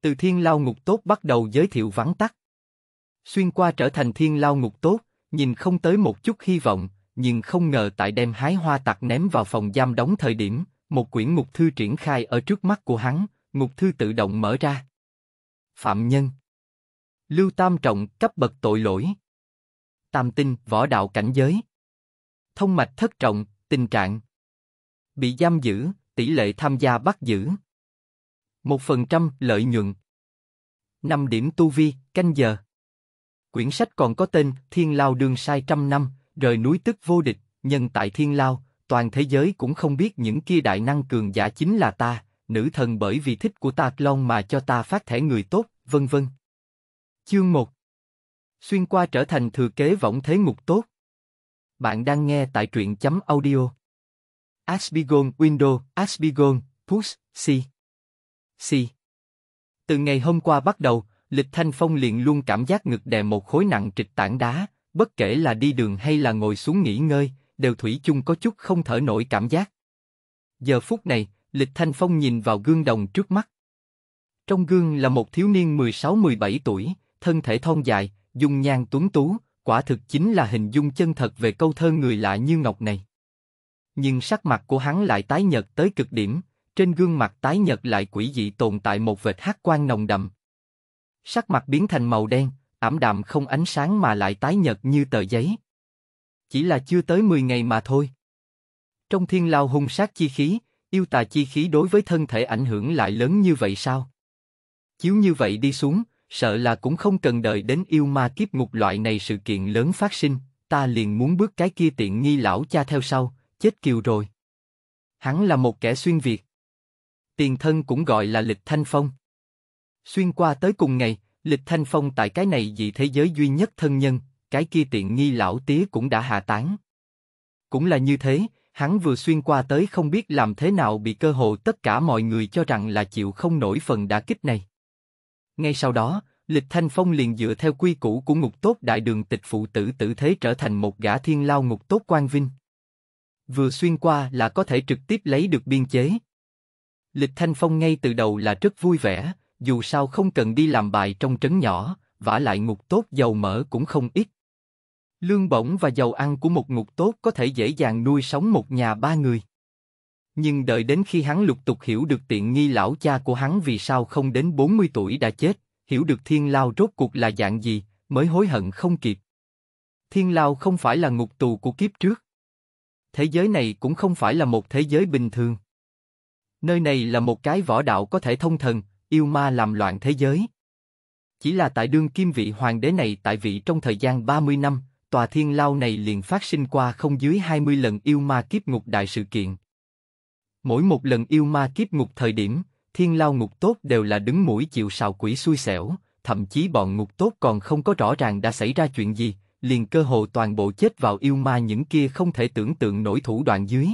Từ thiên lao ngục tốt bắt đầu giới thiệu vắn tắt. Xuyên qua trở thành thiên lao ngục tốt, nhìn không tới một chút hy vọng, nhưng không ngờ tại đem hái hoa tạc ném vào phòng giam đóng thời điểm, một quyển ngục thư triển khai ở trước mắt của hắn, ngục thư tự động mở ra. Phạm nhân Lưu Tam Trọng cấp bậc tội lỗi Tam tinh, võ đạo cảnh giới Thông mạch thất trọng, tình trạng Bị giam giữ, tỷ lệ tham gia bắt giữ một phần trăm lợi nhuận. 5 điểm tu vi, canh giờ. Quyển sách còn có tên Thiên Lao Đường Sai Trăm Năm, Rời Núi Tức Vô Địch, Nhân tại Thiên Lao, toàn thế giới cũng không biết những kia đại năng cường giả chính là ta, nữ thần bởi vì thích của ta long mà cho ta phát thẻ người tốt, vân vân. Chương 1 Xuyên qua trở thành thừa kế võng thế ngục tốt. Bạn đang nghe tại truyện chấm audio. Asbigon Window, Asbigon, Push, C. Si. Từ ngày hôm qua bắt đầu, Lịch Thanh Phong liền luôn cảm giác ngực đè một khối nặng trịch tảng đá, bất kể là đi đường hay là ngồi xuống nghỉ ngơi, đều thủy chung có chút không thở nổi cảm giác. Giờ phút này, Lịch Thanh Phong nhìn vào gương đồng trước mắt. Trong gương là một thiếu niên 16-17 tuổi, thân thể thon dài, dung nhan tuấn tú, quả thực chính là hình dung chân thật về câu thơ người lạ như ngọc này. Nhưng sắc mặt của hắn lại tái nhợt tới cực điểm, trên gương mặt tái nhợt lại quỷ dị tồn tại một vệt hắc quang nồng đậm. Sắc mặt biến thành màu đen, ảm đạm không ánh sáng mà lại tái nhợt như tờ giấy. Chỉ là chưa tới 10 ngày mà thôi. Trong thiên lao hung sát chi khí, yêu tà chi khí đối với thân thể ảnh hưởng lại lớn như vậy sao? Chiếu như vậy đi xuống, sợ là cũng không cần đợi đến yêu ma kiếp ngục loại này sự kiện lớn phát sinh, ta liền muốn bước cái kia tiện nghi lão cha theo sau, chết kiều rồi. Hắn là một kẻ xuyên Việt tiền thân cũng gọi là lịch thanh phong. Xuyên qua tới cùng ngày, lịch thanh phong tại cái này dị thế giới duy nhất thân nhân, cái kia tiện nghi lão tía cũng đã hạ tán. Cũng là như thế, hắn vừa xuyên qua tới không biết làm thế nào bị cơ hội tất cả mọi người cho rằng là chịu không nổi phần đả kích này. Ngay sau đó, Lịch Thanh Phong liền dựa theo quy củ của ngục tốt đại đường tịch phụ tử tử thế trở thành một gã thiên lao ngục tốt quan vinh. Vừa xuyên qua là có thể trực tiếp lấy được biên chế. Lịch Thanh Phong ngay từ đầu là rất vui vẻ, dù sao không cần đi làm bài trong trấn nhỏ, vả lại ngục tốt dầu mỡ cũng không ít. Lương bổng và dầu ăn của một ngục tốt có thể dễ dàng nuôi sống một nhà ba người. Nhưng đợi đến khi hắn lục tục hiểu được tiện nghi lão cha của hắn vì sao không đến 40 tuổi đã chết, hiểu được thiên lao rốt cuộc là dạng gì, mới hối hận không kịp. Thiên lao không phải là ngục tù của kiếp trước. Thế giới này cũng không phải là một thế giới bình thường Nơi này là một cái võ đạo có thể thông thần, yêu ma làm loạn thế giới. Chỉ là tại đương kim vị hoàng đế này tại vị trong thời gian 30 năm, tòa thiên lao này liền phát sinh qua không dưới 20 lần yêu ma kiếp ngục đại sự kiện. Mỗi một lần yêu ma kiếp ngục thời điểm, thiên lao ngục tốt đều là đứng mũi chịu sào quỷ xui xẻo, thậm chí bọn ngục tốt còn không có rõ ràng đã xảy ra chuyện gì, liền cơ hồ toàn bộ chết vào yêu ma những kia không thể tưởng tượng nổi thủ đoạn dưới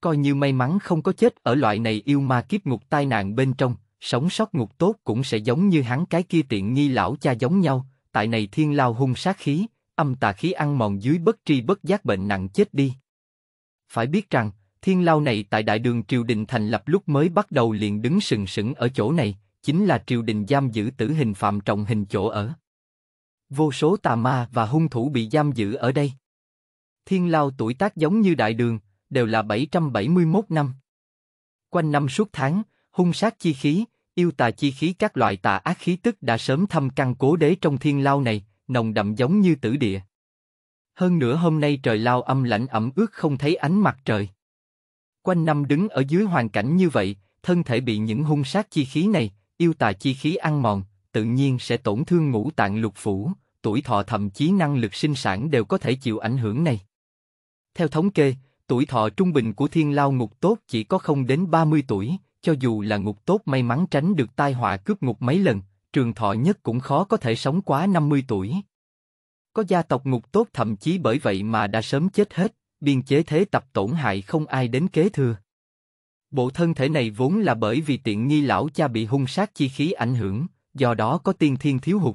coi như may mắn không có chết ở loại này yêu ma kiếp ngục tai nạn bên trong, sống sót ngục tốt cũng sẽ giống như hắn cái kia tiện nghi lão cha giống nhau, tại này thiên lao hung sát khí, âm tà khí ăn mòn dưới bất tri bất giác bệnh nặng chết đi. Phải biết rằng, thiên lao này tại đại đường triều đình thành lập lúc mới bắt đầu liền đứng sừng sững ở chỗ này, chính là triều đình giam giữ tử hình phạm trọng hình chỗ ở. Vô số tà ma và hung thủ bị giam giữ ở đây. Thiên lao tuổi tác giống như đại đường, đều là 771 năm. Quanh năm suốt tháng, hung sát chi khí, yêu tà chi khí các loại tà ác khí tức đã sớm thâm căn cố đế trong thiên lao này, nồng đậm giống như tử địa. Hơn nữa hôm nay trời lao âm lạnh ẩm ướt không thấy ánh mặt trời. Quanh năm đứng ở dưới hoàn cảnh như vậy, thân thể bị những hung sát chi khí này, yêu tà chi khí ăn mòn, tự nhiên sẽ tổn thương ngũ tạng lục phủ, tuổi thọ thậm chí năng lực sinh sản đều có thể chịu ảnh hưởng này. Theo thống kê, Tuổi thọ trung bình của thiên lao ngục tốt chỉ có không đến 30 tuổi, cho dù là ngục tốt may mắn tránh được tai họa cướp ngục mấy lần, trường thọ nhất cũng khó có thể sống quá 50 tuổi. Có gia tộc ngục tốt thậm chí bởi vậy mà đã sớm chết hết, biên chế thế tập tổn hại không ai đến kế thừa. Bộ thân thể này vốn là bởi vì tiện nghi lão cha bị hung sát chi khí ảnh hưởng, do đó có tiên thiên thiếu hụt.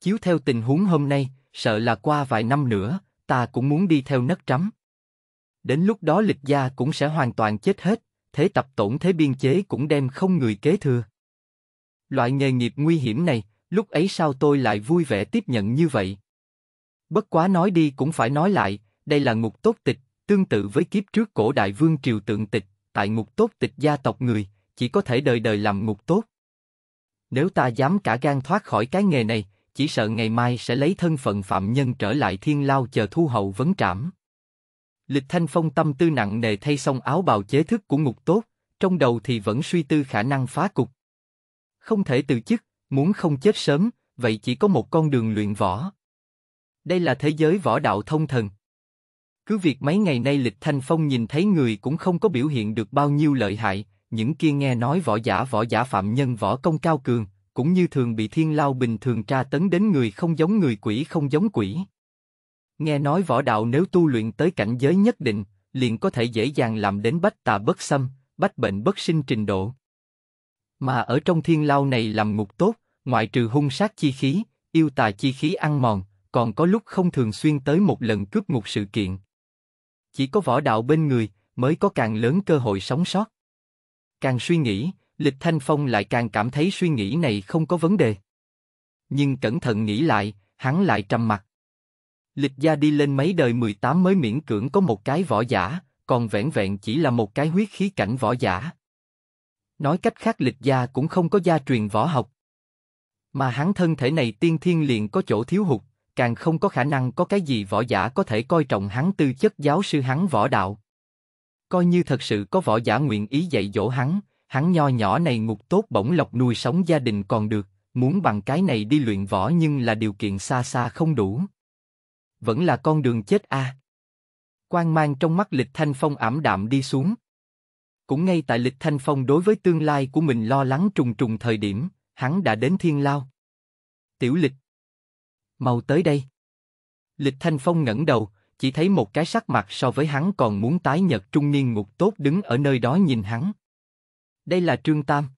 Chiếu theo tình huống hôm nay, sợ là qua vài năm nữa, ta cũng muốn đi theo nấc trắm đến lúc đó lịch gia cũng sẽ hoàn toàn chết hết, thế tập tổn thế biên chế cũng đem không người kế thừa. Loại nghề nghiệp nguy hiểm này, lúc ấy sao tôi lại vui vẻ tiếp nhận như vậy? Bất quá nói đi cũng phải nói lại, đây là ngục tốt tịch, tương tự với kiếp trước cổ đại vương triều tượng tịch, tại ngục tốt tịch gia tộc người, chỉ có thể đời đời làm ngục tốt. Nếu ta dám cả gan thoát khỏi cái nghề này, chỉ sợ ngày mai sẽ lấy thân phận phạm nhân trở lại thiên lao chờ thu hậu vấn trảm. Lịch Thanh Phong tâm tư nặng nề thay xong áo bào chế thức của ngục tốt, trong đầu thì vẫn suy tư khả năng phá cục. Không thể từ chức, muốn không chết sớm, vậy chỉ có một con đường luyện võ. Đây là thế giới võ đạo thông thần. Cứ việc mấy ngày nay Lịch Thanh Phong nhìn thấy người cũng không có biểu hiện được bao nhiêu lợi hại, những kia nghe nói võ giả võ giả phạm nhân võ công cao cường, cũng như thường bị thiên lao bình thường tra tấn đến người không giống người quỷ không giống quỷ. Nghe nói võ đạo nếu tu luyện tới cảnh giới nhất định, liền có thể dễ dàng làm đến bách tà bất xâm, bách bệnh bất sinh trình độ. Mà ở trong thiên lao này làm ngục tốt, ngoại trừ hung sát chi khí, yêu tà chi khí ăn mòn, còn có lúc không thường xuyên tới một lần cướp ngục sự kiện. Chỉ có võ đạo bên người mới có càng lớn cơ hội sống sót. Càng suy nghĩ, Lịch Thanh Phong lại càng cảm thấy suy nghĩ này không có vấn đề. Nhưng cẩn thận nghĩ lại, hắn lại trầm mặt. Lịch gia đi lên mấy đời 18 mới miễn cưỡng có một cái võ giả, còn vẹn vẹn chỉ là một cái huyết khí cảnh võ giả. Nói cách khác lịch gia cũng không có gia truyền võ học. Mà hắn thân thể này tiên thiên liền có chỗ thiếu hụt, càng không có khả năng có cái gì võ giả có thể coi trọng hắn tư chất giáo sư hắn võ đạo. Coi như thật sự có võ giả nguyện ý dạy dỗ hắn, hắn nho nhỏ này ngục tốt bỗng lọc nuôi sống gia đình còn được, muốn bằng cái này đi luyện võ nhưng là điều kiện xa xa không đủ vẫn là con đường chết a. À. Quan mang trong mắt Lịch Thanh Phong ảm đạm đi xuống. Cũng ngay tại Lịch Thanh Phong đối với tương lai của mình lo lắng trùng trùng thời điểm, hắn đã đến thiên lao. Tiểu Lịch. Mau tới đây. Lịch Thanh Phong ngẩng đầu, chỉ thấy một cái sắc mặt so với hắn còn muốn tái nhật trung niên ngục tốt đứng ở nơi đó nhìn hắn. Đây là Trương Tam.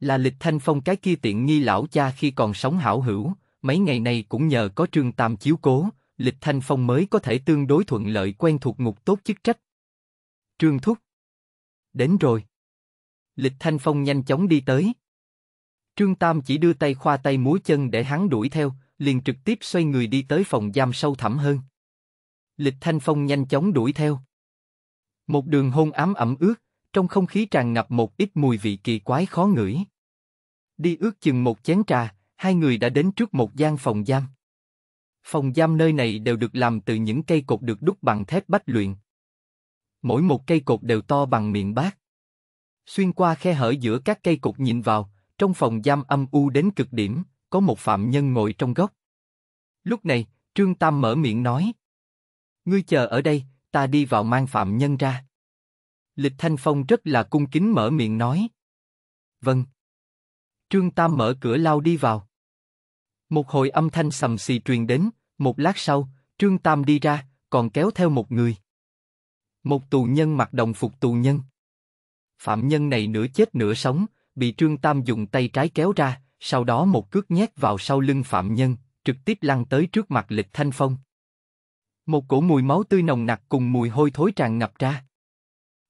Là Lịch Thanh Phong cái kia tiện nghi lão cha khi còn sống hảo hữu, mấy ngày này cũng nhờ có Trương Tam chiếu cố, Lịch Thanh Phong mới có thể tương đối thuận lợi quen thuộc ngục tốt chức trách. Trương Thúc. Đến rồi. Lịch Thanh Phong nhanh chóng đi tới. Trương Tam chỉ đưa tay khoa tay múa chân để hắn đuổi theo, liền trực tiếp xoay người đi tới phòng giam sâu thẳm hơn. Lịch Thanh Phong nhanh chóng đuổi theo. Một đường hôn ám ẩm ướt, trong không khí tràn ngập một ít mùi vị kỳ quái khó ngửi. Đi ước chừng một chén trà, hai người đã đến trước một gian phòng giam. Phòng giam nơi này đều được làm từ những cây cột được đúc bằng thép bách luyện. Mỗi một cây cột đều to bằng miệng bát. Xuyên qua khe hở giữa các cây cột nhìn vào, trong phòng giam âm u đến cực điểm, có một phạm nhân ngồi trong góc. Lúc này, Trương Tam mở miệng nói. Ngươi chờ ở đây, ta đi vào mang phạm nhân ra. Lịch Thanh Phong rất là cung kính mở miệng nói. Vâng. Trương Tam mở cửa lao đi vào. Một hồi âm thanh sầm xì truyền đến, một lát sau, Trương Tam đi ra, còn kéo theo một người. Một tù nhân mặc đồng phục tù nhân. Phạm nhân này nửa chết nửa sống, bị Trương Tam dùng tay trái kéo ra, sau đó một cước nhét vào sau lưng phạm nhân, trực tiếp lăn tới trước mặt Lịch Thanh Phong. Một cổ mùi máu tươi nồng nặc cùng mùi hôi thối tràn ngập ra.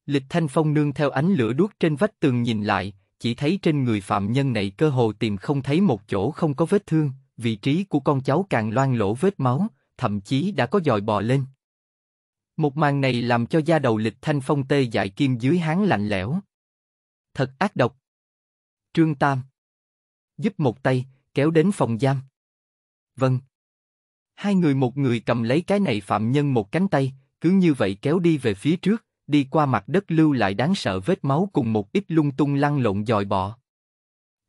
Lịch Thanh Phong nương theo ánh lửa đuốc trên vách tường nhìn lại, chỉ thấy trên người phạm nhân này cơ hồ tìm không thấy một chỗ không có vết thương, vị trí của con cháu càng loang lỗ vết máu, thậm chí đã có dòi bò lên. Một màn này làm cho da đầu lịch thanh phong tê dại kim dưới hán lạnh lẽo. Thật ác độc. Trương Tam. Giúp một tay, kéo đến phòng giam. Vâng. Hai người một người cầm lấy cái này phạm nhân một cánh tay, cứ như vậy kéo đi về phía trước, đi qua mặt đất lưu lại đáng sợ vết máu cùng một ít lung tung lăn lộn dòi bọ.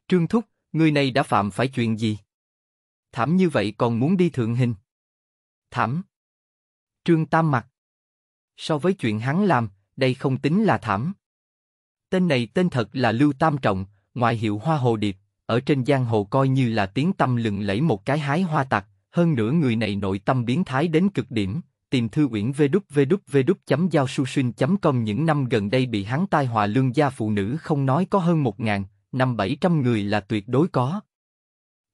Trương Thúc, người này đã phạm phải chuyện gì? thảm như vậy còn muốn đi thượng hình. Thảm. Trương Tam mặt. So với chuyện hắn làm, đây không tính là thảm. Tên này tên thật là Lưu Tam Trọng, ngoại hiệu Hoa Hồ Điệp, ở trên giang hồ coi như là tiếng tâm lừng lẫy một cái hái hoa tặc, hơn nữa người này nội tâm biến thái đến cực điểm, tìm thư uyển vê đúc vê chấm giao su xuyên chấm com những năm gần đây bị hắn tai họa lương gia phụ nữ không nói có hơn một ngàn, năm bảy trăm người là tuyệt đối có.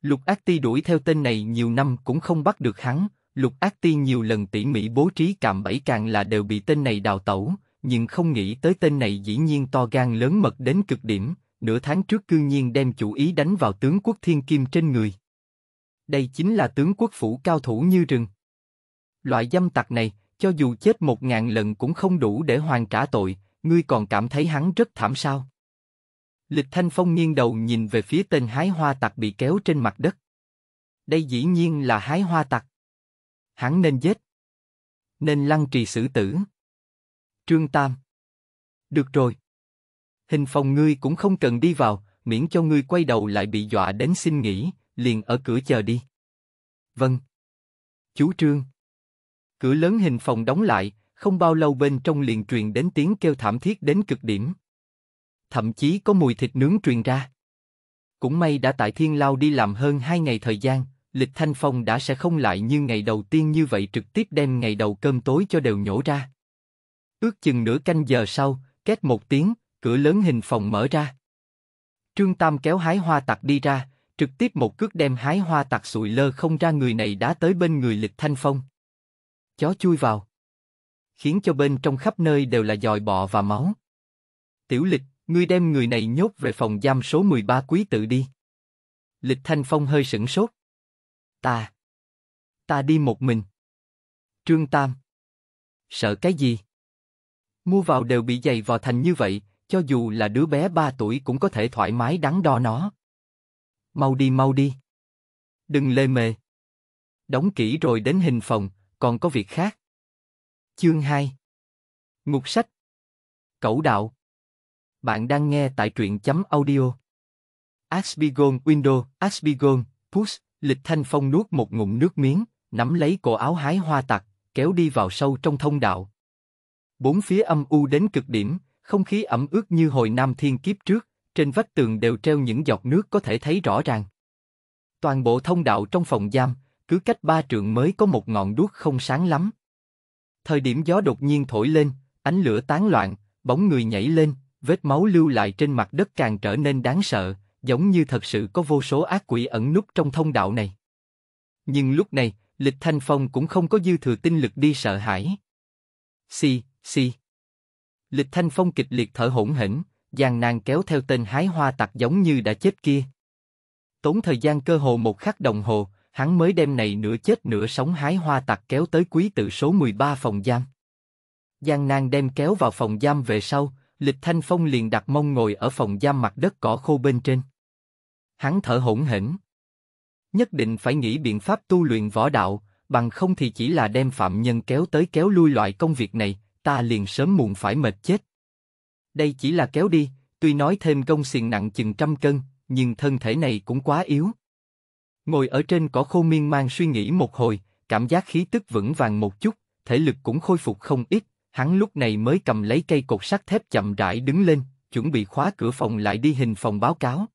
Lục Ác Ti đuổi theo tên này nhiều năm cũng không bắt được hắn, Lục Ác Ti nhiều lần tỉ mỉ bố trí cạm bẫy càng là đều bị tên này đào tẩu, nhưng không nghĩ tới tên này dĩ nhiên to gan lớn mật đến cực điểm, nửa tháng trước cư nhiên đem chủ ý đánh vào tướng quốc thiên kim trên người. Đây chính là tướng quốc phủ cao thủ như rừng. Loại dâm tặc này, cho dù chết một ngàn lần cũng không đủ để hoàn trả tội, ngươi còn cảm thấy hắn rất thảm sao? Lịch Thanh Phong nghiêng đầu nhìn về phía tên hái hoa tặc bị kéo trên mặt đất. Đây dĩ nhiên là hái hoa tặc. Hắn nên giết. Nên lăng trì xử tử. Trương Tam. Được rồi. Hình phòng ngươi cũng không cần đi vào, miễn cho ngươi quay đầu lại bị dọa đến xin nghỉ, liền ở cửa chờ đi. Vâng. Chú Trương. Cửa lớn hình phòng đóng lại, không bao lâu bên trong liền truyền đến tiếng kêu thảm thiết đến cực điểm thậm chí có mùi thịt nướng truyền ra. Cũng may đã tại Thiên Lao đi làm hơn hai ngày thời gian, Lịch Thanh Phong đã sẽ không lại như ngày đầu tiên như vậy trực tiếp đem ngày đầu cơm tối cho đều nhổ ra. Ước chừng nửa canh giờ sau, két một tiếng, cửa lớn hình phòng mở ra. Trương Tam kéo hái hoa tặc đi ra, trực tiếp một cước đem hái hoa tặc sụi lơ không ra người này đã tới bên người Lịch Thanh Phong. Chó chui vào. Khiến cho bên trong khắp nơi đều là dòi bọ và máu. Tiểu Lịch, ngươi đem người này nhốt về phòng giam số 13 quý tự đi. Lịch Thanh Phong hơi sửng sốt. Ta. Ta đi một mình. Trương Tam. Sợ cái gì? Mua vào đều bị dày vò thành như vậy, cho dù là đứa bé 3 tuổi cũng có thể thoải mái đắn đo nó. Mau đi mau đi. Đừng lê mề. Đóng kỹ rồi đến hình phòng, còn có việc khác. Chương 2 Ngục sách Cẩu đạo bạn đang nghe tại truyện chấm audio. Asbigon Window, Asbigon, Push, Lịch Thanh Phong nuốt một ngụm nước miếng, nắm lấy cổ áo hái hoa tặc, kéo đi vào sâu trong thông đạo. Bốn phía âm u đến cực điểm, không khí ẩm ướt như hồi nam thiên kiếp trước, trên vách tường đều treo những giọt nước có thể thấy rõ ràng. Toàn bộ thông đạo trong phòng giam, cứ cách ba trượng mới có một ngọn đuốc không sáng lắm. Thời điểm gió đột nhiên thổi lên, ánh lửa tán loạn, bóng người nhảy lên, vết máu lưu lại trên mặt đất càng trở nên đáng sợ, giống như thật sự có vô số ác quỷ ẩn núp trong thông đạo này. Nhưng lúc này, Lịch Thanh Phong cũng không có dư thừa tinh lực đi sợ hãi. Xì, xì. Lịch Thanh Phong kịch liệt thở hỗn hỉnh, giang nan kéo theo tên hái hoa tặc giống như đã chết kia. Tốn thời gian cơ hồ một khắc đồng hồ, hắn mới đem này nửa chết nửa sống hái hoa tặc kéo tới quý tự số 13 phòng giam. Giang nan đem kéo vào phòng giam về sau, Lịch Thanh Phong liền đặt mông ngồi ở phòng giam mặt đất cỏ khô bên trên. Hắn thở hổn hển. Nhất định phải nghĩ biện pháp tu luyện võ đạo, bằng không thì chỉ là đem phạm nhân kéo tới kéo lui loại công việc này, ta liền sớm muộn phải mệt chết. Đây chỉ là kéo đi, tuy nói thêm công xiềng nặng chừng trăm cân, nhưng thân thể này cũng quá yếu. Ngồi ở trên cỏ khô miên man suy nghĩ một hồi, cảm giác khí tức vững vàng một chút, thể lực cũng khôi phục không ít, Hắn lúc này mới cầm lấy cây cột sắt thép chậm rãi đứng lên, chuẩn bị khóa cửa phòng lại đi hình phòng báo cáo.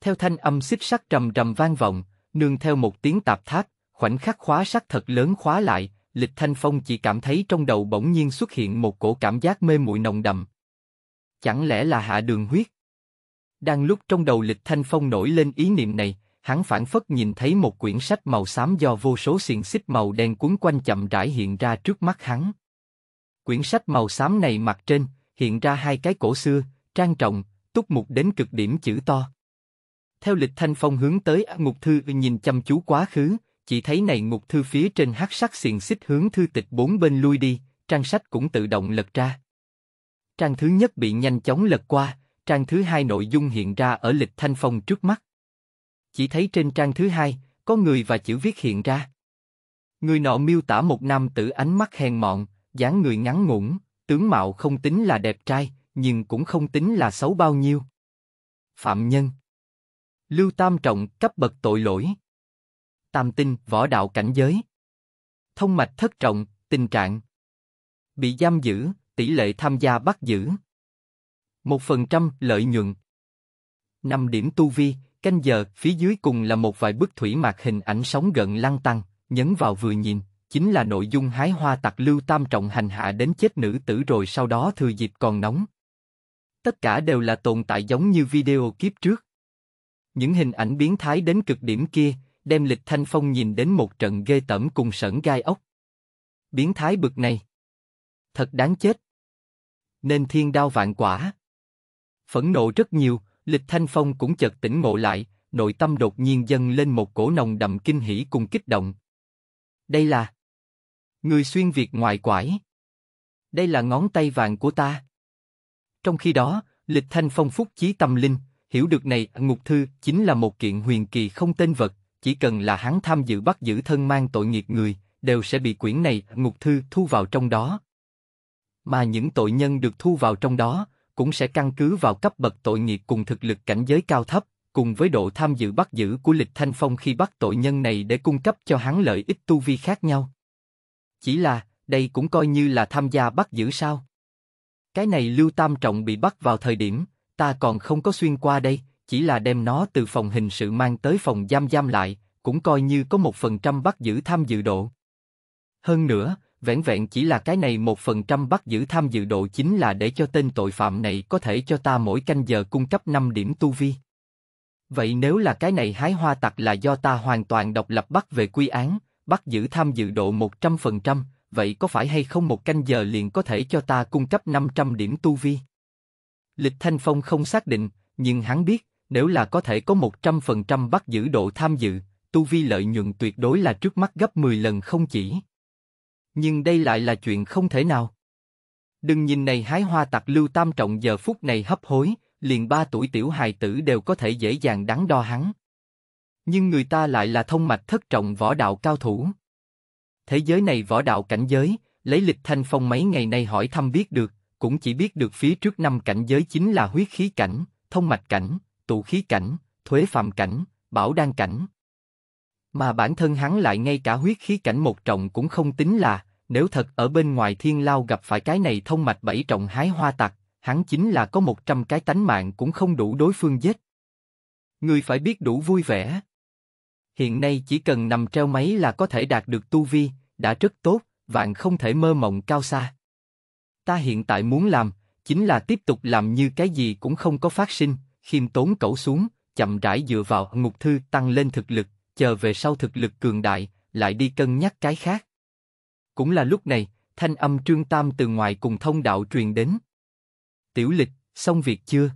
Theo thanh âm xích sắt trầm trầm vang vọng, nương theo một tiếng tạp tháp, khoảnh khắc khóa sắt thật lớn khóa lại, Lịch Thanh Phong chỉ cảm thấy trong đầu bỗng nhiên xuất hiện một cổ cảm giác mê muội nồng đậm. Chẳng lẽ là hạ đường huyết? Đang lúc trong đầu Lịch Thanh Phong nổi lên ý niệm này, hắn phản phất nhìn thấy một quyển sách màu xám do vô số xiềng xích màu đen cuốn quanh chậm rãi hiện ra trước mắt hắn. Quyển sách màu xám này mặt trên hiện ra hai cái cổ xưa, trang trọng, túc mục đến cực điểm chữ to. Theo lịch thanh phong hướng tới à, ngục thư nhìn chăm chú quá khứ, chỉ thấy này ngục thư phía trên hắc sắc xiềng xích hướng thư tịch bốn bên lui đi, trang sách cũng tự động lật ra. Trang thứ nhất bị nhanh chóng lật qua, trang thứ hai nội dung hiện ra ở lịch thanh phong trước mắt. Chỉ thấy trên trang thứ hai, có người và chữ viết hiện ra. Người nọ miêu tả một nam tử ánh mắt hèn mọn, dáng người ngắn ngủn, tướng mạo không tính là đẹp trai, nhưng cũng không tính là xấu bao nhiêu. Phạm nhân Lưu Tam Trọng cấp bậc tội lỗi Tam tinh võ đạo cảnh giới Thông mạch thất trọng, tình trạng Bị giam giữ, tỷ lệ tham gia bắt giữ một phần trăm lợi nhuận. năm điểm tu vi, canh giờ, phía dưới cùng là một vài bức thủy mạc hình ảnh sóng gần lăng tăng, nhấn vào vừa nhìn, chính là nội dung hái hoa tặc Lưu Tam Trọng hành hạ đến chết nữ tử rồi sau đó thừa dịp còn nóng. Tất cả đều là tồn tại giống như video kiếp trước. Những hình ảnh biến thái đến cực điểm kia, đem Lịch Thanh Phong nhìn đến một trận ghê tẩm cùng sẩn gai ốc. Biến thái bực này. Thật đáng chết. Nên thiên đao vạn quả. Phẫn nộ rất nhiều, Lịch Thanh Phong cũng chợt tỉnh ngộ lại, nội tâm đột nhiên dâng lên một cổ nồng đậm kinh hỉ cùng kích động. Đây là Người xuyên Việt ngoại quải. Đây là ngón tay vàng của ta. Trong khi đó, lịch thanh phong phúc chí tâm linh, hiểu được này ngục thư chính là một kiện huyền kỳ không tên vật, chỉ cần là hắn tham dự bắt giữ thân mang tội nghiệp người, đều sẽ bị quyển này ngục thư thu vào trong đó. Mà những tội nhân được thu vào trong đó, cũng sẽ căn cứ vào cấp bậc tội nghiệp cùng thực lực cảnh giới cao thấp, cùng với độ tham dự bắt giữ của lịch thanh phong khi bắt tội nhân này để cung cấp cho hắn lợi ích tu vi khác nhau. Chỉ là, đây cũng coi như là tham gia bắt giữ sao? Cái này Lưu Tam Trọng bị bắt vào thời điểm, ta còn không có xuyên qua đây, chỉ là đem nó từ phòng hình sự mang tới phòng giam giam lại, cũng coi như có một phần trăm bắt giữ tham dự độ. Hơn nữa, vẹn vẹn chỉ là cái này một phần trăm bắt giữ tham dự độ chính là để cho tên tội phạm này có thể cho ta mỗi canh giờ cung cấp 5 điểm tu vi. Vậy nếu là cái này hái hoa tặc là do ta hoàn toàn độc lập bắt về quy án, bắt giữ tham dự độ 100%, vậy có phải hay không một canh giờ liền có thể cho ta cung cấp 500 điểm tu vi? Lịch Thanh Phong không xác định, nhưng hắn biết, nếu là có thể có 100% bắt giữ độ tham dự, tu vi lợi nhuận tuyệt đối là trước mắt gấp 10 lần không chỉ. Nhưng đây lại là chuyện không thể nào. Đừng nhìn này hái hoa tặc lưu tam trọng giờ phút này hấp hối, liền ba tuổi tiểu hài tử đều có thể dễ dàng đắn đo hắn nhưng người ta lại là thông mạch thất trọng võ đạo cao thủ. Thế giới này võ đạo cảnh giới, lấy lịch thanh phong mấy ngày nay hỏi thăm biết được, cũng chỉ biết được phía trước năm cảnh giới chính là huyết khí cảnh, thông mạch cảnh, tụ khí cảnh, thuế phạm cảnh, bảo đan cảnh. Mà bản thân hắn lại ngay cả huyết khí cảnh một trọng cũng không tính là, nếu thật ở bên ngoài thiên lao gặp phải cái này thông mạch bảy trọng hái hoa tặc, hắn chính là có một trăm cái tánh mạng cũng không đủ đối phương giết. Người phải biết đủ vui vẻ hiện nay chỉ cần nằm treo máy là có thể đạt được tu vi, đã rất tốt, vạn không thể mơ mộng cao xa. Ta hiện tại muốn làm, chính là tiếp tục làm như cái gì cũng không có phát sinh, khiêm tốn cẩu xuống, chậm rãi dựa vào ngục thư tăng lên thực lực, chờ về sau thực lực cường đại, lại đi cân nhắc cái khác. Cũng là lúc này, thanh âm trương tam từ ngoài cùng thông đạo truyền đến. Tiểu lịch, xong việc chưa?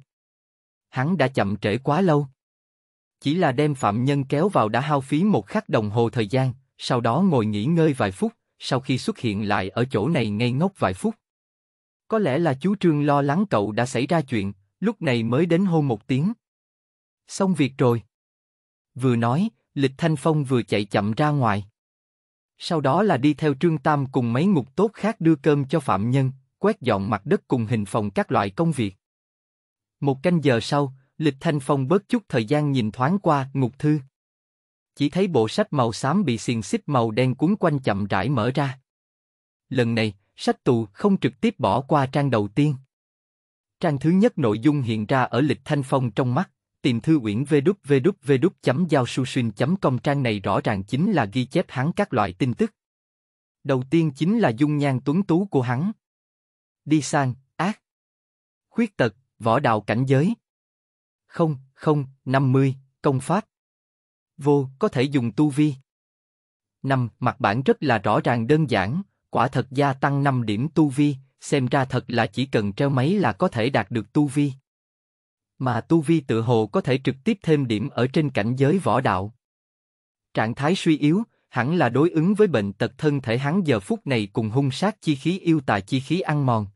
Hắn đã chậm trễ quá lâu chỉ là đem phạm nhân kéo vào đã hao phí một khắc đồng hồ thời gian, sau đó ngồi nghỉ ngơi vài phút, sau khi xuất hiện lại ở chỗ này ngây ngốc vài phút. Có lẽ là chú Trương lo lắng cậu đã xảy ra chuyện, lúc này mới đến hôn một tiếng. Xong việc rồi. Vừa nói, Lịch Thanh Phong vừa chạy chậm ra ngoài. Sau đó là đi theo Trương Tam cùng mấy ngục tốt khác đưa cơm cho phạm nhân, quét dọn mặt đất cùng hình phòng các loại công việc. Một canh giờ sau, Lịch Thanh Phong bớt chút thời gian nhìn thoáng qua ngục thư. Chỉ thấy bộ sách màu xám bị xiềng xích màu đen cuốn quanh chậm rãi mở ra. Lần này, sách tù không trực tiếp bỏ qua trang đầu tiên. Trang thứ nhất nội dung hiện ra ở Lịch Thanh Phong trong mắt, tìm thư uyển www.giao.com trang này rõ ràng chính là ghi chép hắn các loại tin tức. Đầu tiên chính là dung nhan tuấn tú của hắn. Đi sang, ác. Khuyết tật, võ đạo cảnh giới không, không, năm mươi, công pháp. Vô, có thể dùng tu vi. Năm, mặt bản rất là rõ ràng đơn giản, quả thật gia tăng năm điểm tu vi, xem ra thật là chỉ cần treo máy là có thể đạt được tu vi. Mà tu vi tự hồ có thể trực tiếp thêm điểm ở trên cảnh giới võ đạo. Trạng thái suy yếu, hẳn là đối ứng với bệnh tật thân thể hắn giờ phút này cùng hung sát chi khí yêu tà chi khí ăn mòn.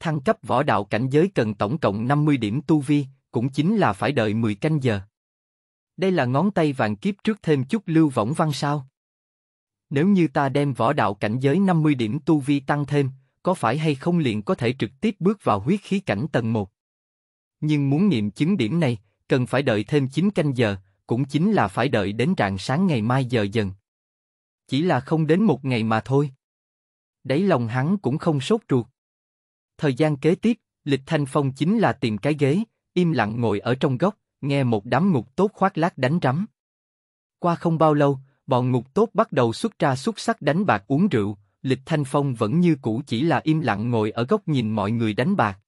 Thăng cấp võ đạo cảnh giới cần tổng cộng 50 điểm tu vi, cũng chính là phải đợi 10 canh giờ. Đây là ngón tay vàng kiếp trước thêm chút lưu võng văn sao? Nếu như ta đem võ đạo cảnh giới 50 điểm tu vi tăng thêm, có phải hay không liền có thể trực tiếp bước vào huyết khí cảnh tầng 1? Nhưng muốn nghiệm chứng điểm này, cần phải đợi thêm 9 canh giờ, cũng chính là phải đợi đến rạng sáng ngày mai giờ dần. Chỉ là không đến một ngày mà thôi. Đấy lòng hắn cũng không sốt ruột. Thời gian kế tiếp, Lịch Thanh Phong chính là tìm cái ghế, im lặng ngồi ở trong góc, nghe một đám ngục tốt khoác lác đánh rắm. Qua không bao lâu, bọn ngục tốt bắt đầu xuất ra xuất sắc đánh bạc uống rượu, Lịch Thanh Phong vẫn như cũ chỉ là im lặng ngồi ở góc nhìn mọi người đánh bạc.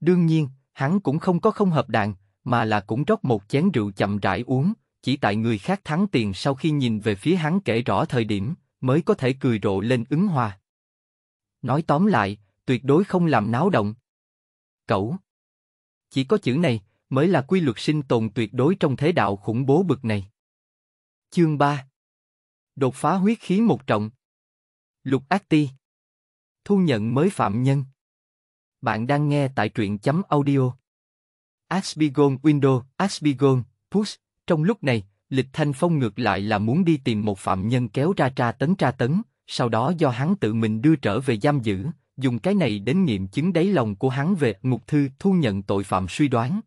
Đương nhiên, hắn cũng không có không hợp đàn, mà là cũng rót một chén rượu chậm rãi uống, chỉ tại người khác thắng tiền sau khi nhìn về phía hắn kể rõ thời điểm, mới có thể cười rộ lên ứng hòa. Nói tóm lại, tuyệt đối không làm náo động. Cậu, chỉ có chữ này mới là quy luật sinh tồn tuyệt đối trong thế đạo khủng bố bực này. Chương 3 Đột phá huyết khí một trọng Lục Ác Ti Thu nhận mới phạm nhân Bạn đang nghe tại truyện chấm audio Asbigon Window, Asbigon, Push Trong lúc này, lịch thanh phong ngược lại là muốn đi tìm một phạm nhân kéo ra tra tấn tra tấn, sau đó do hắn tự mình đưa trở về giam giữ, dùng cái này đến nghiệm chứng đáy lòng của hắn về ngục thư thu nhận tội phạm suy đoán.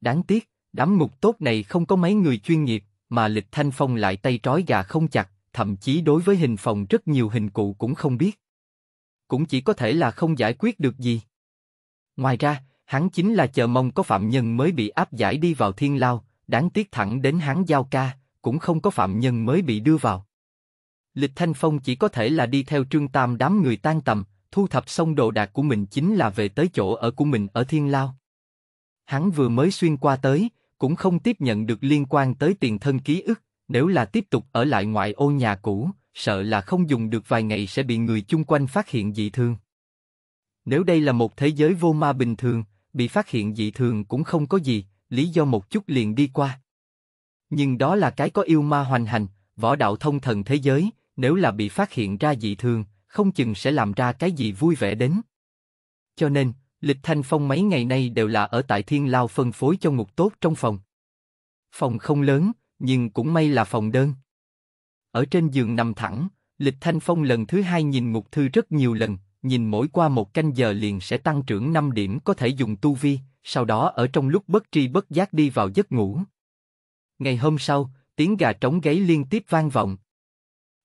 Đáng tiếc, đám ngục tốt này không có mấy người chuyên nghiệp, mà Lịch Thanh Phong lại tay trói gà không chặt, thậm chí đối với hình phòng rất nhiều hình cụ cũng không biết. Cũng chỉ có thể là không giải quyết được gì. Ngoài ra, hắn chính là chờ mong có phạm nhân mới bị áp giải đi vào thiên lao, đáng tiếc thẳng đến hắn giao ca, cũng không có phạm nhân mới bị đưa vào. Lịch Thanh Phong chỉ có thể là đi theo Trương Tam đám người tan tầm, thu thập xong đồ đạc của mình chính là về tới chỗ ở của mình ở Thiên Lao. Hắn vừa mới xuyên qua tới, cũng không tiếp nhận được liên quan tới tiền thân ký ức, nếu là tiếp tục ở lại ngoại ô nhà cũ, sợ là không dùng được vài ngày sẽ bị người chung quanh phát hiện dị thường. Nếu đây là một thế giới vô ma bình thường, bị phát hiện dị thường cũng không có gì, lý do một chút liền đi qua. Nhưng đó là cái có yêu ma hoành hành, võ đạo thông thần thế giới, nếu là bị phát hiện ra dị thường, không chừng sẽ làm ra cái gì vui vẻ đến. Cho nên, Lịch Thanh Phong mấy ngày nay đều là ở tại Thiên Lao phân phối cho ngục tốt trong phòng. Phòng không lớn, nhưng cũng may là phòng đơn. Ở trên giường nằm thẳng, Lịch Thanh Phong lần thứ hai nhìn ngục thư rất nhiều lần, nhìn mỗi qua một canh giờ liền sẽ tăng trưởng 5 điểm có thể dùng tu vi, sau đó ở trong lúc bất tri bất giác đi vào giấc ngủ. Ngày hôm sau, tiếng gà trống gáy liên tiếp vang vọng.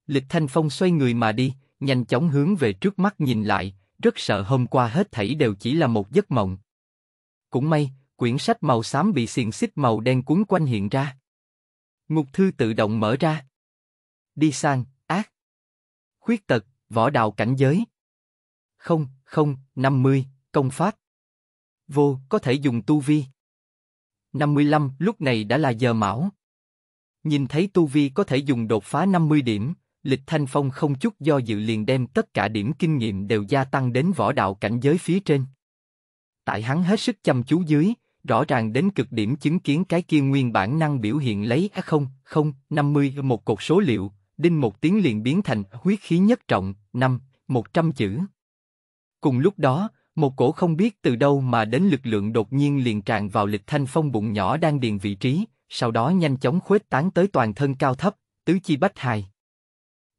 Lịch Thanh Phong xoay người mà đi, nhanh chóng hướng về trước mắt nhìn lại, rất sợ hôm qua hết thảy đều chỉ là một giấc mộng. Cũng may, quyển sách màu xám bị xiềng xích màu đen cuốn quanh hiện ra. Ngục thư tự động mở ra. Đi sang, ác. Khuyết tật, võ đạo cảnh giới. Không, không, 50, công pháp. Vô, có thể dùng tu vi. 55, lúc này đã là giờ mão. Nhìn thấy tu vi có thể dùng đột phá 50 điểm, Lịch Thanh Phong không chút do dự liền đem tất cả điểm kinh nghiệm đều gia tăng đến võ đạo cảnh giới phía trên. Tại hắn hết sức chăm chú dưới, rõ ràng đến cực điểm chứng kiến cái kia nguyên bản năng biểu hiện lấy không, không, 50 một cột số liệu, đinh một tiếng liền biến thành huyết khí nhất trọng, năm, 100 chữ. Cùng lúc đó, một cổ không biết từ đâu mà đến lực lượng đột nhiên liền tràn vào lịch thanh phong bụng nhỏ đang điền vị trí, sau đó nhanh chóng khuếch tán tới toàn thân cao thấp, tứ chi bách hài.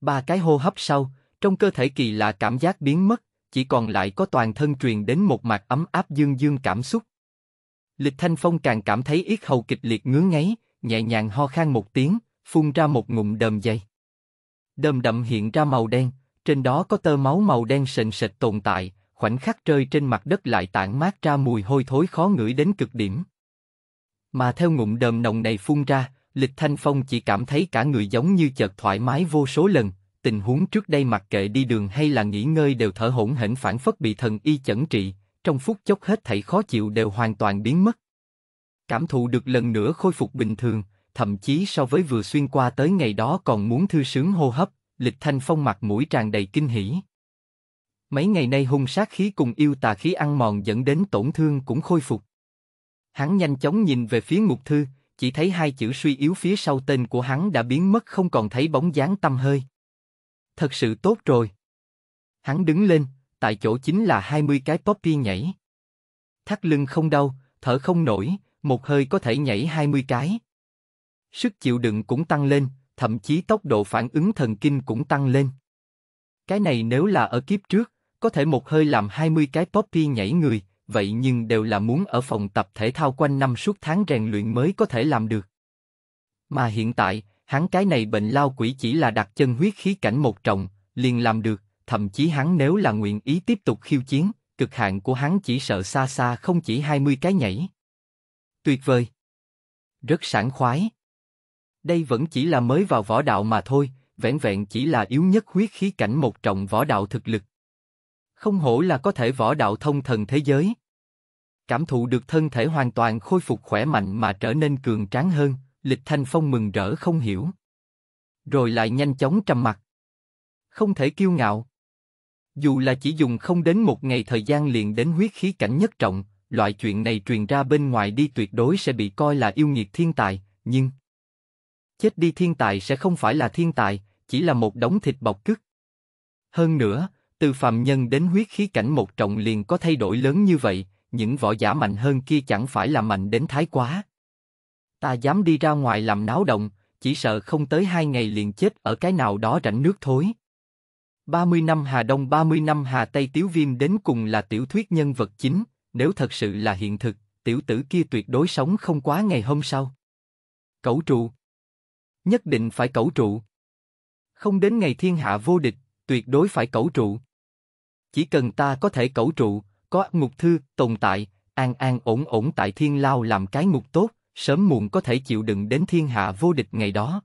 Ba cái hô hấp sau, trong cơ thể kỳ lạ cảm giác biến mất, chỉ còn lại có toàn thân truyền đến một mạc ấm áp dương dương cảm xúc. Lịch Thanh Phong càng cảm thấy yết hầu kịch liệt ngứa ngáy, nhẹ nhàng ho khan một tiếng, phun ra một ngụm đờm dày. Đờm đậm hiện ra màu đen, trên đó có tơ máu màu đen sền sệt tồn tại, khoảnh khắc rơi trên mặt đất lại tản mát ra mùi hôi thối khó ngửi đến cực điểm. Mà theo ngụm đờm nồng này phun ra, Lịch Thanh Phong chỉ cảm thấy cả người giống như chợt thoải mái vô số lần, tình huống trước đây mặc kệ đi đường hay là nghỉ ngơi đều thở hổn hển phản phất bị thần y chẩn trị, trong phút chốc hết thảy khó chịu đều hoàn toàn biến mất. Cảm thụ được lần nữa khôi phục bình thường, thậm chí so với vừa xuyên qua tới ngày đó còn muốn thư sướng hô hấp, Lịch Thanh Phong mặt mũi tràn đầy kinh hỉ. Mấy ngày nay hung sát khí cùng yêu tà khí ăn mòn dẫn đến tổn thương cũng khôi phục. Hắn nhanh chóng nhìn về phía Ngục Thư, chỉ thấy hai chữ suy yếu phía sau tên của hắn đã biến mất không còn thấy bóng dáng tâm hơi. Thật sự tốt rồi. Hắn đứng lên, tại chỗ chính là 20 cái poppy nhảy. Thắt lưng không đau, thở không nổi, một hơi có thể nhảy 20 cái. Sức chịu đựng cũng tăng lên, thậm chí tốc độ phản ứng thần kinh cũng tăng lên. Cái này nếu là ở kiếp trước, có thể một hơi làm 20 cái poppy nhảy người, vậy nhưng đều là muốn ở phòng tập thể thao quanh năm suốt tháng rèn luyện mới có thể làm được. Mà hiện tại, hắn cái này bệnh lao quỷ chỉ là đặt chân huyết khí cảnh một trọng, liền làm được, thậm chí hắn nếu là nguyện ý tiếp tục khiêu chiến, cực hạn của hắn chỉ sợ xa xa không chỉ 20 cái nhảy. Tuyệt vời! Rất sảng khoái! Đây vẫn chỉ là mới vào võ đạo mà thôi, vẹn vẹn chỉ là yếu nhất huyết khí cảnh một trọng võ đạo thực lực. Không hổ là có thể võ đạo thông thần thế giới. Cảm thụ được thân thể hoàn toàn khôi phục khỏe mạnh mà trở nên cường tráng hơn, Lịch Thanh Phong mừng rỡ không hiểu. Rồi lại nhanh chóng trầm mặt. Không thể kiêu ngạo. Dù là chỉ dùng không đến một ngày thời gian liền đến huyết khí cảnh nhất trọng, loại chuyện này truyền ra bên ngoài đi tuyệt đối sẽ bị coi là yêu nghiệt thiên tài, nhưng... Chết đi thiên tài sẽ không phải là thiên tài, chỉ là một đống thịt bọc cứt. Hơn nữa, từ phàm nhân đến huyết khí cảnh một trọng liền có thay đổi lớn như vậy, những võ giả mạnh hơn kia chẳng phải là mạnh đến thái quá. Ta dám đi ra ngoài làm náo động, chỉ sợ không tới hai ngày liền chết ở cái nào đó rảnh nước thối. 30 năm Hà Đông 30 năm Hà Tây Tiếu Viêm đến cùng là tiểu thuyết nhân vật chính, nếu thật sự là hiện thực, tiểu tử kia tuyệt đối sống không quá ngày hôm sau. Cẩu trụ Nhất định phải cẩu trụ Không đến ngày thiên hạ vô địch, tuyệt đối phải cẩu trụ. Chỉ cần ta có thể cẩu trụ, có ngục thư tồn tại, an an ổn ổn tại thiên lao làm cái ngục tốt, sớm muộn có thể chịu đựng đến thiên hạ vô địch ngày đó.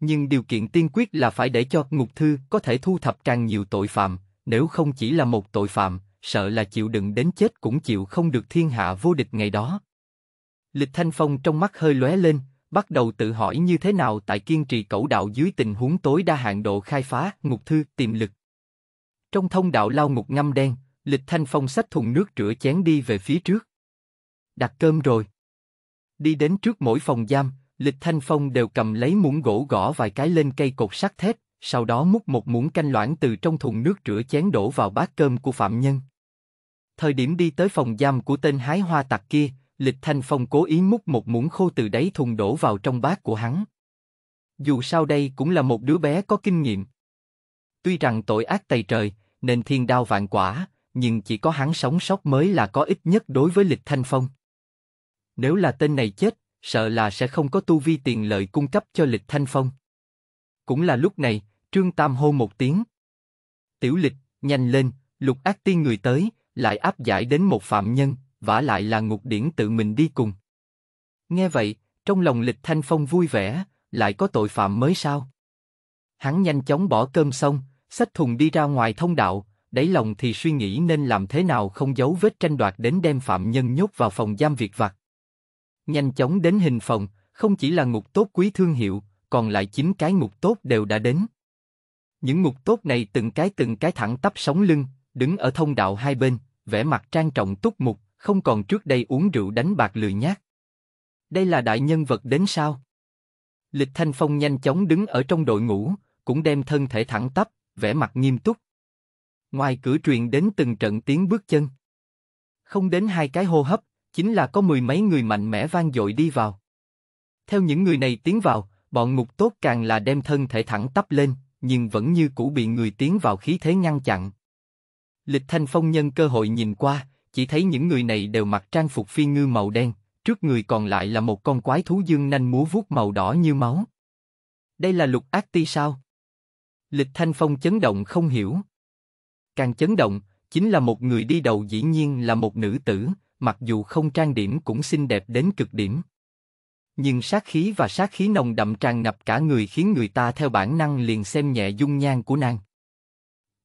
Nhưng điều kiện tiên quyết là phải để cho ngục thư có thể thu thập càng nhiều tội phạm, nếu không chỉ là một tội phạm, sợ là chịu đựng đến chết cũng chịu không được thiên hạ vô địch ngày đó. Lịch Thanh Phong trong mắt hơi lóe lên, bắt đầu tự hỏi như thế nào tại kiên trì cẩu đạo dưới tình huống tối đa hạn độ khai phá, ngục thư, tiềm lực. Trong thông đạo lao ngục ngâm đen, Lịch Thanh Phong sách thùng nước rửa chén đi về phía trước. Đặt cơm rồi. Đi đến trước mỗi phòng giam, Lịch Thanh Phong đều cầm lấy muỗng gỗ gõ vài cái lên cây cột sắt thép, sau đó múc một muỗng canh loãng từ trong thùng nước rửa chén đổ vào bát cơm của phạm nhân. Thời điểm đi tới phòng giam của tên hái hoa tặc kia, Lịch Thanh Phong cố ý múc một muỗng khô từ đáy thùng đổ vào trong bát của hắn. Dù sao đây cũng là một đứa bé có kinh nghiệm. Tuy rằng tội ác tày trời, nên thiên đao vạn quả, nhưng chỉ có hắn sống sót mới là có ích nhất đối với Lịch Thanh Phong. Nếu là tên này chết, sợ là sẽ không có tu vi tiền lợi cung cấp cho Lịch Thanh Phong. Cũng là lúc này, Trương Tam hô một tiếng. Tiểu Lịch, nhanh lên, lục ác tiên người tới, lại áp giải đến một phạm nhân, vả lại là ngục điển tự mình đi cùng. Nghe vậy, trong lòng Lịch Thanh Phong vui vẻ, lại có tội phạm mới sao? Hắn nhanh chóng bỏ cơm xong, xách thùng đi ra ngoài thông đạo, đáy lòng thì suy nghĩ nên làm thế nào không giấu vết tranh đoạt đến đem phạm nhân nhốt vào phòng giam việc vặt. Nhanh chóng đến hình phòng, không chỉ là ngục tốt quý thương hiệu, còn lại chín cái ngục tốt đều đã đến. Những ngục tốt này từng cái từng cái thẳng tắp sống lưng, đứng ở thông đạo hai bên, vẻ mặt trang trọng túc mục, không còn trước đây uống rượu đánh bạc lười nhác. Đây là đại nhân vật đến sao? Lịch Thanh Phong nhanh chóng đứng ở trong đội ngũ, cũng đem thân thể thẳng tắp, vẻ mặt nghiêm túc. Ngoài cửa truyền đến từng trận tiếng bước chân. Không đến hai cái hô hấp, chính là có mười mấy người mạnh mẽ vang dội đi vào. Theo những người này tiến vào, bọn ngục tốt càng là đem thân thể thẳng tắp lên, nhưng vẫn như cũ bị người tiến vào khí thế ngăn chặn. Lịch Thanh Phong nhân cơ hội nhìn qua, chỉ thấy những người này đều mặc trang phục phi ngư màu đen, trước người còn lại là một con quái thú dương nanh múa vuốt màu đỏ như máu. Đây là lục ác ti sao? Lịch Thanh Phong chấn động không hiểu. Càng chấn động, chính là một người đi đầu dĩ nhiên là một nữ tử, mặc dù không trang điểm cũng xinh đẹp đến cực điểm. Nhưng sát khí và sát khí nồng đậm tràn ngập cả người khiến người ta theo bản năng liền xem nhẹ dung nhan của nàng.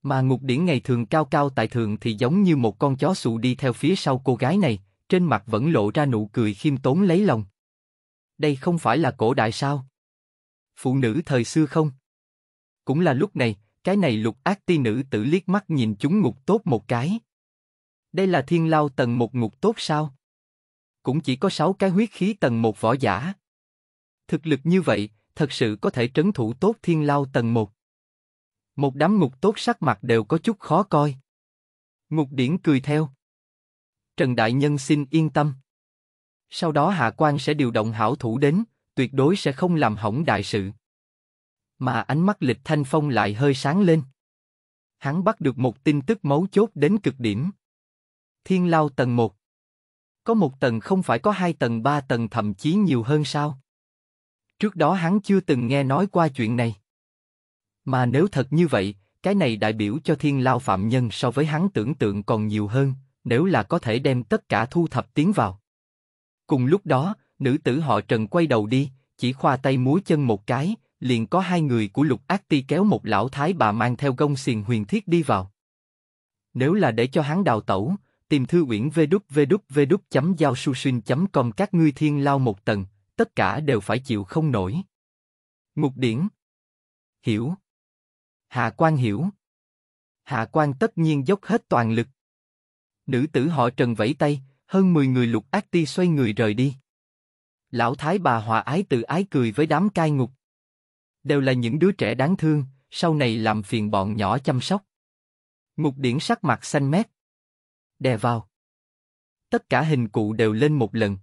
Mà Ngục Điển ngày thường cao cao tại thượng thì giống như một con chó sụ đi theo phía sau cô gái này, trên mặt vẫn lộ ra nụ cười khiêm tốn lấy lòng. Đây không phải là cổ đại sao? Phụ nữ thời xưa không? Cũng là lúc này, cái này lục ác ti nữ tử liếc mắt nhìn chúng ngục tốt một cái. Đây là thiên lao tầng một ngục tốt sao? Cũng chỉ có sáu cái huyết khí tầng một võ giả. Thực lực như vậy, thật sự có thể trấn thủ tốt thiên lao tầng một. Một đám ngục tốt sắc mặt đều có chút khó coi. Ngục điển cười theo. Trần Đại Nhân xin yên tâm. Sau đó Hạ quan sẽ điều động hảo thủ đến, tuyệt đối sẽ không làm hỏng đại sự. Mà ánh mắt lịch thanh phong lại hơi sáng lên. Hắn bắt được một tin tức mấu chốt đến cực điểm. Thiên lao tầng 1 Có một tầng không phải có hai tầng ba tầng thậm chí nhiều hơn sao? Trước đó hắn chưa từng nghe nói qua chuyện này. Mà nếu thật như vậy, cái này đại biểu cho thiên lao phạm nhân so với hắn tưởng tượng còn nhiều hơn, nếu là có thể đem tất cả thu thập tiến vào. Cùng lúc đó, nữ tử họ Trần quay đầu đi, chỉ khoa tay múa chân một cái, liền có hai người của lục ác ti kéo một lão thái bà mang theo gông xiềng huyền thiết đi vào. Nếu là để cho hắn đào tẩu, tìm thư uyển vê đúc vê chấm giao su xuyên chấm com các ngươi thiên lao một tầng, tất cả đều phải chịu không nổi. Mục điển Hiểu Hạ Quan hiểu. Hạ Quan tất nhiên dốc hết toàn lực. Nữ tử họ Trần vẫy tay, hơn 10 người lục ác ti xoay người rời đi. Lão thái bà hòa ái tự ái cười với đám cai ngục. Đều là những đứa trẻ đáng thương, sau này làm phiền bọn nhỏ chăm sóc. Ngục điển sắc mặt xanh mét. Đè vào. Tất cả hình cụ đều lên một lần.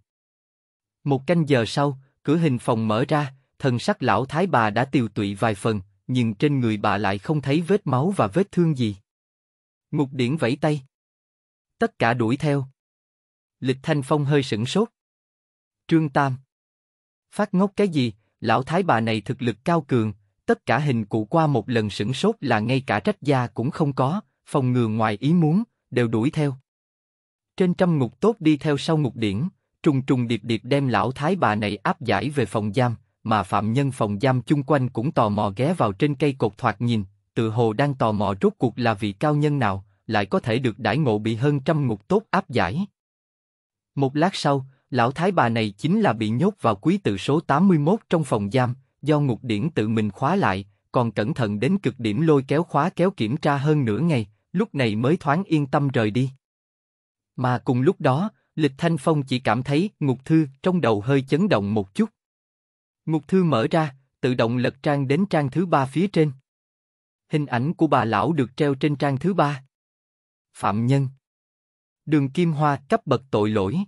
Một canh giờ sau, cửa hình phòng mở ra, thần sắc lão thái bà đã tiều tụy vài phần, nhưng trên người bà lại không thấy vết máu và vết thương gì. Ngục điển vẫy tay. Tất cả đuổi theo. Lịch Thanh Phong hơi sửng sốt. Trương Tam. Phát ngốc cái gì, lão thái bà này thực lực cao cường, tất cả hình cụ qua một lần sửng sốt là ngay cả trách gia cũng không có, phòng ngừa ngoài ý muốn, đều đuổi theo. Trên trăm ngục tốt đi theo sau ngục điển, trùng trùng điệp điệp đem lão thái bà này áp giải về phòng giam, mà phạm nhân phòng giam chung quanh cũng tò mò ghé vào trên cây cột thoạt nhìn, tự hồ đang tò mò rốt cuộc là vị cao nhân nào, lại có thể được đãi ngộ bị hơn trăm ngục tốt áp giải. Một lát sau, lão thái bà này chính là bị nhốt vào quý tự số 81 trong phòng giam, do ngục điển tự mình khóa lại, còn cẩn thận đến cực điểm lôi kéo khóa kéo kiểm tra hơn nửa ngày, lúc này mới thoáng yên tâm rời đi. Mà cùng lúc đó, Lịch Thanh Phong chỉ cảm thấy ngục thư trong đầu hơi chấn động một chút, Ngục thư mở ra, tự động lật trang đến trang thứ ba phía trên. Hình ảnh của bà lão được treo trên trang thứ ba. Phạm nhân. Đường Kim Hoa cấp bậc tội lỗi.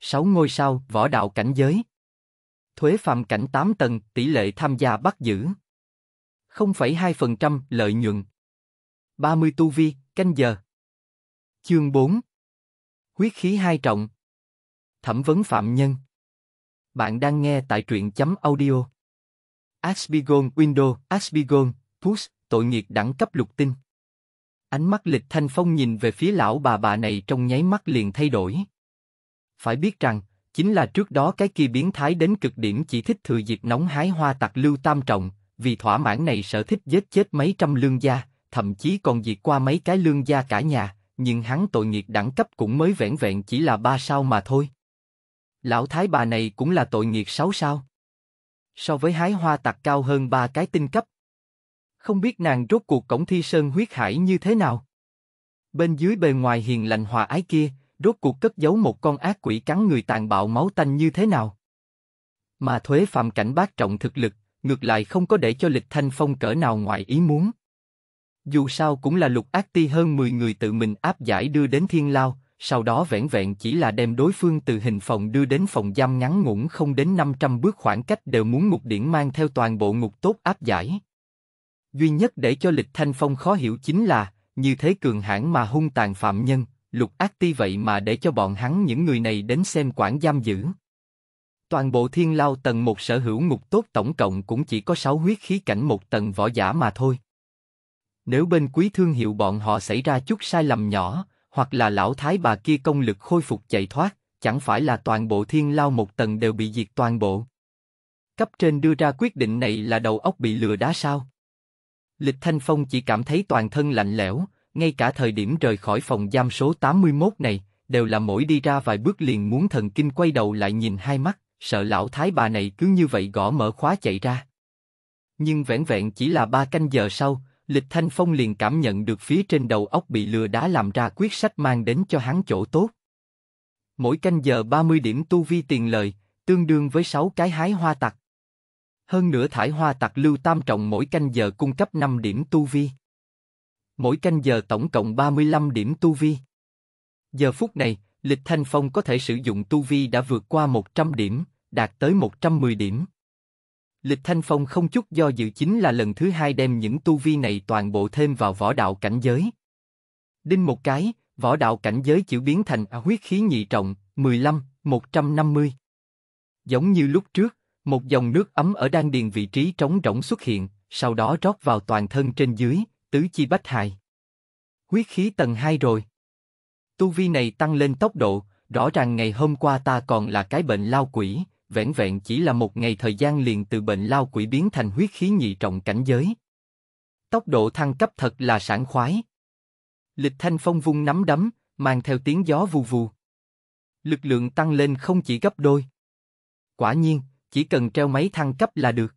Sáu ngôi sao, võ đạo cảnh giới. Thuế phạm cảnh 8 tầng, tỷ lệ tham gia bắt giữ. 0,2% lợi nhuận. 30 tu vi, canh giờ. Chương 4 Huyết khí hai trọng Thẩm vấn phạm nhân bạn đang nghe tại truyện chấm audio. Asbigon Window, Asbigon, Push, tội nghiệt đẳng cấp lục tinh. Ánh mắt lịch thanh phong nhìn về phía lão bà bà này trong nháy mắt liền thay đổi. Phải biết rằng, chính là trước đó cái kia biến thái đến cực điểm chỉ thích thừa dịp nóng hái hoa tặc lưu tam trọng, vì thỏa mãn này sở thích giết chết mấy trăm lương gia, thậm chí còn diệt qua mấy cái lương gia cả nhà, nhưng hắn tội nghiệp đẳng cấp cũng mới vẹn vẹn chỉ là ba sao mà thôi. Lão thái bà này cũng là tội nghiệt sáu sao. So với hái hoa tặc cao hơn ba cái tinh cấp. Không biết nàng rốt cuộc cổng thi sơn huyết hải như thế nào. Bên dưới bề ngoài hiền lành hòa ái kia, rốt cuộc cất giấu một con ác quỷ cắn người tàn bạo máu tanh như thế nào. Mà thuế phạm cảnh bác trọng thực lực, ngược lại không có để cho lịch thanh phong cỡ nào ngoài ý muốn. Dù sao cũng là lục ác ti hơn 10 người tự mình áp giải đưa đến thiên lao, sau đó vẻn vẹn chỉ là đem đối phương từ hình phòng đưa đến phòng giam ngắn ngủn không đến 500 bước khoảng cách đều muốn ngục điển mang theo toàn bộ ngục tốt áp giải. Duy nhất để cho Lịch Thanh Phong khó hiểu chính là, như thế cường hãn mà hung tàn phạm nhân, lục ác ti vậy mà để cho bọn hắn những người này đến xem quản giam giữ. Toàn bộ thiên lao tầng một sở hữu ngục tốt tổng cộng cũng chỉ có 6 huyết khí cảnh một tầng võ giả mà thôi. Nếu bên quý thương hiệu bọn họ xảy ra chút sai lầm nhỏ, hoặc là lão thái bà kia công lực khôi phục chạy thoát, chẳng phải là toàn bộ thiên lao một tầng đều bị diệt toàn bộ. Cấp trên đưa ra quyết định này là đầu óc bị lừa đá sao? Lịch Thanh Phong chỉ cảm thấy toàn thân lạnh lẽo, ngay cả thời điểm rời khỏi phòng giam số 81 này, đều là mỗi đi ra vài bước liền muốn thần kinh quay đầu lại nhìn hai mắt, sợ lão thái bà này cứ như vậy gõ mở khóa chạy ra. Nhưng vẹn vẹn chỉ là ba canh giờ sau, Lịch Thanh Phong liền cảm nhận được phía trên đầu óc bị lừa đá làm ra quyết sách mang đến cho hắn chỗ tốt. Mỗi canh giờ 30 điểm tu vi tiền lời, tương đương với 6 cái hái hoa tặc. Hơn nữa thải hoa tặc lưu tam trọng mỗi canh giờ cung cấp 5 điểm tu vi. Mỗi canh giờ tổng cộng 35 điểm tu vi. Giờ phút này, Lịch Thanh Phong có thể sử dụng tu vi đã vượt qua 100 điểm, đạt tới 110 điểm. Lịch Thanh Phong không chút do dự chính là lần thứ hai đem những tu vi này toàn bộ thêm vào võ đạo cảnh giới. Đinh một cái, võ đạo cảnh giới chữ biến thành huyết khí nhị trọng, 15, 150. Giống như lúc trước, một dòng nước ấm ở đan điền vị trí trống rỗng xuất hiện, sau đó rót vào toàn thân trên dưới, tứ chi bách hài. Huyết khí tầng 2 rồi. Tu vi này tăng lên tốc độ, rõ ràng ngày hôm qua ta còn là cái bệnh lao quỷ, vẻn vẹn chỉ là một ngày thời gian liền từ bệnh lao quỷ biến thành huyết khí nhị trọng cảnh giới. Tốc độ thăng cấp thật là sảng khoái. Lịch Thanh Phong vung nắm đấm, mang theo tiếng gió vù vù. Lực lượng tăng lên không chỉ gấp đôi. Quả nhiên, chỉ cần treo máy thăng cấp là được.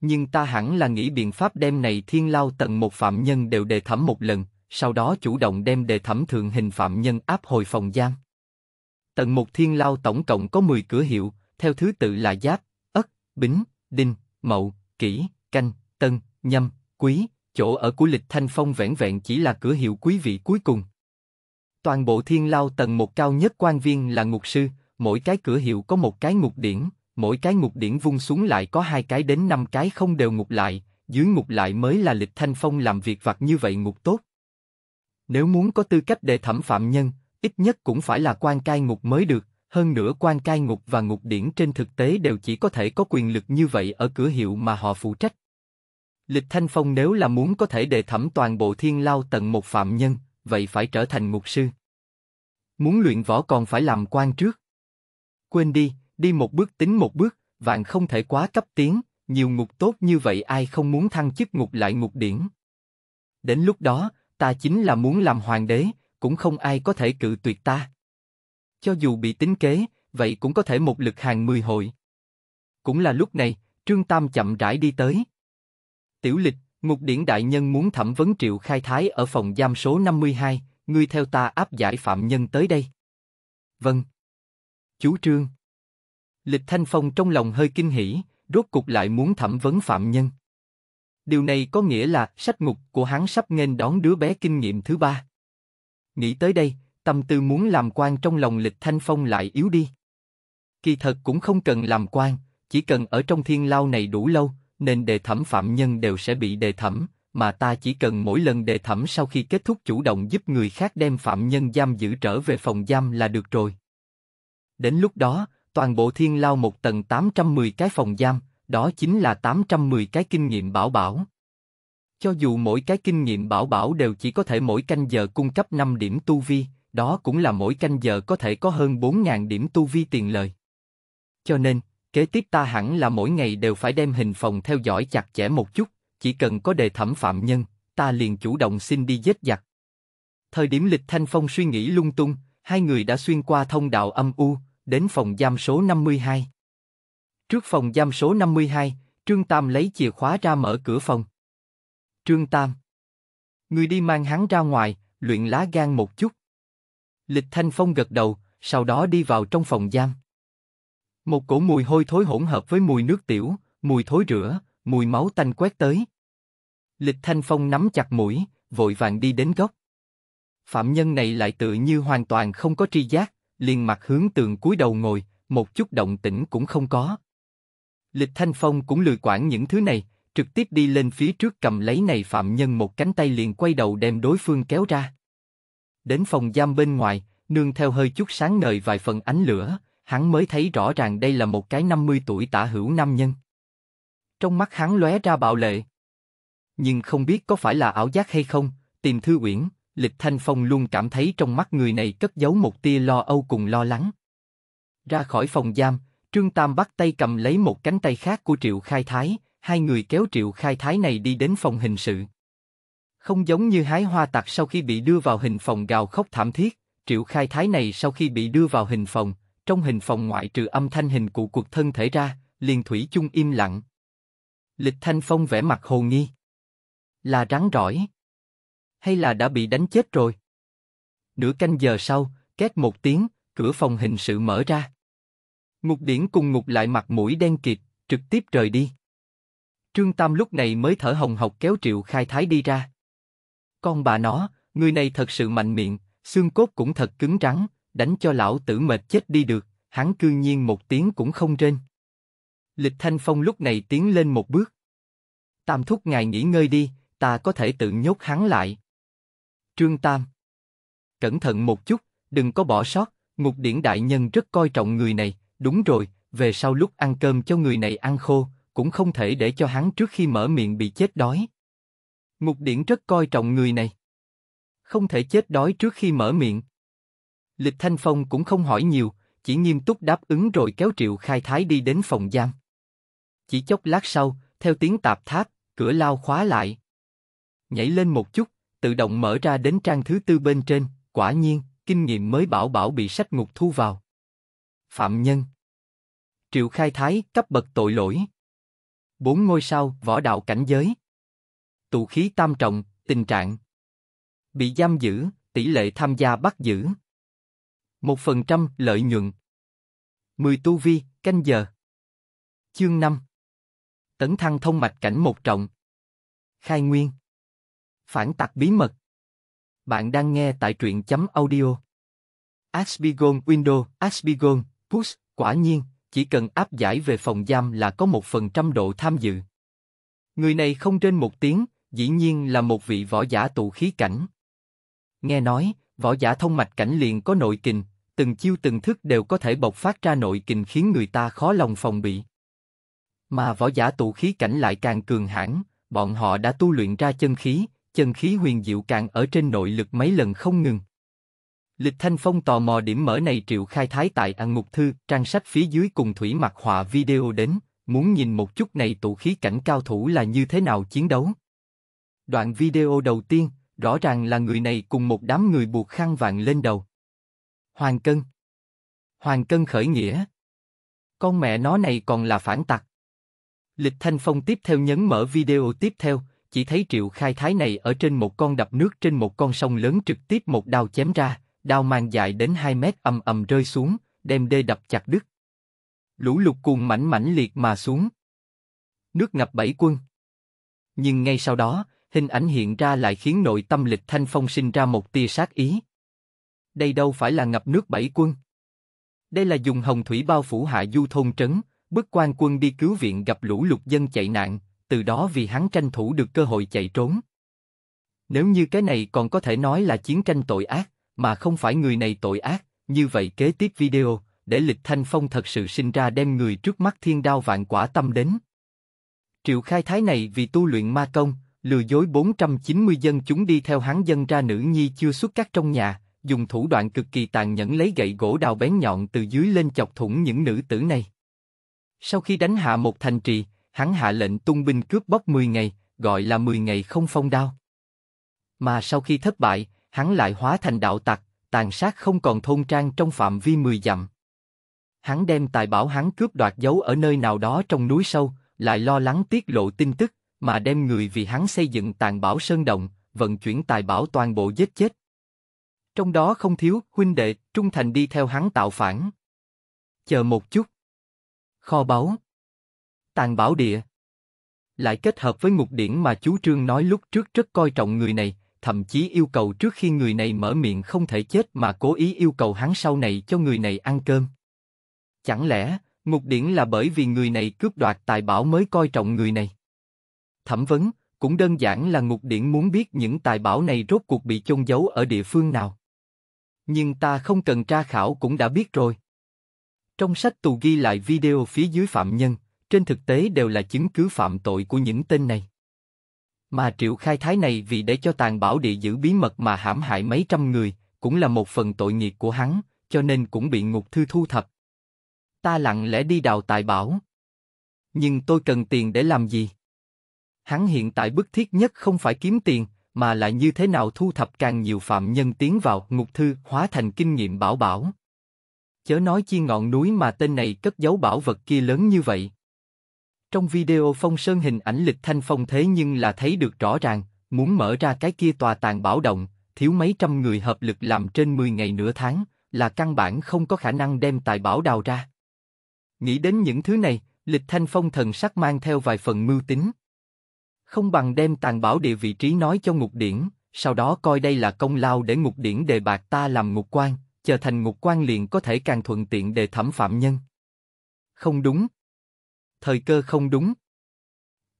Nhưng ta hẳn là nghĩ biện pháp đem này thiên lao tận một phạm nhân đều đề thẩm một lần, sau đó chủ động đem đề thẩm thượng hình phạm nhân áp hồi phòng giam. Tận một thiên lao tổng cộng có 10 cửa hiệu, theo thứ tự là Giáp, Ất, Bính, Đinh, Mậu, Kỷ, Canh, Tân, Nhâm, Quý, chỗ ở của Lịch Thanh Phong vẻn vẹn chỉ là cửa hiệu quý vị cuối cùng. Toàn bộ thiên lao tầng một cao nhất quan viên là ngục sư, mỗi cái cửa hiệu có một cái ngục điển, mỗi cái ngục điển vung xuống lại có hai cái đến năm cái không đều ngục lại, dưới ngục lại mới là Lịch Thanh Phong làm việc vặt như vậy ngục tốt. Nếu muốn có tư cách để thẩm phạm nhân, ít nhất cũng phải là quan cai ngục mới được, hơn nữa quan cai ngục và ngục điển trên thực tế đều chỉ có thể có quyền lực như vậy ở cửa hiệu mà họ phụ trách. Lịch Thanh Phong nếu là muốn có thể đề thẩm toàn bộ thiên lao tận một phạm nhân, vậy phải trở thành ngục sư. Muốn luyện võ còn phải làm quan trước. Quên đi, đi một bước tính một bước, vạn không thể quá cấp tiến, nhiều ngục tốt như vậy ai không muốn thăng chức ngục lại ngục điển. Đến lúc đó, ta chính là muốn làm hoàng đế, cũng không ai có thể cự tuyệt ta cho dù bị tính kế, vậy cũng có thể một lực hàng mười hội. Cũng là lúc này, Trương Tam chậm rãi đi tới. Tiểu lịch, Ngục điển đại nhân muốn thẩm vấn triệu khai thái ở phòng giam số 52, ngươi theo ta áp giải phạm nhân tới đây. Vâng. Chú Trương. Lịch Thanh Phong trong lòng hơi kinh hỉ, rốt cục lại muốn thẩm vấn phạm nhân. Điều này có nghĩa là sách ngục của hắn sắp nghênh đón đứa bé kinh nghiệm thứ ba. Nghĩ tới đây, tâm tư muốn làm quan trong lòng lịch thanh phong lại yếu đi. Kỳ thật cũng không cần làm quan, chỉ cần ở trong thiên lao này đủ lâu, nên đề thẩm phạm nhân đều sẽ bị đề thẩm, mà ta chỉ cần mỗi lần đề thẩm sau khi kết thúc chủ động giúp người khác đem phạm nhân giam giữ trở về phòng giam là được rồi. Đến lúc đó, toàn bộ thiên lao một tầng 810 cái phòng giam, đó chính là 810 cái kinh nghiệm bảo bảo. Cho dù mỗi cái kinh nghiệm bảo bảo đều chỉ có thể mỗi canh giờ cung cấp 5 điểm tu vi, đó cũng là mỗi canh giờ có thể có hơn 4.000 điểm tu vi tiền lời. Cho nên, kế tiếp ta hẳn là mỗi ngày đều phải đem hình phòng theo dõi chặt chẽ một chút, chỉ cần có đề thẩm phạm nhân, ta liền chủ động xin đi giết giặc. Thời điểm lịch thanh phong suy nghĩ lung tung, hai người đã xuyên qua thông đạo âm u, đến phòng giam số 52. Trước phòng giam số 52, Trương Tam lấy chìa khóa ra mở cửa phòng. Trương Tam. Người đi mang hắn ra ngoài, luyện lá gan một chút. Lịch Thanh Phong gật đầu, sau đó đi vào trong phòng giam. Một cổ mùi hôi thối hỗn hợp với mùi nước tiểu, mùi thối rửa, mùi máu tanh quét tới. Lịch Thanh Phong nắm chặt mũi, vội vàng đi đến góc. Phạm nhân này lại tự như hoàn toàn không có tri giác, liền mặt hướng tường cúi đầu ngồi, một chút động tĩnh cũng không có. Lịch Thanh Phong cũng lười quản những thứ này, trực tiếp đi lên phía trước cầm lấy này phạm nhân một cánh tay liền quay đầu đem đối phương kéo ra đến phòng giam bên ngoài, nương theo hơi chút sáng ngời vài phần ánh lửa, hắn mới thấy rõ ràng đây là một cái 50 tuổi tả hữu nam nhân. Trong mắt hắn lóe ra bạo lệ. Nhưng không biết có phải là ảo giác hay không, tìm thư uyển, Lịch Thanh Phong luôn cảm thấy trong mắt người này cất giấu một tia lo âu cùng lo lắng. Ra khỏi phòng giam, Trương Tam bắt tay cầm lấy một cánh tay khác của Triệu Khai Thái, hai người kéo Triệu Khai Thái này đi đến phòng hình sự. Không giống như hái hoa tạc sau khi bị đưa vào hình phòng gào khóc thảm thiết, triệu khai thái này sau khi bị đưa vào hình phòng, trong hình phòng ngoại trừ âm thanh hình cụ cuộc thân thể ra, liền thủy chung im lặng. Lịch Thanh Phong vẽ mặt hồ nghi. Là rắn rỏi? Hay là đã bị đánh chết rồi? Nửa canh giờ sau, két một tiếng, cửa phòng hình sự mở ra. Ngục điển cùng ngục lại mặt mũi đen kịt, trực tiếp rời đi. Trương Tam lúc này mới thở hồng hộc kéo Triệu Khai Thái đi ra. Con bà nó, người này thật sự mạnh miệng, xương cốt cũng thật cứng rắn, đánh cho lão tử mệt chết đi được, hắn cư nhiên một tiếng cũng không rên. Lịch Thanh Phong lúc này tiến lên một bước. Tam thúc ngài nghỉ ngơi đi, ta có thể tự nhốt hắn lại. Trương Tam. Cẩn thận một chút, đừng có bỏ sót, ngục điển đại nhân rất coi trọng người này, đúng rồi, về sau lúc ăn cơm cho người này ăn khô, cũng không thể để cho hắn trước khi mở miệng bị chết đói. Ngục điển rất coi trọng người này. Không thể chết đói trước khi mở miệng. Lịch Thanh Phong cũng không hỏi nhiều, chỉ nghiêm túc đáp ứng rồi kéo Triệu Khai Thái đi đến phòng giam. Chỉ chốc lát sau, theo tiếng tạp tháp, cửa lao khóa lại. Nhảy lên một chút, tự động mở ra đến trang thứ tư bên trên, quả nhiên, kinh nghiệm mới bảo bảo bị sách ngục thu vào. Phạm nhân Triệu Khai Thái cấp bậc tội lỗi. Bốn ngôi sao võ đạo cảnh giới tụ khí tam trọng, tình trạng bị giam giữ, tỷ lệ tham gia bắt giữ một phần trăm lợi nhuận 10 tu vi, canh giờ Chương 5 Tấn thăng thông mạch cảnh một trọng Khai nguyên Phản tặc bí mật Bạn đang nghe tại truyện chấm audio Asbigon Window, Asbigon, Push, quả nhiên, chỉ cần áp giải về phòng giam là có một phần trăm độ tham dự. Người này không trên một tiếng, dĩ nhiên là một vị võ giả tụ khí cảnh. Nghe nói, võ giả thông mạch cảnh liền có nội kình, từng chiêu từng thức đều có thể bộc phát ra nội kình khiến người ta khó lòng phòng bị. Mà võ giả tụ khí cảnh lại càng cường hãn, bọn họ đã tu luyện ra chân khí, chân khí huyền diệu càng ở trên nội lực mấy lần không ngừng. Lịch Thanh Phong tò mò điểm mở này triệu khai thái tại ăn mục thư, trang sách phía dưới cùng thủy mặc họa video đến, muốn nhìn một chút này tụ khí cảnh cao thủ là như thế nào chiến đấu. Đoạn video đầu tiên, rõ ràng là người này cùng một đám người buộc khăn vàng lên đầu. Hoàng Cân Hoàng Cân khởi nghĩa Con mẹ nó này còn là phản tặc. Lịch Thanh Phong tiếp theo nhấn mở video tiếp theo, chỉ thấy triệu khai thái này ở trên một con đập nước trên một con sông lớn trực tiếp một đao chém ra, đao mang dài đến 2 mét ầm ầm rơi xuống, đem đê đập chặt đứt. Lũ lục cuồng mảnh mảnh liệt mà xuống. Nước ngập bảy quân. Nhưng ngay sau đó, hình ảnh hiện ra lại khiến nội tâm lịch thanh phong sinh ra một tia sát ý. Đây đâu phải là ngập nước bảy quân. Đây là dùng hồng thủy bao phủ hạ du thôn trấn, bức quan quân đi cứu viện gặp lũ lục dân chạy nạn, từ đó vì hắn tranh thủ được cơ hội chạy trốn. Nếu như cái này còn có thể nói là chiến tranh tội ác, mà không phải người này tội ác, như vậy kế tiếp video, để lịch thanh phong thật sự sinh ra đem người trước mắt thiên đao vạn quả tâm đến. Triệu khai thái này vì tu luyện ma công, lừa dối 490 dân chúng đi theo hắn dân ra nữ nhi chưa xuất các trong nhà, dùng thủ đoạn cực kỳ tàn nhẫn lấy gậy gỗ đào bén nhọn từ dưới lên chọc thủng những nữ tử này. Sau khi đánh hạ một thành trì, hắn hạ lệnh tung binh cướp bóc 10 ngày, gọi là 10 ngày không phong đao. Mà sau khi thất bại, hắn lại hóa thành đạo tặc, tàn sát không còn thôn trang trong phạm vi 10 dặm. Hắn đem tài bảo hắn cướp đoạt giấu ở nơi nào đó trong núi sâu, lại lo lắng tiết lộ tin tức, mà đem người vì hắn xây dựng tàn bảo sơn động, vận chuyển tài bảo toàn bộ giết chết. Trong đó không thiếu huynh đệ, trung thành đi theo hắn tạo phản. Chờ một chút. Kho báu. Tàn bảo địa. Lại kết hợp với ngục điển mà chú Trương nói lúc trước rất coi trọng người này, thậm chí yêu cầu trước khi người này mở miệng không thể chết mà cố ý yêu cầu hắn sau này cho người này ăn cơm. Chẳng lẽ, ngục điển là bởi vì người này cướp đoạt tài bảo mới coi trọng người này? thẩm vấn, cũng đơn giản là ngục điển muốn biết những tài bảo này rốt cuộc bị chôn giấu ở địa phương nào. Nhưng ta không cần tra khảo cũng đã biết rồi. Trong sách tù ghi lại video phía dưới phạm nhân, trên thực tế đều là chứng cứ phạm tội của những tên này. Mà triệu khai thái này vì để cho tàn bảo địa giữ bí mật mà hãm hại mấy trăm người, cũng là một phần tội nghiệp của hắn, cho nên cũng bị ngục thư thu thập. Ta lặng lẽ đi đào tài bảo. Nhưng tôi cần tiền để làm gì? Hắn hiện tại bức thiết nhất không phải kiếm tiền, mà là như thế nào thu thập càng nhiều phạm nhân tiến vào ngục thư hóa thành kinh nghiệm bảo bảo. Chớ nói chi ngọn núi mà tên này cất giấu bảo vật kia lớn như vậy. Trong video phong sơn hình ảnh lịch thanh phong thế nhưng là thấy được rõ ràng, muốn mở ra cái kia tòa tàn bảo động, thiếu mấy trăm người hợp lực làm trên 10 ngày nửa tháng, là căn bản không có khả năng đem tài bảo đào ra. Nghĩ đến những thứ này, lịch thanh phong thần sắc mang theo vài phần mưu tính không bằng đem tàn bảo địa vị trí nói cho ngục điển, sau đó coi đây là công lao để ngục điển đề bạc ta làm ngục quan, trở thành ngục quan liền có thể càng thuận tiện để thẩm phạm nhân. Không đúng. Thời cơ không đúng.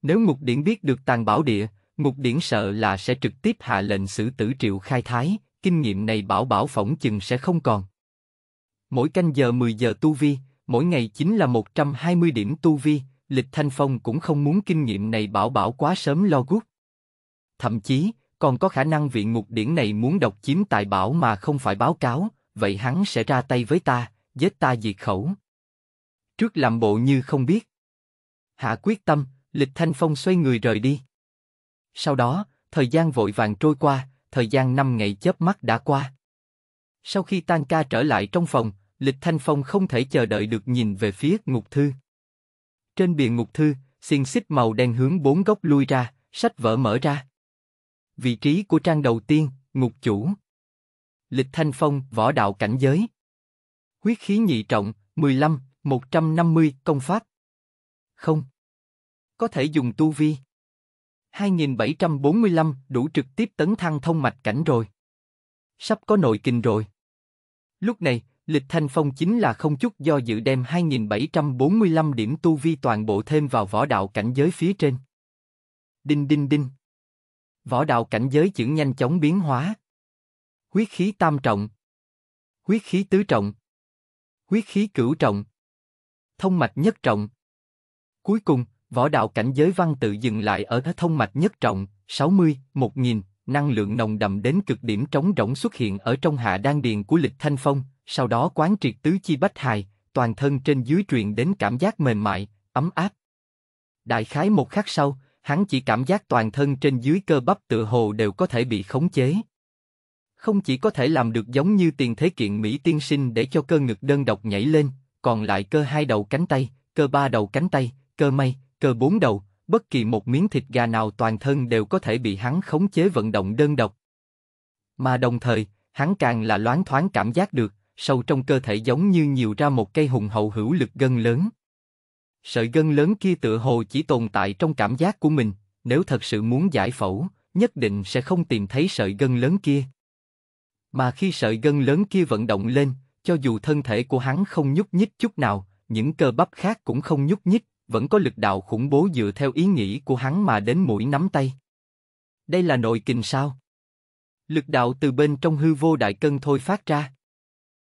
Nếu ngục điển biết được tàn bảo địa, ngục điển sợ là sẽ trực tiếp hạ lệnh xử tử triệu khai thái, kinh nghiệm này bảo bảo phỏng chừng sẽ không còn. Mỗi canh giờ 10 giờ tu vi, mỗi ngày chính là 120 điểm tu vi, Lịch Thanh Phong cũng không muốn kinh nghiệm này bảo bảo quá sớm lo gút. Thậm chí, còn có khả năng viện ngục điển này muốn độc chiếm tài bảo mà không phải báo cáo, vậy hắn sẽ ra tay với ta, giết ta diệt khẩu. Trước làm bộ như không biết. Hạ quyết tâm, Lịch Thanh Phong xoay người rời đi. Sau đó, thời gian vội vàng trôi qua, thời gian năm ngày chớp mắt đã qua. Sau khi tan ca trở lại trong phòng, Lịch Thanh Phong không thể chờ đợi được nhìn về phía ngục thư. Trên bìa ngục thư, xiên xích màu đen hướng bốn góc lui ra, sách vở mở ra. Vị trí của trang đầu tiên, ngục chủ. Lịch Thanh Phong, võ đạo cảnh giới. Huyết khí nhị trọng, 15, 150, công pháp. Không. Có thể dùng tu vi. 2745, đủ trực tiếp tấn thăng thông mạch cảnh rồi. Sắp có nội kinh rồi. Lúc này, Lịch Thanh Phong chính là không chút do dự đem 2745 điểm tu vi toàn bộ thêm vào võ đạo cảnh giới phía trên. Đinh đinh đinh. Võ đạo cảnh giới chữ nhanh chóng biến hóa. Huyết khí tam trọng. Huyết khí tứ trọng. Huyết khí cửu trọng. Thông mạch nhất trọng. Cuối cùng, võ đạo cảnh giới văn tự dừng lại ở thông mạch nhất trọng, 60, 1000, năng lượng nồng đậm đến cực điểm trống rỗng xuất hiện ở trong hạ đan điền của Lịch Thanh Phong, sau đó quán triệt tứ chi bách hài, toàn thân trên dưới truyền đến cảm giác mềm mại, ấm áp. Đại khái một khắc sau, hắn chỉ cảm giác toàn thân trên dưới cơ bắp tựa hồ đều có thể bị khống chế. Không chỉ có thể làm được giống như tiền thế kiện Mỹ tiên sinh để cho cơ ngực đơn độc nhảy lên, còn lại cơ hai đầu cánh tay, cơ ba đầu cánh tay, cơ mây, cơ bốn đầu, bất kỳ một miếng thịt gà nào toàn thân đều có thể bị hắn khống chế vận động đơn độc. Mà đồng thời, hắn càng là loáng thoáng cảm giác được, sâu trong cơ thể giống như nhiều ra một cây hùng hậu hữu lực gân lớn. Sợi gân lớn kia tựa hồ chỉ tồn tại trong cảm giác của mình, nếu thật sự muốn giải phẫu, nhất định sẽ không tìm thấy sợi gân lớn kia. Mà khi sợi gân lớn kia vận động lên, cho dù thân thể của hắn không nhúc nhích chút nào, những cơ bắp khác cũng không nhúc nhích, vẫn có lực đạo khủng bố dựa theo ý nghĩ của hắn mà đến mũi nắm tay. Đây là nội kình sao? Lực đạo từ bên trong hư vô đại cân thôi phát ra.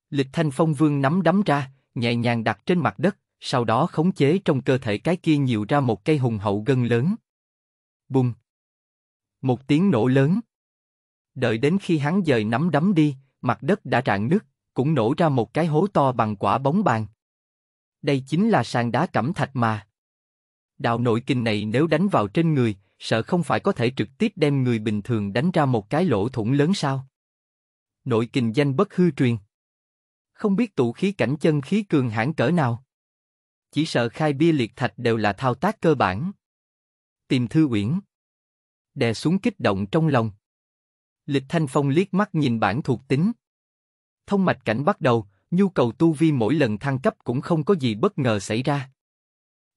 Lịch Thanh Phong Vương nắm đấm ra, nhẹ nhàng đặt trên mặt đất, sau đó khống chế trong cơ thể cái kia nhiều ra một cây hùng hậu gân lớn. Bùng! Một tiếng nổ lớn. Đợi đến khi hắn dời nắm đấm đi, mặt đất đã rạn nứt, cũng nổ ra một cái hố to bằng quả bóng bàn. Đây chính là sàn đá cẩm thạch mà. Đạo nội kinh này nếu đánh vào trên người, sợ không phải có thể trực tiếp đem người bình thường đánh ra một cái lỗ thủng lớn sao? Nội kinh danh bất hư truyền không biết tụ khí cảnh chân khí cường hãn cỡ nào. Chỉ sợ khai bia liệt thạch đều là thao tác cơ bản. Tìm thư uyển. Đè xuống kích động trong lòng. Lịch Thanh Phong liếc mắt nhìn bản thuộc tính. Thông mạch cảnh bắt đầu, nhu cầu tu vi mỗi lần thăng cấp cũng không có gì bất ngờ xảy ra.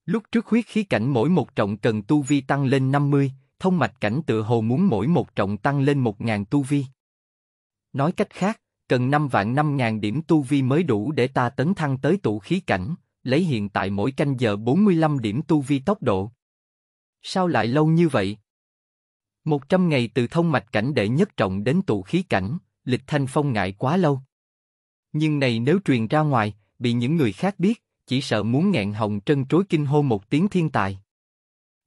Lúc trước huyết khí cảnh mỗi một trọng cần tu vi tăng lên 50, thông mạch cảnh tựa hồ muốn mỗi một trọng tăng lên 1.000 tu vi. Nói cách khác, cần 5 vạn 5 ngàn điểm tu vi mới đủ để ta tấn thăng tới tụ khí cảnh, lấy hiện tại mỗi canh giờ 45 điểm tu vi tốc độ. Sao lại lâu như vậy? 100 ngày từ thông mạch cảnh đệ nhất trọng đến tụ khí cảnh, lịch thanh phong ngại quá lâu. Nhưng này nếu truyền ra ngoài, bị những người khác biết, chỉ sợ muốn nghẹn hồng trân trối kinh hô một tiếng thiên tài.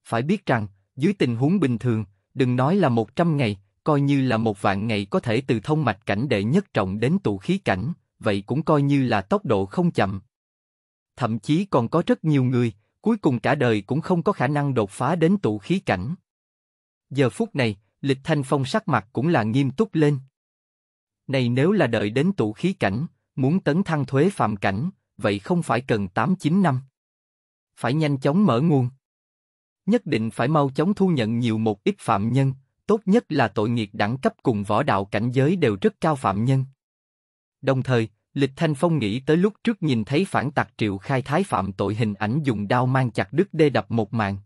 Phải biết rằng, dưới tình huống bình thường, đừng nói là 100 ngày, coi như là một vạn ngày có thể từ thông mạch cảnh đệ nhất trọng đến tụ khí cảnh, vậy cũng coi như là tốc độ không chậm. Thậm chí còn có rất nhiều người, cuối cùng cả đời cũng không có khả năng đột phá đến tụ khí cảnh. Giờ phút này, Lịch Thanh Phong sắc mặt cũng là nghiêm túc lên. Này nếu là đợi đến tụ khí cảnh, muốn tấn thăng thuế phạm cảnh, vậy không phải cần 8-9 năm. Phải nhanh chóng mở nguồn. Nhất định phải mau chóng thu nhận nhiều một ít phạm nhân, tốt nhất là tội nghiệp đẳng cấp cùng võ đạo cảnh giới đều rất cao phạm nhân. Đồng thời, Lịch Thanh Phong nghĩ tới lúc trước nhìn thấy phản tặc triệu khai thái phạm tội hình ảnh dùng đao mang chặt đứt đê đập một mạng.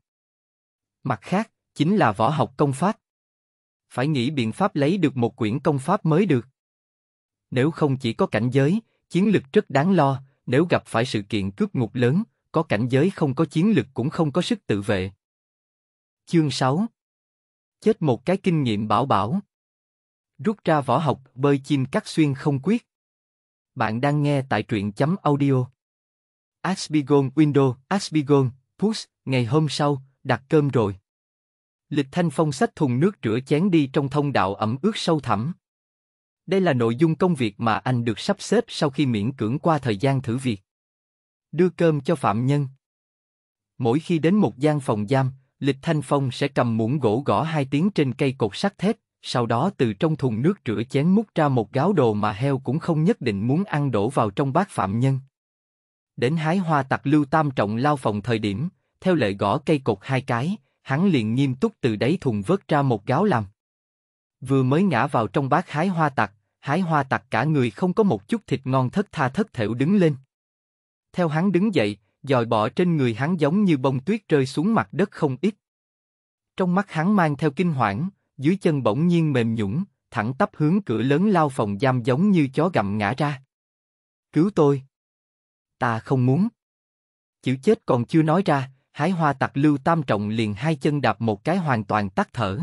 Mặt khác, chính là võ học công pháp. Phải nghĩ biện pháp lấy được một quyển công pháp mới được. Nếu không chỉ có cảnh giới, chiến lực rất đáng lo, nếu gặp phải sự kiện cướp ngục lớn, có cảnh giới không có chiến lực cũng không có sức tự vệ. Chương 6 Chết một cái kinh nghiệm bảo bảo. Rút ra võ học, bơi chim cắt xuyên không quyết. Bạn đang nghe tại truyện chấm audio. Asbigon Window, Asbigon, Push, ngày hôm sau, đặt cơm rồi. Lịch Thanh Phong sách thùng nước rửa chén đi trong thông đạo ẩm ướt sâu thẳm. Đây là nội dung công việc mà anh được sắp xếp sau khi miễn cưỡng qua thời gian thử việc. Đưa cơm cho phạm nhân. Mỗi khi đến một gian phòng giam, Lịch Thanh Phong sẽ cầm muỗng gỗ gõ hai tiếng trên cây cột sắt thép, sau đó từ trong thùng nước rửa chén múc ra một gáo đồ mà heo cũng không nhất định muốn ăn đổ vào trong bát phạm nhân. Đến hái hoa tặc Lưu Tam Trọng lao phòng thời điểm, theo lệ gõ cây cột hai cái, hắn liền nghiêm túc từ đáy thùng vớt ra một gáo làm. Vừa mới ngã vào trong bát hái hoa tặc, hái hoa tặc cả người không có một chút thịt ngon thất tha thất thểu đứng lên. Theo hắn đứng dậy, dòi bỏ trên người hắn giống như bông tuyết rơi xuống mặt đất không ít. Trong mắt hắn mang theo kinh hoảng, dưới chân bỗng nhiên mềm nhũn, thẳng tắp hướng cửa lớn lao phòng giam giống như chó gặm ngã ra. Cứu tôi! Ta không muốn! Chữ chết còn chưa nói ra, hái hoa tặc lưu tam trọng liền hai chân đạp một cái hoàn toàn tắt thở.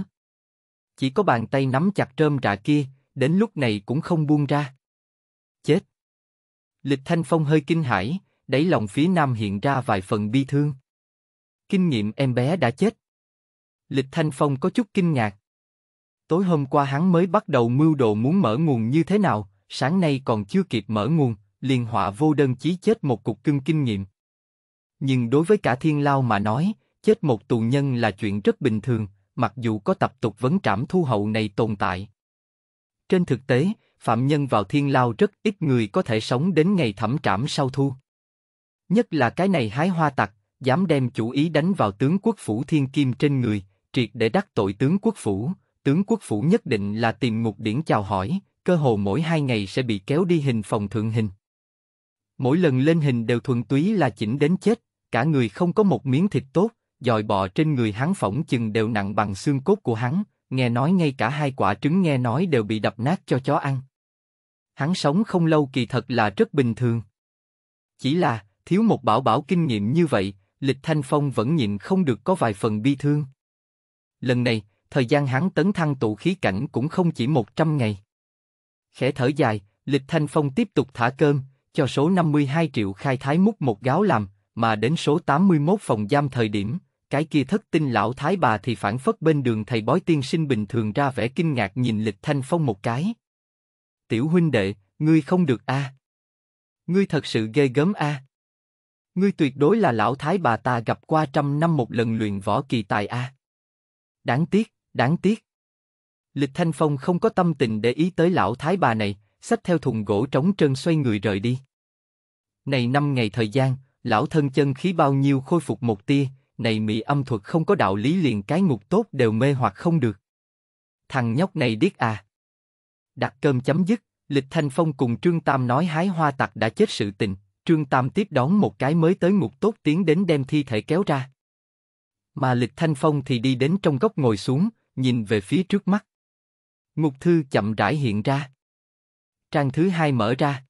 Chỉ có bàn tay nắm chặt trơm rạ kia, đến lúc này cũng không buông ra. Chết! Lịch Thanh Phong hơi kinh hãi, đáy lòng phía nam hiện ra vài phần bi thương. Kinh nghiệm em bé đã chết. Lịch Thanh Phong có chút kinh ngạc. Tối hôm qua hắn mới bắt đầu mưu đồ muốn mở nguồn như thế nào, sáng nay còn chưa kịp mở nguồn, liền họa vô đơn chí chết một cục cưng kinh nghiệm. Nhưng đối với cả thiên lao mà nói, chết một tù nhân là chuyện rất bình thường, mặc dù có tập tục vấn trảm thu hậu này tồn tại. Trên thực tế, phạm nhân vào thiên lao rất ít người có thể sống đến ngày thẩm trảm sau thu. Nhất là cái này hái hoa tặc, dám đem chủ ý đánh vào tướng quốc phủ thiên kim trên người, triệt để đắc tội tướng quốc phủ, tướng quốc phủ nhất định là tìm ngục điển chào hỏi, cơ hồ mỗi hai ngày sẽ bị kéo đi hình phòng thượng hình. Mỗi lần lên hình đều thuần túy là chỉnh đến chết, cả người không có một miếng thịt tốt, dòi bò trên người hắn phỏng chừng đều nặng bằng xương cốt của hắn, nghe nói ngay cả hai quả trứng nghe nói đều bị đập nát cho chó ăn. Hắn sống không lâu kỳ thật là rất bình thường. Chỉ là, thiếu một bảo bảo kinh nghiệm như vậy, Lịch Thanh Phong vẫn nhịn không được có vài phần bi thương. Lần này, thời gian hắn tấn thăng tụ khí cảnh cũng không chỉ 100 ngày. Khẽ thở dài, Lịch Thanh Phong tiếp tục thả cơm, cho số 52 triệu khai thái múc một gáo làm, mà đến số 81 phòng giam thời điểm, cái kia thất tinh lão thái bà thì phản phất bên đường thầy bói tiên sinh bình thường ra vẻ kinh ngạc nhìn Lịch Thanh Phong một cái. Tiểu huynh đệ, ngươi không được a. À. Ngươi thật sự ghê gớm a. À. Ngươi tuyệt đối là lão thái bà ta gặp qua trăm năm một lần luyện võ kỳ tài a. Đáng tiếc, đáng tiếc. Lịch Thanh Phong không có tâm tình để ý tới lão thái bà này, xách theo thùng gỗ trống trơn xoay người rời đi. Này năm ngày thời gian, lão thân chân khí bao nhiêu khôi phục một tia, này mỹ âm thuật không có đạo lý liền cái ngục tốt đều mê hoặc không được. Thằng nhóc này điếc à. Đặt cơm chấm dứt, Lịch Thanh Phong cùng Trương Tam nói hái hoa tặc đã chết sự tình, Trương Tam tiếp đón một cái mới tới ngục tốt tiến đến đem thi thể kéo ra. Mà Lịch Thanh Phong thì đi đến trong góc ngồi xuống, nhìn về phía trước mắt. Ngục thư chậm rãi hiện ra. Trang thứ hai mở ra.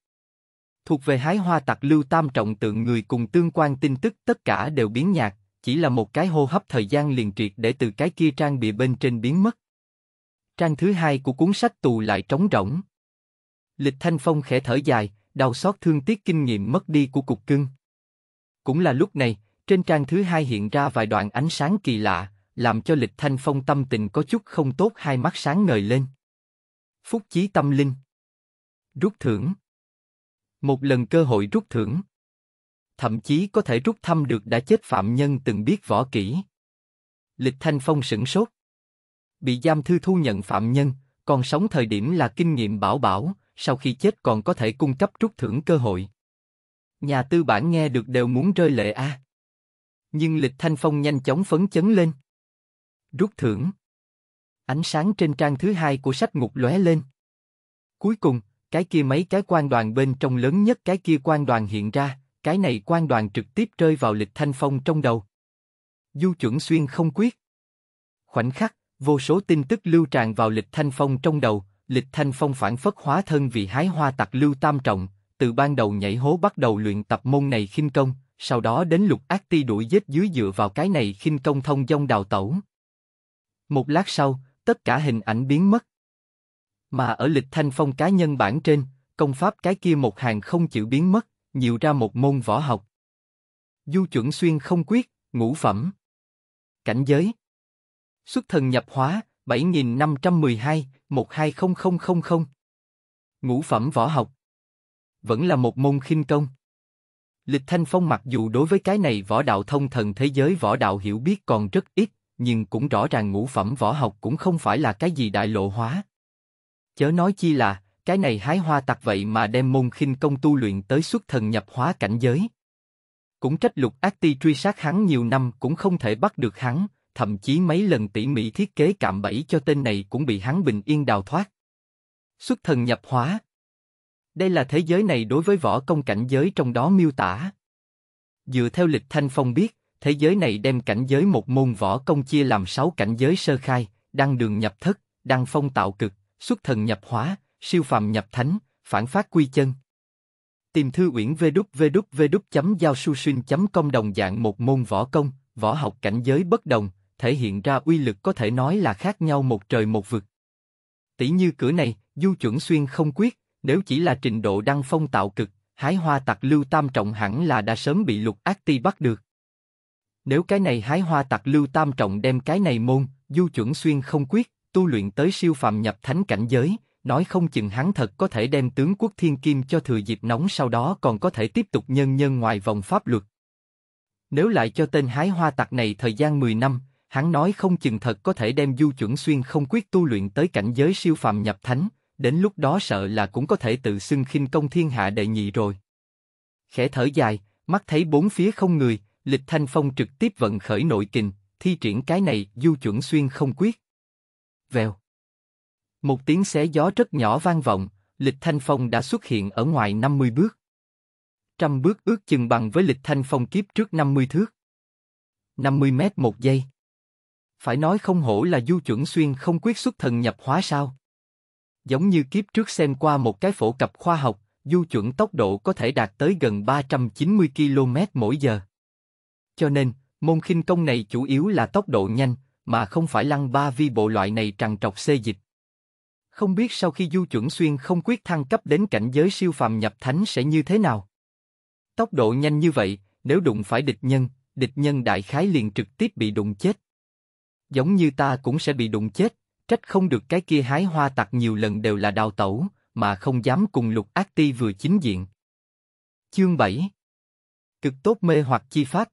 Thuộc về hái hoa tặc lưu tam trọng tượng người cùng tương quan tin tức tất cả đều biến nhạt, chỉ là một cái hô hấp thời gian liền triệt để từ cái kia trang bị bên trên biến mất. Trang thứ hai của cuốn sách tù lại trống rỗng. Lịch Thanh Phong khẽ thở dài, đau xót thương tiếc kinh nghiệm mất đi của cục cưng. Cũng là lúc này, trên trang thứ hai hiện ra vài đoạn ánh sáng kỳ lạ, làm cho lịch thanh phong tâm tình có chút không tốt hai mắt sáng ngời lên. Phúc chí tâm linh. Rút thưởng. Một lần cơ hội rút thưởng. Thậm chí có thể rút thăm được đã chết phạm nhân từng biết võ kỹ. Lịch thanh phong sửng sốt. Bị giam thư thu nhận phạm nhân, còn sống thời điểm là kinh nghiệm bảo bảo, sau khi chết còn có thể cung cấp trút thưởng cơ hội. Nhà tư bản nghe được đều muốn rơi lệ a. À. Nhưng Lịch Thanh Phong nhanh chóng phấn chấn lên. Rút thưởng. Ánh sáng trên trang thứ hai của sách ngục lóe lên. Cuối cùng, cái kia mấy cái quan đoàn bên trong lớn nhất cái kia quan đoàn hiện ra, cái này quan đoàn trực tiếp rơi vào Lịch Thanh Phong trong đầu. Du chuẩn xuyên không quyết. Khoảnh khắc, vô số tin tức lưu tràn vào Lịch Thanh Phong trong đầu, Lịch Thanh Phong phản phất hóa thân vì hái hoa tặc lưu tam trọng, từ ban đầu nhảy hố bắt đầu luyện tập môn này khinh công, sau đó đến lục ác ti đuổi giết dưới dựa vào cái này khinh công thông dong đào tẩu. Một lát sau, tất cả hình ảnh biến mất. Mà ở lịch thanh phong cá nhân bản trên, công pháp cái kia một hàng không chịu biến mất, nhiều ra một môn võ học. Du chuẩn xuyên không quyết, ngũ phẩm. Cảnh giới. Xuất thần nhập hóa, 7512, 120000. Ngũ phẩm võ học. Vẫn là một môn khinh công. Lịch Thanh Phong mặc dù đối với cái này võ đạo thông thần thế giới võ đạo hiểu biết còn rất ít, nhưng cũng rõ ràng ngũ phẩm võ học cũng không phải là cái gì đại lộ hóa. Chớ nói chi là, cái này hái hoa tặc vậy mà đem môn khinh công tu luyện tới xuất thần nhập hóa cảnh giới. Cũng trách lục ác ti truy sát hắn nhiều năm cũng không thể bắt được hắn, thậm chí mấy lần tỉ mỉ thiết kế cạm bẫy cho tên này cũng bị hắn bình yên đào thoát. Xuất thần nhập hóa. Đây là thế giới này đối với võ công cảnh giới trong đó miêu tả. Dựa theo lịch Thanh Phong biết, thế giới này đem cảnh giới một môn võ công chia làm sáu cảnh giới sơ khai, đăng đường nhập thất, đăng phong tạo cực, xuất thần nhập hóa, siêu phàm nhập thánh, phản phát quy chân. Tìm thư uyển www.giao su com đồng dạng một môn võ công, võ học cảnh giới bất đồng, thể hiện ra uy lực có thể nói là khác nhau một trời một vực. Tỷ như cửa này, du chuẩn xuyên không quyết, nếu chỉ là trình độ đăng phong tạo cực, hái hoa tặc lưu tam trọng hẳn là đã sớm bị lục ác ti bắt được. Nếu cái này hái hoa tặc lưu tam trọng đem cái này môn, du chuẩn xuyên không quyết, tu luyện tới siêu phàm nhập thánh cảnh giới, nói không chừng hắn thật có thể đem tướng quốc thiên kim cho thừa dịp nóng sau đó còn có thể tiếp tục nhân nhân ngoài vòng pháp luật. Nếu lại cho tên hái hoa tặc này thời gian 10 năm, hắn nói không chừng thật có thể đem du chuẩn xuyên không quyết tu luyện tới cảnh giới siêu phàm nhập thánh, đến lúc đó sợ là cũng có thể tự xưng khinh công thiên hạ đệ nhị rồi. Khẽ thở dài, mắt thấy bốn phía không người, lịch thanh phong trực tiếp vận khởi nội kình, thi triển cái này du chuẩn xuyên không quyết. Vèo. Một tiếng xé gió rất nhỏ vang vọng, lịch thanh phong đã xuất hiện ở ngoài 50 bước. Trăm bước ước chừng bằng với lịch thanh phong kiếp trước 50 thước. 50 mét một giây. Phải nói không hổ là du chuẩn xuyên không quyết xuất thần nhập hóa sao. Giống như kiếp trước xem qua một cái phổ cập khoa học, du chuẩn tốc độ có thể đạt tới gần 390 km mỗi giờ. Cho nên, môn khinh công này chủ yếu là tốc độ nhanh, mà không phải lăng ba vi bộ loại này tràn trọc xê dịch. Không biết sau khi du chuẩn xuyên không quyết thăng cấp đến cảnh giới siêu phàm nhập thánh sẽ như thế nào? Tốc độ nhanh như vậy, nếu đụng phải địch nhân, địch nhân đại khái liền trực tiếp bị đụng chết. Giống như ta cũng sẽ bị đụng chết, trách không được cái kia hái hoa tặc nhiều lần đều là đào tẩu, mà không dám cùng lục ác ti vừa chính diện. Chương 7 Cực tốt mê hoặc chi phát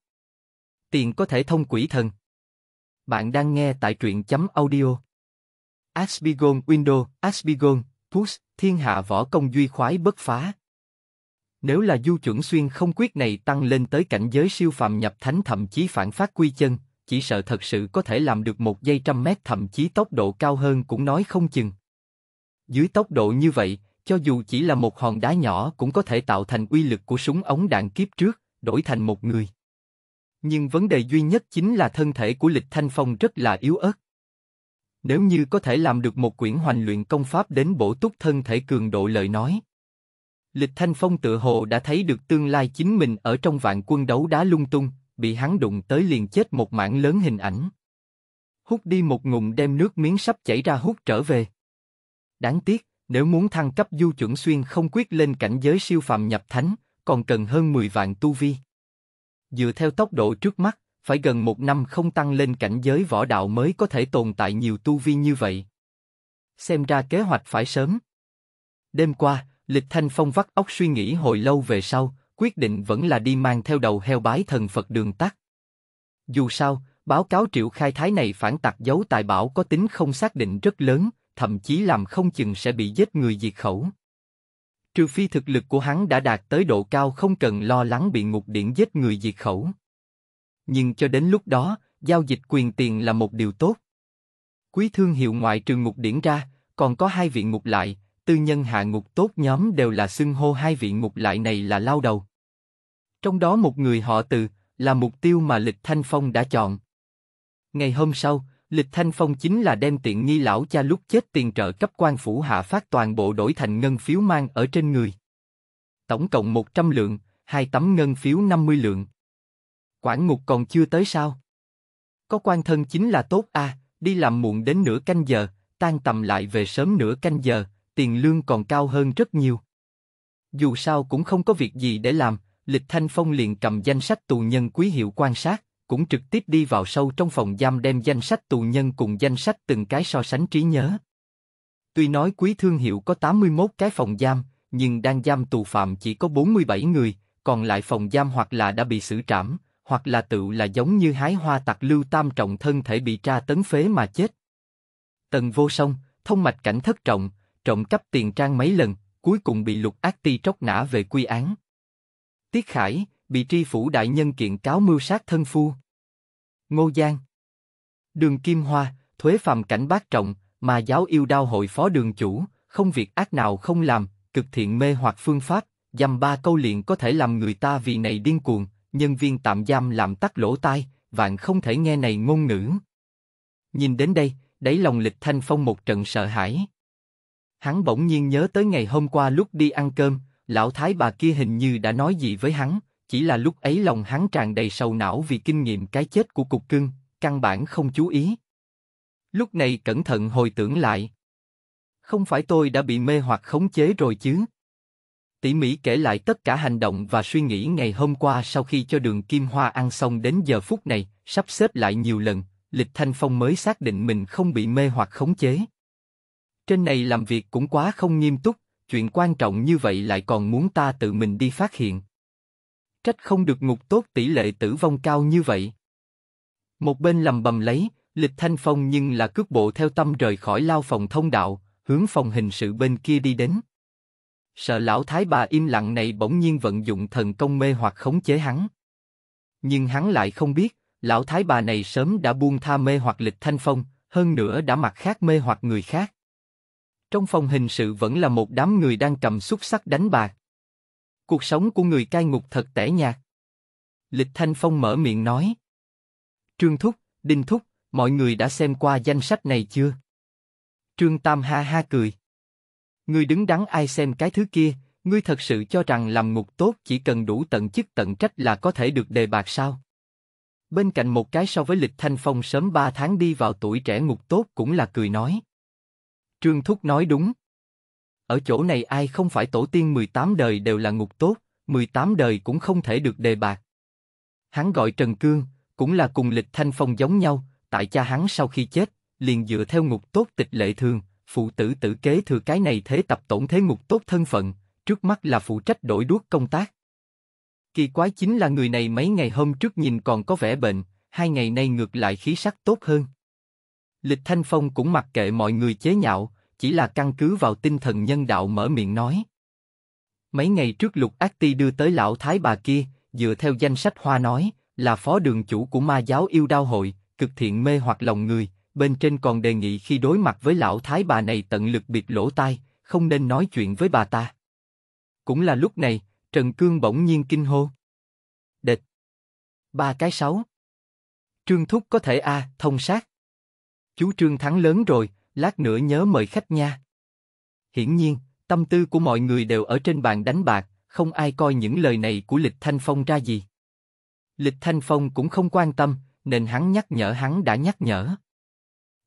Tiền có thể thông quỷ thần Bạn đang nghe tại truyện chấm audio Asbigon Window, Asbigon, Push, thiên hạ võ công duy khoái bất phá nếu là du chuẩn xuyên không quyết này tăng lên tới cảnh giới siêu phàm nhập thánh thậm chí phản phát quy chân, chỉ sợ thật sự có thể làm được một giây trăm mét thậm chí tốc độ cao hơn cũng nói không chừng. Dưới tốc độ như vậy, cho dù chỉ là một hòn đá nhỏ cũng có thể tạo thành uy lực của súng ống đạn kiếp trước, đổi thành một người. Nhưng vấn đề duy nhất chính là thân thể của Lịch Thanh Phong rất là yếu ớt. Nếu như có thể làm được một quyển hoành luyện công pháp đến bổ túc thân thể cường độ lời nói. Lịch Thanh Phong tự hồ đã thấy được tương lai chính mình ở trong vạn quân đấu đá lung tung, bị hắn đụng tới liền chết một mảng lớn hình ảnh. Hút đi một ngụm đem nước miếng sắp chảy ra hút trở về. Đáng tiếc, nếu muốn thăng cấp du chuẩn xuyên không quyết lên cảnh giới siêu phàm nhập thánh, còn cần hơn 10 vạn tu vi. Dựa theo tốc độ trước mắt, phải gần một năm không tăng lên cảnh giới võ đạo mới có thể tồn tại nhiều tu vi như vậy. Xem ra kế hoạch phải sớm. Đêm qua, Lịch Thanh Phong vắt óc suy nghĩ hồi lâu về sau, quyết định vẫn là đi mang theo đầu heo bái thần Phật đường tắt. Dù sao, báo cáo triệu khai thái này phản tạc giấu tài bảo có tính không xác định rất lớn, thậm chí làm không chừng sẽ bị giết người diệt khẩu. Trừ phi thực lực của hắn đã đạt tới độ cao không cần lo lắng bị ngục điển giết người diệt khẩu. Nhưng cho đến lúc đó, giao dịch quyền tiền là một điều tốt. Quý thương hiệu ngoại trừ ngục điển ra, còn có hai viện ngục lại, tư nhân hạ ngục tốt nhóm đều là xưng hô hai vị ngục lại này là lao đầu. Trong đó một người họ từ, là mục tiêu mà Lịch Thanh Phong đã chọn. Ngày hôm sau, Lịch Thanh Phong chính là đem tiện nghi lão cha lúc chết tiền trợ cấp quan phủ hạ phát toàn bộ đổi thành ngân phiếu mang ở trên người. Tổng cộng 100 lượng, hai tấm ngân phiếu 50 lượng. Quản ngục còn chưa tới sao? Có quan thân chính là tốt a, à, đi làm muộn đến nửa canh giờ, tan tầm lại về sớm nửa canh giờ, tiền lương còn cao hơn rất nhiều. Dù sao cũng không có việc gì để làm, Lịch Thanh Phong liền cầm danh sách tù nhân quý hiệu quan sát, cũng trực tiếp đi vào sâu trong phòng giam đem danh sách tù nhân cùng danh sách từng cái so sánh trí nhớ. Tuy nói quý thương hiệu có 81 cái phòng giam, nhưng đang giam tù phạm chỉ có 47 người, còn lại phòng giam hoặc là đã bị xử trảm, hoặc là tự là giống như hái hoa tặc lưu tam trọng thân thể bị tra tấn phế mà chết. Tần vô song, thông mạch cảnh thất trọng, trộm cắp tiền trang mấy lần, cuối cùng bị lục ác ti tróc nã về quy án. Tiết Khải, bị tri phủ đại nhân kiện cáo mưu sát thân phu. Ngô Giang Đường Kim Hoa, thuế phàm cảnh bác trọng, mà giáo yêu đao hội phó đường chủ, không việc ác nào không làm, cực thiện mê hoặc phương pháp, dăm ba câu liền có thể làm người ta vì này điên cuồng, nhân viên tạm giam làm tắt lỗ tai, vạn không thể nghe này ngôn ngữ. Nhìn đến đây, đáy lòng lịch thanh phong một trận sợ hãi. Hắn bỗng nhiên nhớ tới ngày hôm qua lúc đi ăn cơm, lão thái bà kia hình như đã nói gì với hắn, chỉ là lúc ấy lòng hắn tràn đầy sầu não vì kinh nghiệm cái chết của cục cưng, căn bản không chú ý. Lúc này cẩn thận hồi tưởng lại. Không phải tôi đã bị mê hoặc khống chế rồi chứ? Tỉ mỹ kể lại tất cả hành động và suy nghĩ ngày hôm qua sau khi cho đường Kim Hoa ăn xong đến giờ phút này, sắp xếp lại nhiều lần, Lịch Thanh Phong mới xác định mình không bị mê hoặc khống chế. Trên này làm việc cũng quá không nghiêm túc, chuyện quan trọng như vậy lại còn muốn ta tự mình đi phát hiện. Trách không được ngục tốt tỷ lệ tử vong cao như vậy. Một bên lầm bầm lấy, lịch thanh phong nhưng là cước bộ theo tâm rời khỏi lao phòng thông đạo, hướng phòng hình sự bên kia đi đến. Sợ lão thái bà im lặng này bỗng nhiên vận dụng thần công mê hoặc khống chế hắn. Nhưng hắn lại không biết, lão thái bà này sớm đã buông tha mê hoặc lịch thanh phong, hơn nữa đã mặc khác mê hoặc người khác. Trong phòng hình sự vẫn là một đám người đang cầm xúc sắc đánh bạc. Cuộc sống của người cai ngục thật tẻ nhạt. Lịch Thanh Phong mở miệng nói. Trương Thúc, Đinh Thúc, mọi người đã xem qua danh sách này chưa? Trương Tam ha ha cười. người đứng đắn ai xem cái thứ kia, ngươi thật sự cho rằng làm ngục tốt chỉ cần đủ tận chức tận trách là có thể được đề bạc sao? Bên cạnh một cái so với lịch thanh phong sớm ba tháng đi vào tuổi trẻ ngục tốt cũng là cười nói. Trương Thúc nói đúng. Ở chỗ này ai không phải tổ tiên 18 đời đều là ngục tốt, 18 đời cũng không thể được đề bạc. Hắn gọi Trần Cương, cũng là cùng lịch thanh phong giống nhau, tại cha hắn sau khi chết, liền dựa theo ngục tốt tịch lệ thường, phụ tử tử kế thừa cái này thế tập tổng thế ngục tốt thân phận, trước mắt là phụ trách đổi đuốc công tác. Kỳ quái chính là người này mấy ngày hôm trước nhìn còn có vẻ bệnh, hai ngày nay ngược lại khí sắc tốt hơn. Lịch Thanh Phong cũng mặc kệ mọi người chế nhạo, chỉ là căn cứ vào tinh thần nhân đạo mở miệng nói. Mấy ngày trước Lục Ác Ti đưa tới lão thái bà kia, dựa theo danh sách hoa nói, là phó đường chủ của ma giáo yêu đao hội, cực thiện mê hoặc lòng người, bên trên còn đề nghị khi đối mặt với lão thái bà này tận lực biệt lỗ tai, không nên nói chuyện với bà ta. Cũng là lúc này, Trần Cương bỗng nhiên kinh hô. Địch. Ba cái sáu. Trương Thúc có thể a thông sát. Chú Trương Thắng lớn rồi, lát nữa nhớ mời khách nha. Hiển nhiên, tâm tư của mọi người đều ở trên bàn đánh bạc, không ai coi những lời này của Lịch Thanh Phong ra gì. Lịch Thanh Phong cũng không quan tâm, nên hắn nhắc nhở hắn đã nhắc nhở.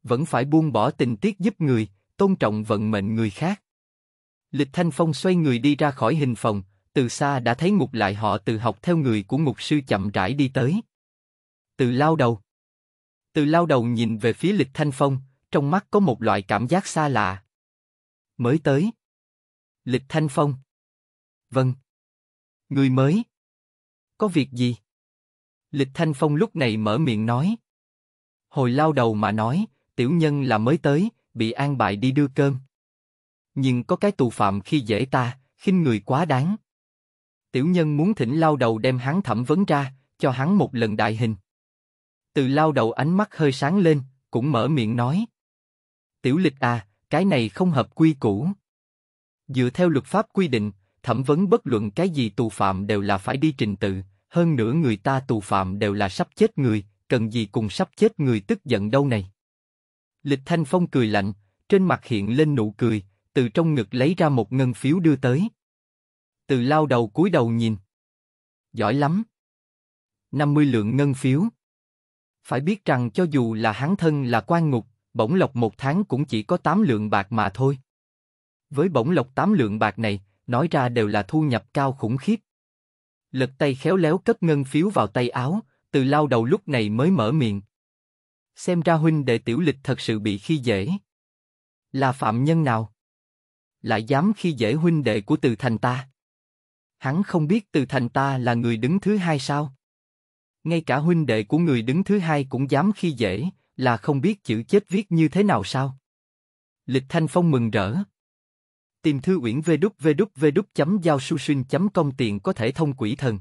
Vẫn phải buông bỏ tình tiết giúp người, tôn trọng vận mệnh người khác. Lịch Thanh Phong xoay người đi ra khỏi hình phòng, từ xa đã thấy ngục lại họ từ học theo người của ngục sư chậm rãi đi tới. Từ lao đầu. Từ lao đầu nhìn về phía Lịch Thanh Phong, trong mắt có một loại cảm giác xa lạ. Mới tới. Lịch Thanh Phong. Vâng. Người mới. Có việc gì? Lịch Thanh Phong lúc này mở miệng nói. Hồi lao đầu mà nói, tiểu nhân là mới tới, bị an bài đi đưa cơm. Nhưng có cái tù phạm khi dễ ta, khinh người quá đáng. Tiểu nhân muốn thỉnh lao đầu đem hắn thẩm vấn ra, cho hắn một lần đại hình. Từ lao đầu ánh mắt hơi sáng lên, cũng mở miệng nói. Tiểu lịch à, cái này không hợp quy củ. Dựa theo luật pháp quy định, thẩm vấn bất luận cái gì tù phạm đều là phải đi trình tự, hơn nữa người ta tù phạm đều là sắp chết người, cần gì cùng sắp chết người tức giận đâu này. Lịch Thanh Phong cười lạnh, trên mặt hiện lên nụ cười, từ trong ngực lấy ra một ngân phiếu đưa tới. Từ lao đầu cúi đầu nhìn. Giỏi lắm. 50 lượng ngân phiếu. Phải biết rằng cho dù là hắn thân là quan ngục, bổng lộc một tháng cũng chỉ có 8 lượng bạc mà thôi. Với bổng lộc 8 lượng bạc này, nói ra đều là thu nhập cao khủng khiếp. Lật tay khéo léo cất ngân phiếu vào tay áo, từ lao đầu lúc này mới mở miệng. Xem ra huynh đệ tiểu lịch thật sự bị khi dễ. Là phạm nhân nào? Lại dám khi dễ huynh đệ của từ thành ta. Hắn không biết từ thành ta là người đứng thứ hai sao? ngay cả huynh đệ của người đứng thứ hai cũng dám khi dễ, là không biết chữ chết viết như thế nào sao? Lịch Thanh Phong mừng rỡ. Tìm thư uyển www.giao-su-shin.com tiền có thể thông quỷ thần.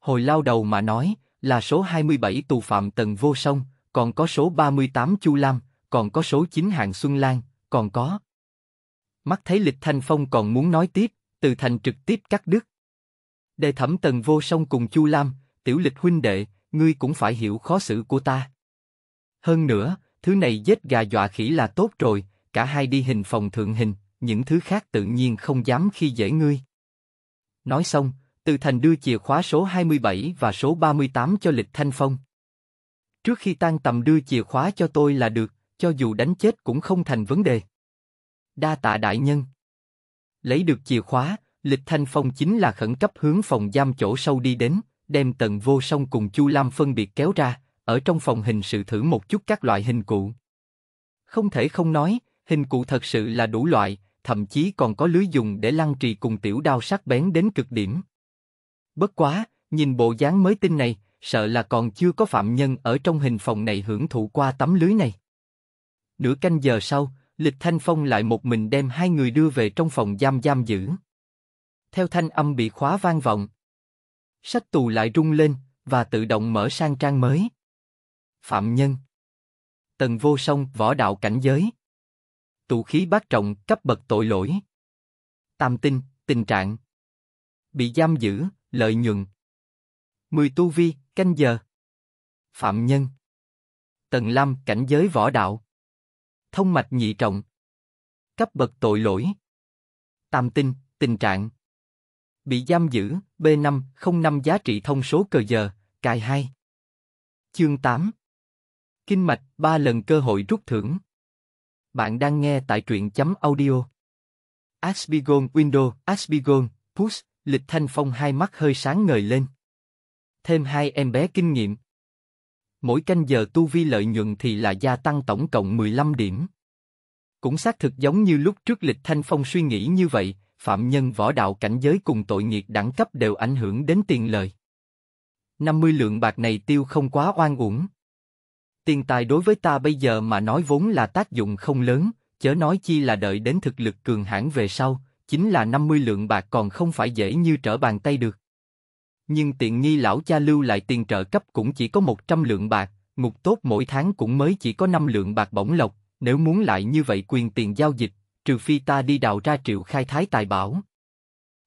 Hồi lao đầu mà nói, là số 27 tù phạm tầng Vô sông còn có số 38 Chu Lam, còn có số 9 Hàng Xuân Lan, còn có. Mắt thấy Lịch Thanh Phong còn muốn nói tiếp, từ thành trực tiếp cắt đứt. Đề thẩm tầng Vô sông cùng Chu Lam, tiểu lịch huynh đệ, ngươi cũng phải hiểu khó xử của ta. Hơn nữa, thứ này giết gà dọa khỉ là tốt rồi, cả hai đi hình phòng thượng hình, những thứ khác tự nhiên không dám khi dễ ngươi. Nói xong, Từ Thành đưa chìa khóa số 27 và số 38 cho Lịch Thanh Phong. Trước khi tan tầm đưa chìa khóa cho tôi là được, cho dù đánh chết cũng không thành vấn đề. Đa tạ đại nhân. Lấy được chìa khóa, Lịch Thanh Phong chính là khẩn cấp hướng phòng giam chỗ sâu đi đến, đem tần vô song cùng chu lam phân biệt kéo ra ở trong phòng hình sự thử một chút các loại hình cụ không thể không nói hình cụ thật sự là đủ loại thậm chí còn có lưới dùng để lăn trì cùng tiểu đao sắc bén đến cực điểm bất quá nhìn bộ dáng mới tinh này sợ là còn chưa có phạm nhân ở trong hình phòng này hưởng thụ qua tấm lưới này nửa canh giờ sau lịch thanh phong lại một mình đem hai người đưa về trong phòng giam giam giữ theo thanh âm bị khóa vang vọng Sách tù lại rung lên, và tự động mở sang trang mới. Phạm nhân Tần vô song võ đạo cảnh giới Tụ khí bát trọng cấp bậc tội lỗi Tam tinh, tình trạng Bị giam giữ, lợi nhuận Mười tu vi, canh giờ Phạm nhân Tần Lam cảnh giới võ đạo Thông mạch nhị trọng Cấp bậc tội lỗi Tam tinh, tình trạng bị giam giữ, B505 giá trị thông số cờ giờ, cài 2. Chương 8 Kinh mạch, 3 lần cơ hội rút thưởng. Bạn đang nghe tại truyện chấm audio. Asbigon Window, Asbigon, Push, Lịch Thanh Phong hai mắt hơi sáng ngời lên. Thêm hai em bé kinh nghiệm. Mỗi canh giờ tu vi lợi nhuận thì là gia tăng tổng cộng 15 điểm. Cũng xác thực giống như lúc trước Lịch Thanh Phong suy nghĩ như vậy, phạm nhân võ đạo cảnh giới cùng tội nghiệp đẳng cấp đều ảnh hưởng đến tiền lời. 50 lượng bạc này tiêu không quá oan uổng. Tiền tài đối với ta bây giờ mà nói vốn là tác dụng không lớn, chớ nói chi là đợi đến thực lực cường hãn về sau, chính là 50 lượng bạc còn không phải dễ như trở bàn tay được. Nhưng tiện nghi lão cha lưu lại tiền trợ cấp cũng chỉ có 100 lượng bạc, ngục tốt mỗi tháng cũng mới chỉ có 5 lượng bạc bổng lộc, nếu muốn lại như vậy quyền tiền giao dịch, trừ phi ta đi đào ra triệu khai thái tài bảo.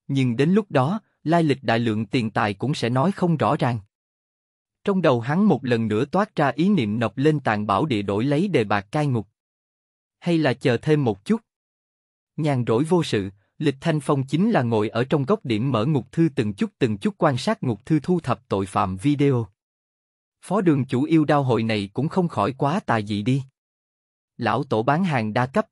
Nhưng đến lúc đó, lai lịch đại lượng tiền tài cũng sẽ nói không rõ ràng. Trong đầu hắn một lần nữa toát ra ý niệm nộp lên tàn bảo địa đổi lấy đề bạc cai ngục. Hay là chờ thêm một chút. Nhàn rỗi vô sự, Lịch Thanh Phong chính là ngồi ở trong góc điểm mở ngục thư từng chút từng chút quan sát ngục thư thu thập tội phạm video. Phó đường chủ yêu đao hội này cũng không khỏi quá tài dị đi. Lão tổ bán hàng đa cấp,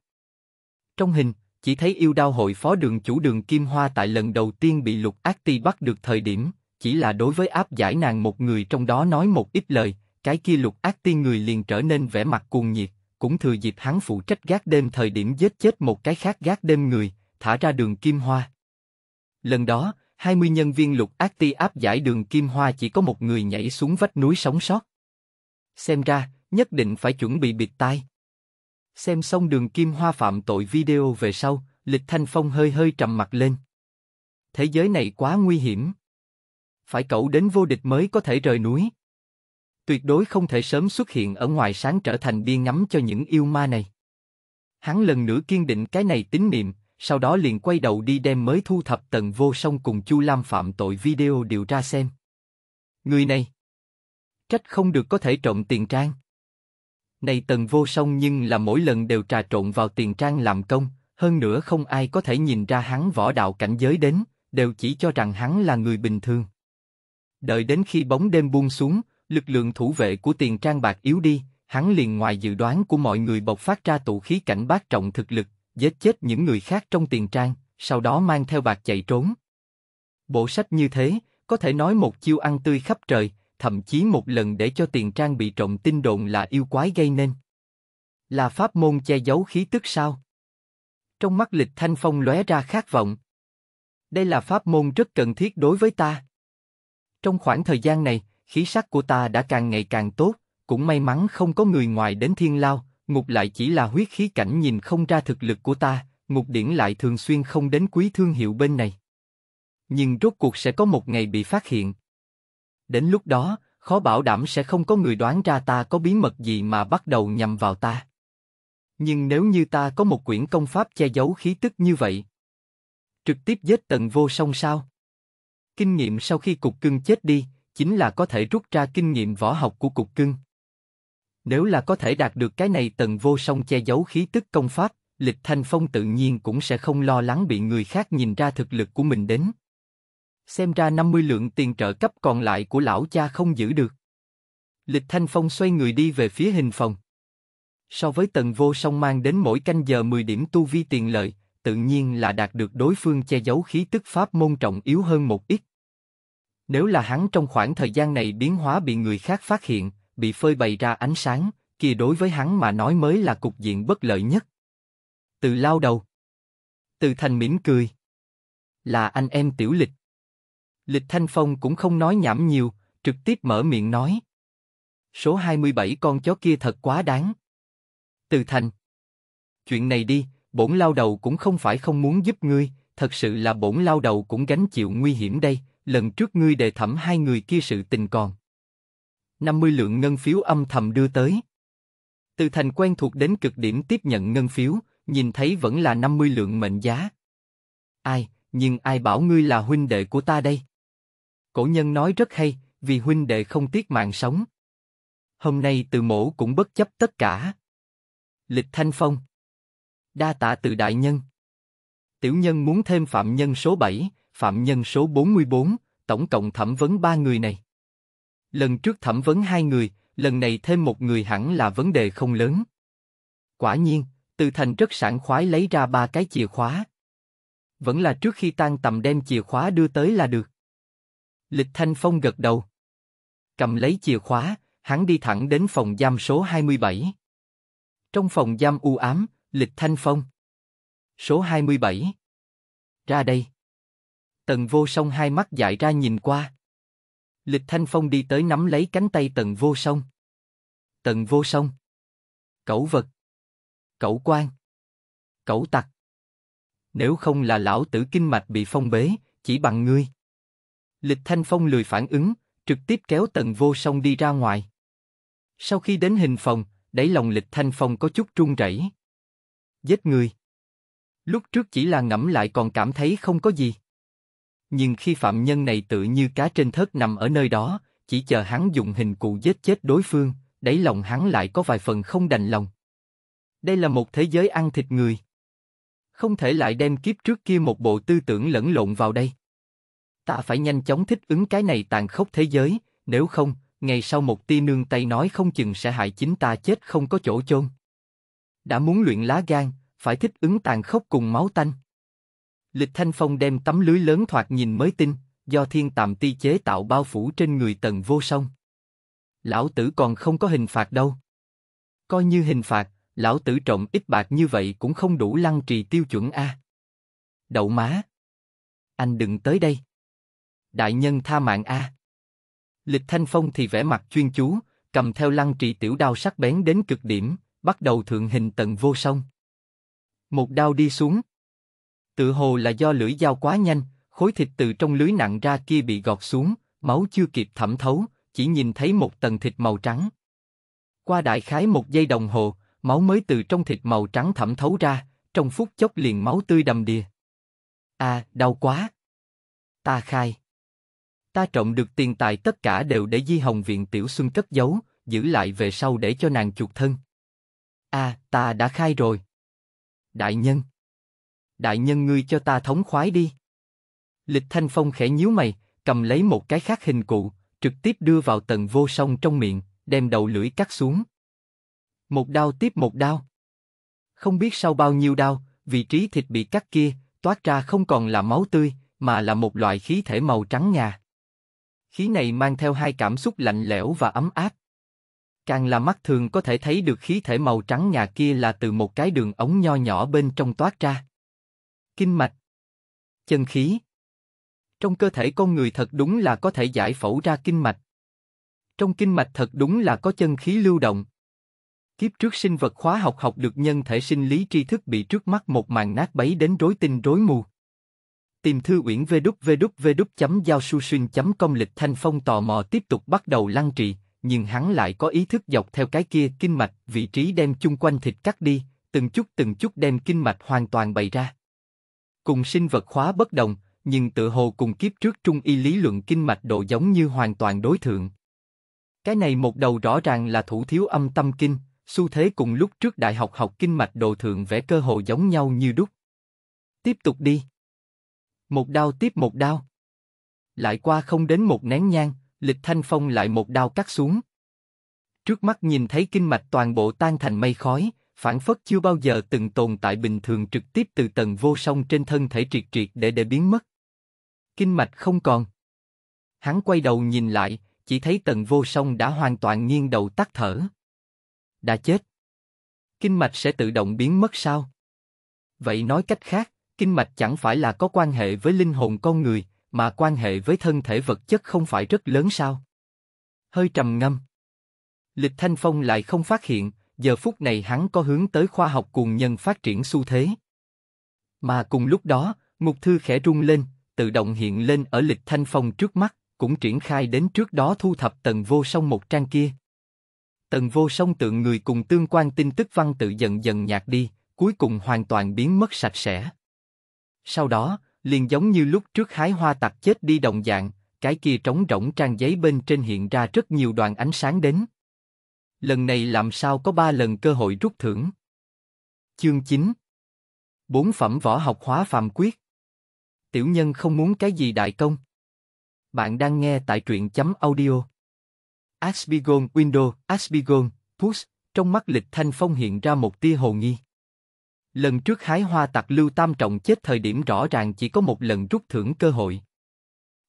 trong hình, chỉ thấy yêu đao hội phó đường chủ đường Kim Hoa tại lần đầu tiên bị lục ác ti bắt được thời điểm, chỉ là đối với áp giải nàng một người trong đó nói một ít lời, cái kia lục ác ti người liền trở nên vẻ mặt cuồng nhiệt, cũng thừa dịp hắn phụ trách gác đêm thời điểm giết chết một cái khác gác đêm người, thả ra đường Kim Hoa. Lần đó, 20 nhân viên lục ác ti áp giải đường Kim Hoa chỉ có một người nhảy xuống vách núi sống sót. Xem ra, nhất định phải chuẩn bị bịt tai. Xem xong đường Kim Hoa phạm tội video về sau, Lịch Thanh Phong hơi hơi trầm mặt lên. Thế giới này quá nguy hiểm. Phải cậu đến vô địch mới có thể rời núi. Tuyệt đối không thể sớm xuất hiện ở ngoài sáng trở thành biên ngắm cho những yêu ma này. Hắn lần nữa kiên định cái này tín niệm, sau đó liền quay đầu đi đem mới thu thập tầng vô song cùng Chu Lam phạm tội video điều tra xem. Người này, trách không được có thể trộm tiền trang này tần vô song nhưng là mỗi lần đều trà trộn vào tiền trang làm công, hơn nữa không ai có thể nhìn ra hắn võ đạo cảnh giới đến, đều chỉ cho rằng hắn là người bình thường. Đợi đến khi bóng đêm buông xuống, lực lượng thủ vệ của tiền trang bạc yếu đi, hắn liền ngoài dự đoán của mọi người bộc phát ra tụ khí cảnh bát trọng thực lực, giết chết những người khác trong tiền trang, sau đó mang theo bạc chạy trốn. Bộ sách như thế, có thể nói một chiêu ăn tươi khắp trời, thậm chí một lần để cho tiền trang bị trộm tin đồn là yêu quái gây nên. Là pháp môn che giấu khí tức sao? Trong mắt lịch thanh phong lóe ra khát vọng. Đây là pháp môn rất cần thiết đối với ta. Trong khoảng thời gian này, khí sắc của ta đã càng ngày càng tốt, cũng may mắn không có người ngoài đến thiên lao, ngục lại chỉ là huyết khí cảnh nhìn không ra thực lực của ta, ngục điển lại thường xuyên không đến quý thương hiệu bên này. Nhưng rốt cuộc sẽ có một ngày bị phát hiện. Đến lúc đó, khó bảo đảm sẽ không có người đoán ra ta có bí mật gì mà bắt đầu nhằm vào ta. Nhưng nếu như ta có một quyển công pháp che giấu khí tức như vậy, trực tiếp giết tần vô song sao? Kinh nghiệm sau khi cục cưng chết đi, chính là có thể rút ra kinh nghiệm võ học của cục cưng. Nếu là có thể đạt được cái này tần vô song che giấu khí tức công pháp, lịch thanh phong tự nhiên cũng sẽ không lo lắng bị người khác nhìn ra thực lực của mình đến. Xem ra 50 lượng tiền trợ cấp còn lại của lão cha không giữ được. Lịch Thanh Phong xoay người đi về phía hình phòng. So với tần vô song mang đến mỗi canh giờ 10 điểm tu vi tiền lợi, tự nhiên là đạt được đối phương che giấu khí tức pháp môn trọng yếu hơn một ít. Nếu là hắn trong khoảng thời gian này biến hóa bị người khác phát hiện, bị phơi bày ra ánh sáng, kia đối với hắn mà nói mới là cục diện bất lợi nhất. Từ lao đầu. Từ thành mỉm cười. Là anh em tiểu lịch. Lịch Thanh Phong cũng không nói nhảm nhiều, trực tiếp mở miệng nói. Số 27 con chó kia thật quá đáng. Từ Thành. Chuyện này đi, bổn lao đầu cũng không phải không muốn giúp ngươi, thật sự là bổn lao đầu cũng gánh chịu nguy hiểm đây, lần trước ngươi đề thẩm hai người kia sự tình còn. 50 lượng ngân phiếu âm thầm đưa tới. Từ Thành quen thuộc đến cực điểm tiếp nhận ngân phiếu, nhìn thấy vẫn là 50 lượng mệnh giá. Ai, nhưng ai bảo ngươi là huynh đệ của ta đây? Cổ nhân nói rất hay, vì huynh đệ không tiếc mạng sống. Hôm nay từ mổ cũng bất chấp tất cả. Lịch Thanh Phong Đa tạ từ đại nhân Tiểu nhân muốn thêm phạm nhân số 7, phạm nhân số 44, tổng cộng thẩm vấn ba người này. Lần trước thẩm vấn hai người, lần này thêm một người hẳn là vấn đề không lớn. Quả nhiên, Từ Thành rất sảng khoái lấy ra ba cái chìa khóa. Vẫn là trước khi tan tầm đem chìa khóa đưa tới là được. Lịch Thanh Phong gật đầu. Cầm lấy chìa khóa, hắn đi thẳng đến phòng giam số 27. Trong phòng giam u ám, Lịch Thanh Phong. Số 27. Ra đây. Tần vô song hai mắt dại ra nhìn qua. Lịch Thanh Phong đi tới nắm lấy cánh tay Tần vô song. Tần vô song. Cẩu vật. Cẩu quan. Cẩu tặc. Nếu không là lão tử kinh mạch bị phong bế, chỉ bằng ngươi. Lịch Thanh Phong lười phản ứng, trực tiếp kéo tần vô song đi ra ngoài. Sau khi đến hình phòng, đáy lòng Lịch Thanh Phong có chút run rẩy. Giết người. Lúc trước chỉ là ngẫm lại còn cảm thấy không có gì. Nhưng khi phạm nhân này tự như cá trên thớt nằm ở nơi đó, chỉ chờ hắn dùng hình cụ giết chết đối phương, đáy lòng hắn lại có vài phần không đành lòng. Đây là một thế giới ăn thịt người. Không thể lại đem kiếp trước kia một bộ tư tưởng lẫn lộn vào đây. Ta phải nhanh chóng thích ứng cái này tàn khốc thế giới, nếu không, ngày sau một tia nương tay nói không chừng sẽ hại chính ta chết không có chỗ chôn. Đã muốn luyện lá gan, phải thích ứng tàn khốc cùng máu tanh. Lịch Thanh Phong đem tấm lưới lớn thoạt nhìn mới tin, do thiên tạm ti chế tạo bao phủ trên người tầng vô song. Lão tử còn không có hình phạt đâu. Coi như hình phạt, lão tử trộm ít bạc như vậy cũng không đủ lăng trì tiêu chuẩn A. Đậu má! Anh đừng tới đây đại nhân tha mạng a. Lịch Thanh Phong thì vẻ mặt chuyên chú, cầm theo lăng trì tiểu đao sắc bén đến cực điểm, bắt đầu thượng hình tận vô song. Một đao đi xuống. Tự hồ là do lưỡi dao quá nhanh, khối thịt từ trong lưới nặng ra kia bị gọt xuống, máu chưa kịp thẩm thấu, chỉ nhìn thấy một tầng thịt màu trắng. Qua đại khái một giây đồng hồ, máu mới từ trong thịt màu trắng thẩm thấu ra, trong phút chốc liền máu tươi đầm đìa. À, đau quá! Ta khai! Ta trộm được tiền tài tất cả đều để Di Hồng Viện Tiểu Xuân cất giấu, giữ lại về sau để cho nàng chuộc thân. a à, ta đã khai rồi. Đại nhân. Đại nhân ngươi cho ta thống khoái đi. Lịch Thanh Phong khẽ nhíu mày, cầm lấy một cái khác hình cụ, trực tiếp đưa vào tầng vô song trong miệng, đem đầu lưỡi cắt xuống. Một đao tiếp một đao. Không biết sau bao nhiêu đao, vị trí thịt bị cắt kia, toát ra không còn là máu tươi, mà là một loại khí thể màu trắng ngà. Khí này mang theo hai cảm xúc lạnh lẽo và ấm áp. Càng là mắt thường có thể thấy được khí thể màu trắng nhà kia là từ một cái đường ống nho nhỏ bên trong toát ra. Kinh mạch. Chân khí. Trong cơ thể con người thật đúng là có thể giải phẫu ra kinh mạch. Trong kinh mạch thật đúng là có chân khí lưu động. Kiếp trước sinh vật khóa học học được nhân thể sinh lý tri thức bị trước mắt một màn nát bấy đến rối tinh rối mù. Tìm thư uyển www.giaosusun.com lịch thanh phong tò mò tiếp tục bắt đầu lăn trì, nhưng hắn lại có ý thức dọc theo cái kia kinh mạch, vị trí đem chung quanh thịt cắt đi, từng chút từng chút đem kinh mạch hoàn toàn bày ra. Cùng sinh vật khóa bất đồng, nhưng tự hồ cùng kiếp trước trung y lý luận kinh mạch độ giống như hoàn toàn đối thượng. Cái này một đầu rõ ràng là thủ thiếu âm tâm kinh, xu thế cùng lúc trước đại học học kinh mạch độ thượng vẽ cơ hồ giống nhau như đúc. Tiếp tục đi một đao tiếp một đao. Lại qua không đến một nén nhang, lịch thanh phong lại một đao cắt xuống. Trước mắt nhìn thấy kinh mạch toàn bộ tan thành mây khói, phản phất chưa bao giờ từng tồn tại bình thường trực tiếp từ tầng vô song trên thân thể triệt triệt để để biến mất. Kinh mạch không còn. Hắn quay đầu nhìn lại, chỉ thấy tầng vô song đã hoàn toàn nghiêng đầu tắt thở. Đã chết. Kinh mạch sẽ tự động biến mất sao? Vậy nói cách khác, kinh mạch chẳng phải là có quan hệ với linh hồn con người, mà quan hệ với thân thể vật chất không phải rất lớn sao? Hơi trầm ngâm. Lịch Thanh Phong lại không phát hiện, giờ phút này hắn có hướng tới khoa học cùng nhân phát triển xu thế. Mà cùng lúc đó, ngục thư khẽ rung lên, tự động hiện lên ở Lịch Thanh Phong trước mắt, cũng triển khai đến trước đó thu thập tầng vô song một trang kia. Tần vô song tượng người cùng tương quan tin tức văn tự dần dần nhạt đi, cuối cùng hoàn toàn biến mất sạch sẽ. Sau đó, liền giống như lúc trước hái hoa tặc chết đi đồng dạng, cái kia trống rỗng trang giấy bên trên hiện ra rất nhiều đoàn ánh sáng đến. Lần này làm sao có ba lần cơ hội rút thưởng. Chương 9 Bốn phẩm võ học hóa phàm quyết Tiểu nhân không muốn cái gì đại công. Bạn đang nghe tại truyện chấm audio. Asbigon Window, Asbigon, Push, trong mắt lịch thanh phong hiện ra một tia hồ nghi. Lần trước hái hoa tặc Lưu Tam Trọng chết thời điểm rõ ràng chỉ có một lần rút thưởng cơ hội.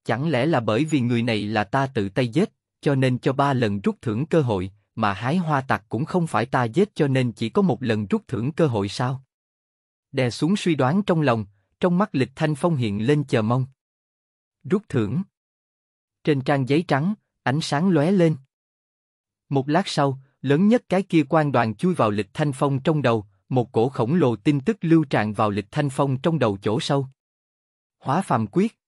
Chẳng lẽ là bởi vì người này là ta tự tay giết, cho nên cho ba lần rút thưởng cơ hội, mà hái hoa tặc cũng không phải ta giết cho nên chỉ có một lần rút thưởng cơ hội sao? Đè xuống suy đoán trong lòng, trong mắt lịch thanh phong hiện lên chờ mong. Rút thưởng. Trên trang giấy trắng, ánh sáng lóe lên. Một lát sau, lớn nhất cái kia quan đoàn chui vào lịch thanh phong trong đầu, một cổ khổng lồ tin tức lưu tràn vào lịch thanh phong trong đầu chỗ sâu. Hóa phàm quyết.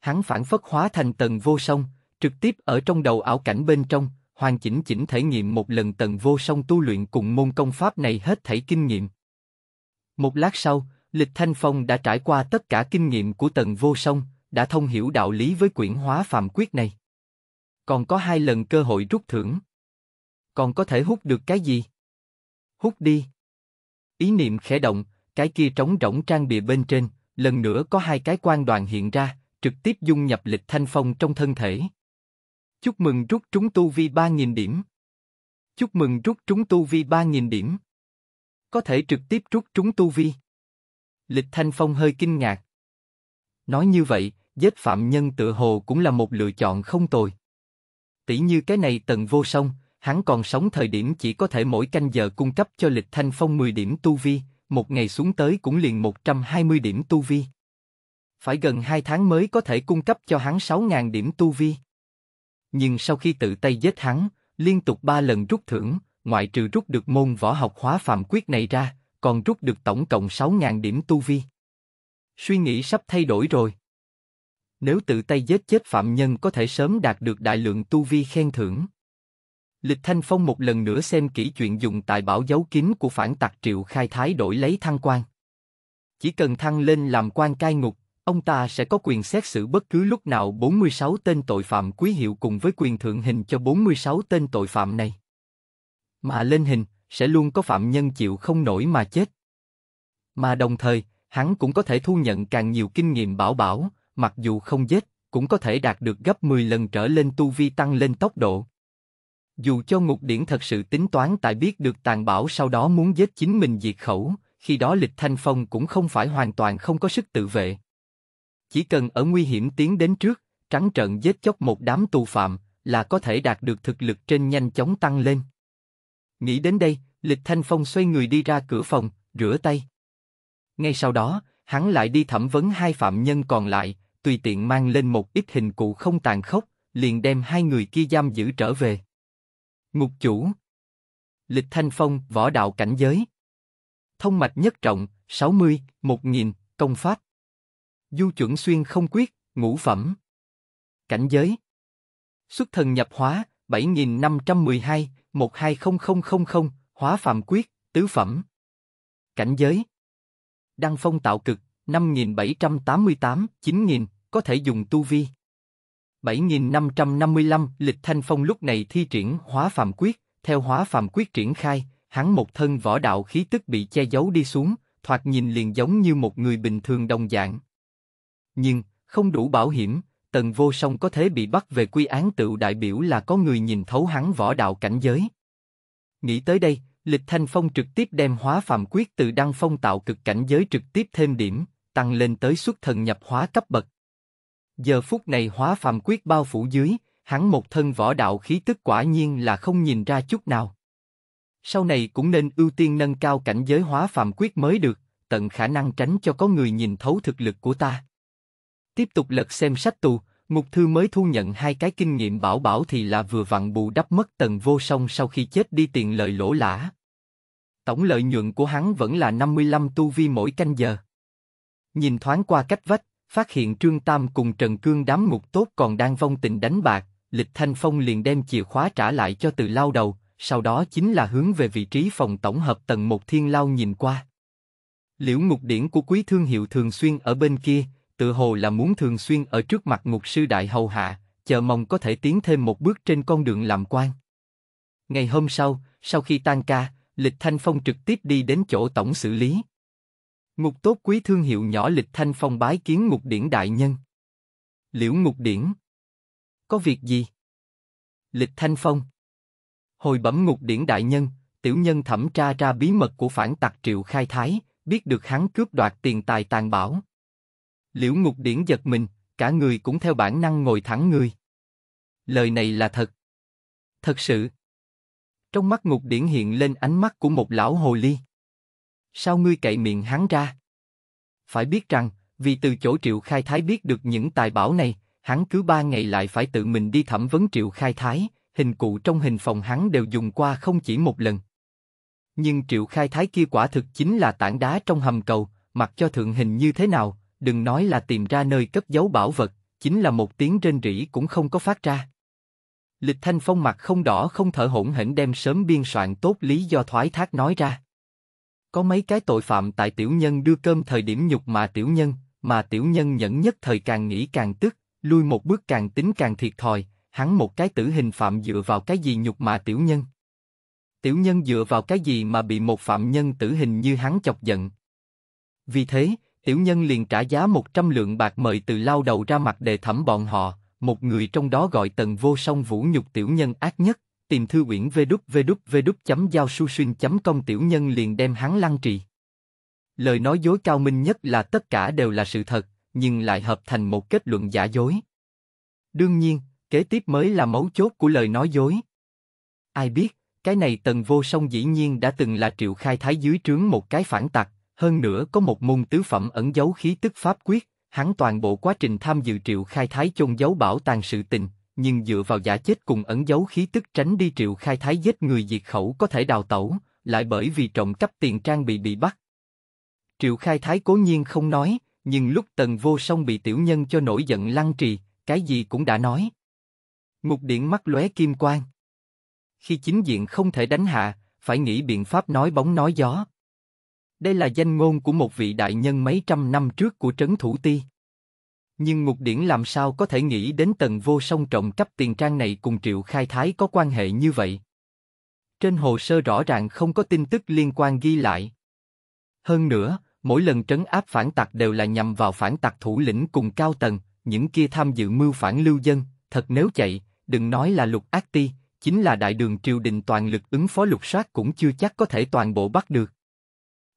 Hắn phản phất hóa thành tầng vô song, trực tiếp ở trong đầu ảo cảnh bên trong, hoàn chỉnh chỉnh thể nghiệm một lần tầng vô song tu luyện cùng môn công pháp này hết thảy kinh nghiệm. Một lát sau, lịch thanh phong đã trải qua tất cả kinh nghiệm của tầng vô song, đã thông hiểu đạo lý với quyển hóa phàm quyết này. Còn có hai lần cơ hội rút thưởng. Còn có thể hút được cái gì? Hút đi. Ý niệm khẽ động, cái kia trống rỗng trang bìa bên trên, lần nữa có hai cái quan đoàn hiện ra, trực tiếp dung nhập lịch thanh phong trong thân thể. Chúc mừng rút trúng tu vi 3.000 điểm. Chúc mừng rút trúng tu vi 3.000 điểm. Có thể trực tiếp rút trúng tu vi. Lịch Thanh Phong hơi kinh ngạc. Nói như vậy, giết phạm nhân tự hồ cũng là một lựa chọn không tồi. Tỷ như cái này tận vô song, hắn còn sống thời điểm chỉ có thể mỗi canh giờ cung cấp cho Lịch Thanh Phong 10 điểm tu vi, một ngày xuống tới cũng liền 120 điểm tu vi. Phải gần 2 tháng mới có thể cung cấp cho hắn 6.000 điểm tu vi. Nhưng sau khi tự tay giết hắn, liên tục 3 lần rút thưởng, ngoại trừ rút được môn võ học hóa phạm quyết này ra, còn rút được tổng cộng 6.000 điểm tu vi. Suy nghĩ sắp thay đổi rồi. Nếu tự tay giết chết phạm nhân có thể sớm đạt được đại lượng tu vi khen thưởng. Lịch Thanh Phong một lần nữa xem kỹ chuyện dùng tài bảo giấu kín của phản tặc Triệu Khai Thái đổi lấy thăng quan. Chỉ cần thăng lên làm quan cai ngục, ông ta sẽ có quyền xét xử bất cứ lúc nào 46 tên tội phạm quý hiệu cùng với quyền thượng hình cho 46 tên tội phạm này. Mà lên hình, sẽ luôn có phạm nhân chịu không nổi mà chết. Mà đồng thời, hắn cũng có thể thu nhận càng nhiều kinh nghiệm bảo bảo, mặc dù không chết, cũng có thể đạt được gấp 10 lần trở lên tu vi tăng lên tốc độ, dù cho ngục điển thật sự tính toán tại biết được tàn bảo sau đó muốn giết chính mình diệt khẩu, khi đó lịch thanh phong cũng không phải hoàn toàn không có sức tự vệ. Chỉ cần ở nguy hiểm tiến đến trước, trắng trận giết chóc một đám tù phạm, là có thể đạt được thực lực trên nhanh chóng tăng lên. Nghĩ đến đây, lịch thanh phong xoay người đi ra cửa phòng, rửa tay. Ngay sau đó, hắn lại đi thẩm vấn hai phạm nhân còn lại, tùy tiện mang lên một ít hình cụ không tàn khốc, liền đem hai người kia giam giữ trở về. Ngục chủ Lịch Thanh Phong, võ đạo cảnh giới Thông mạch nhất trọng, 60, 1000, công pháp Du chuẩn xuyên không quyết, ngũ phẩm Cảnh giới Xuất thần nhập hóa, 7512, 120000, hóa phạm quyết, tứ phẩm Cảnh giới Đăng phong tạo cực, 5788, 9000, có thể dùng tu vi 7555, Lịch Thanh Phong lúc này thi triển Hóa Phàm Quyết, theo Hóa Phàm Quyết triển khai, hắn một thân võ đạo khí tức bị che giấu đi xuống, thoạt nhìn liền giống như một người bình thường đồng dạng. Nhưng, không đủ bảo hiểm, Tần Vô Song có thể bị bắt về quy án tựu đại biểu là có người nhìn thấu hắn võ đạo cảnh giới. Nghĩ tới đây, Lịch Thanh Phong trực tiếp đem Hóa Phàm Quyết từ Đăng Phong tạo cực cảnh giới trực tiếp thêm điểm, tăng lên tới xuất thần nhập hóa cấp bậc. Giờ phút này hóa phàm quyết bao phủ dưới, hắn một thân võ đạo khí tức quả nhiên là không nhìn ra chút nào. Sau này cũng nên ưu tiên nâng cao cảnh giới hóa phàm quyết mới được, tận khả năng tránh cho có người nhìn thấu thực lực của ta. Tiếp tục lật xem sách tù, Mục Thư mới thu nhận hai cái kinh nghiệm bảo bảo thì là vừa vặn bù đắp mất tầng vô song sau khi chết đi tiền lợi lỗ lã. Tổng lợi nhuận của hắn vẫn là 55 tu vi mỗi canh giờ. Nhìn thoáng qua cách vách, phát hiện Trương Tam cùng Trần Cương đám ngục tốt còn đang vong tình đánh bạc, Lịch Thanh Phong liền đem chìa khóa trả lại cho từ lao đầu, sau đó chính là hướng về vị trí phòng tổng hợp tầng một thiên lao nhìn qua. Liễu ngục điển của quý thương hiệu thường xuyên ở bên kia, tự hồ là muốn thường xuyên ở trước mặt ngục sư đại hầu hạ, chờ mong có thể tiến thêm một bước trên con đường làm quan. Ngày hôm sau, sau khi tan ca, Lịch Thanh Phong trực tiếp đi đến chỗ tổng xử lý. Ngục tốt quý thương hiệu nhỏ lịch thanh phong bái kiến ngục điển đại nhân. Liễu ngục điển. Có việc gì? Lịch thanh phong. Hồi bẩm ngục điển đại nhân, tiểu nhân thẩm tra ra bí mật của phản tặc triệu khai thái, biết được hắn cướp đoạt tiền tài tàn bảo. Liễu ngục điển giật mình, cả người cũng theo bản năng ngồi thẳng người. Lời này là thật. Thật sự. Trong mắt ngục điển hiện lên ánh mắt của một lão hồ ly. Sao ngươi cậy miệng hắn ra? Phải biết rằng, vì từ chỗ Triệu Khai Thái biết được những tài bảo này, hắn cứ ba ngày lại phải tự mình đi thẩm vấn Triệu Khai Thái, hình cụ trong hình phòng hắn đều dùng qua không chỉ một lần. Nhưng Triệu Khai Thái kia quả thực chính là tảng đá trong hầm cầu, mặc cho thượng hình như thế nào, đừng nói là tìm ra nơi cất giấu bảo vật, chính là một tiếng rên rỉ cũng không có phát ra. Lịch Thanh Phong mặt không đỏ không thở hổn hển đem sớm biên soạn tốt lý do thoái thác nói ra. Có mấy cái tội phạm tại tiểu nhân đưa cơm thời điểm nhục mà tiểu nhân, mà tiểu nhân nhẫn nhất thời càng nghĩ càng tức, lui một bước càng tính càng thiệt thòi, hắn một cái tử hình phạm dựa vào cái gì nhục mà tiểu nhân. Tiểu nhân dựa vào cái gì mà bị một phạm nhân tử hình như hắn chọc giận. Vì thế, tiểu nhân liền trả giá 100 lượng bạc mời từ lao đầu ra mặt đề thẩm bọn họ, một người trong đó gọi tần vô song vũ nhục tiểu nhân ác nhất, tìm thư quyển www giao xuyên com tiểu nhân liền đem hắn lăng trì. Lời nói dối cao minh nhất là tất cả đều là sự thật, nhưng lại hợp thành một kết luận giả dối. Đương nhiên, kế tiếp mới là mấu chốt của lời nói dối. Ai biết, cái này tần vô song dĩ nhiên đã từng là triệu khai thái dưới trướng một cái phản tặc, hơn nữa có một môn tứ phẩm ẩn giấu khí tức pháp quyết, hắn toàn bộ quá trình tham dự triệu khai thái chôn giấu bảo tàng sự tình, nhưng dựa vào giả chết cùng ẩn giấu khí tức tránh đi triệu khai thái giết người diệt khẩu có thể đào tẩu, lại bởi vì trộm cắp tiền trang bị bị bắt. Triệu khai thái cố nhiên không nói, nhưng lúc tần vô song bị tiểu nhân cho nổi giận lăng trì, cái gì cũng đã nói. Ngục điện mắt lóe kim quang. Khi chính diện không thể đánh hạ, phải nghĩ biện pháp nói bóng nói gió. Đây là danh ngôn của một vị đại nhân mấy trăm năm trước của trấn thủ ti. Nhưng Ngục Điển làm sao có thể nghĩ đến tầng vô song trọng cấp tiền trang này cùng Triệu Khai Thái có quan hệ như vậy? Trên hồ sơ rõ ràng không có tin tức liên quan ghi lại. Hơn nữa, mỗi lần trấn áp phản tặc đều là nhằm vào phản tặc thủ lĩnh cùng cao tầng, những kia tham dự mưu phản lưu dân, thật nếu chạy, đừng nói là lục ác ti, chính là đại đường triều đình toàn lực ứng phó lục soát cũng chưa chắc có thể toàn bộ bắt được.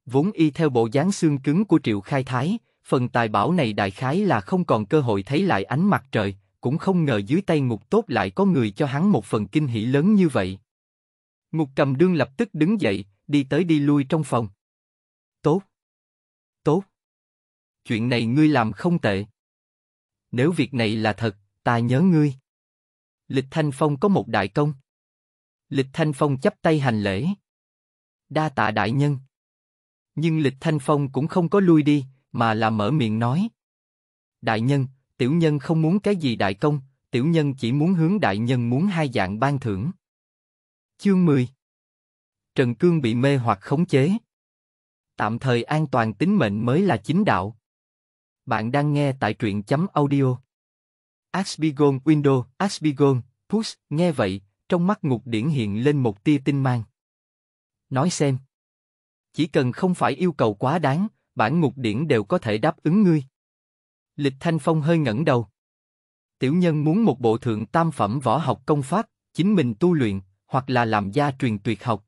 Vốn y theo bộ dáng xương cứng của triệu khai thái, phần tài bảo này đại khái là không còn cơ hội thấy lại ánh mặt trời, cũng không ngờ dưới tay ngục tốt lại có người cho hắn một phần kinh hỉ lớn như vậy. Ngục cầm đương lập tức đứng dậy, đi tới đi lui trong phòng. Tốt. Tốt. Chuyện này ngươi làm không tệ. Nếu việc này là thật, ta nhớ ngươi. Lịch Thanh Phong có một đại công. Lịch Thanh Phong chấp tay hành lễ. Đa tạ đại nhân. Nhưng Lịch Thanh Phong cũng không có lui đi, mà là mở miệng nói. Đại nhân, tiểu nhân không muốn cái gì đại công, tiểu nhân chỉ muốn hướng đại nhân muốn hai dạng ban thưởng. Chương 10 Trần Cương bị mê hoặc khống chế. Tạm thời an toàn tính mệnh mới là chính đạo. Bạn đang nghe tại truyện chấm audio. Asbigon Window, Asbigon, Push, nghe vậy, trong mắt ngục điển hiện lên một tia tinh mang. Nói xem. Chỉ cần không phải yêu cầu quá đáng, bản ngục điển đều có thể đáp ứng ngươi. Lịch Thanh Phong hơi ngẩng đầu. Tiểu nhân muốn một bộ thượng tam phẩm võ học công pháp, chính mình tu luyện, hoặc là làm gia truyền tuyệt học.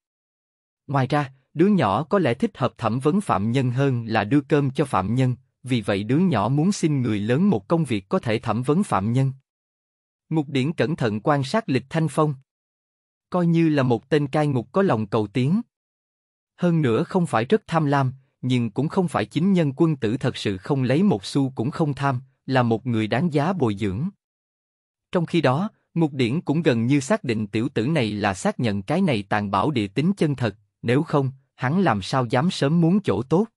Ngoài ra, đứa nhỏ có lẽ thích hợp thẩm vấn phạm nhân hơn là đưa cơm cho phạm nhân, vì vậy đứa nhỏ muốn xin người lớn một công việc có thể thẩm vấn phạm nhân. Ngục điển cẩn thận quan sát lịch Thanh Phong. Coi như là một tên cai ngục có lòng cầu tiến. Hơn nữa không phải rất tham lam, nhưng cũng không phải chính nhân quân tử thật sự không lấy một xu cũng không tham, là một người đáng giá bồi dưỡng. Trong khi đó, Ngục Điển cũng gần như xác định tiểu tử này là xác nhận cái này tàn bảo địa tính chân thật, nếu không, hắn làm sao dám sớm muốn chỗ tốt.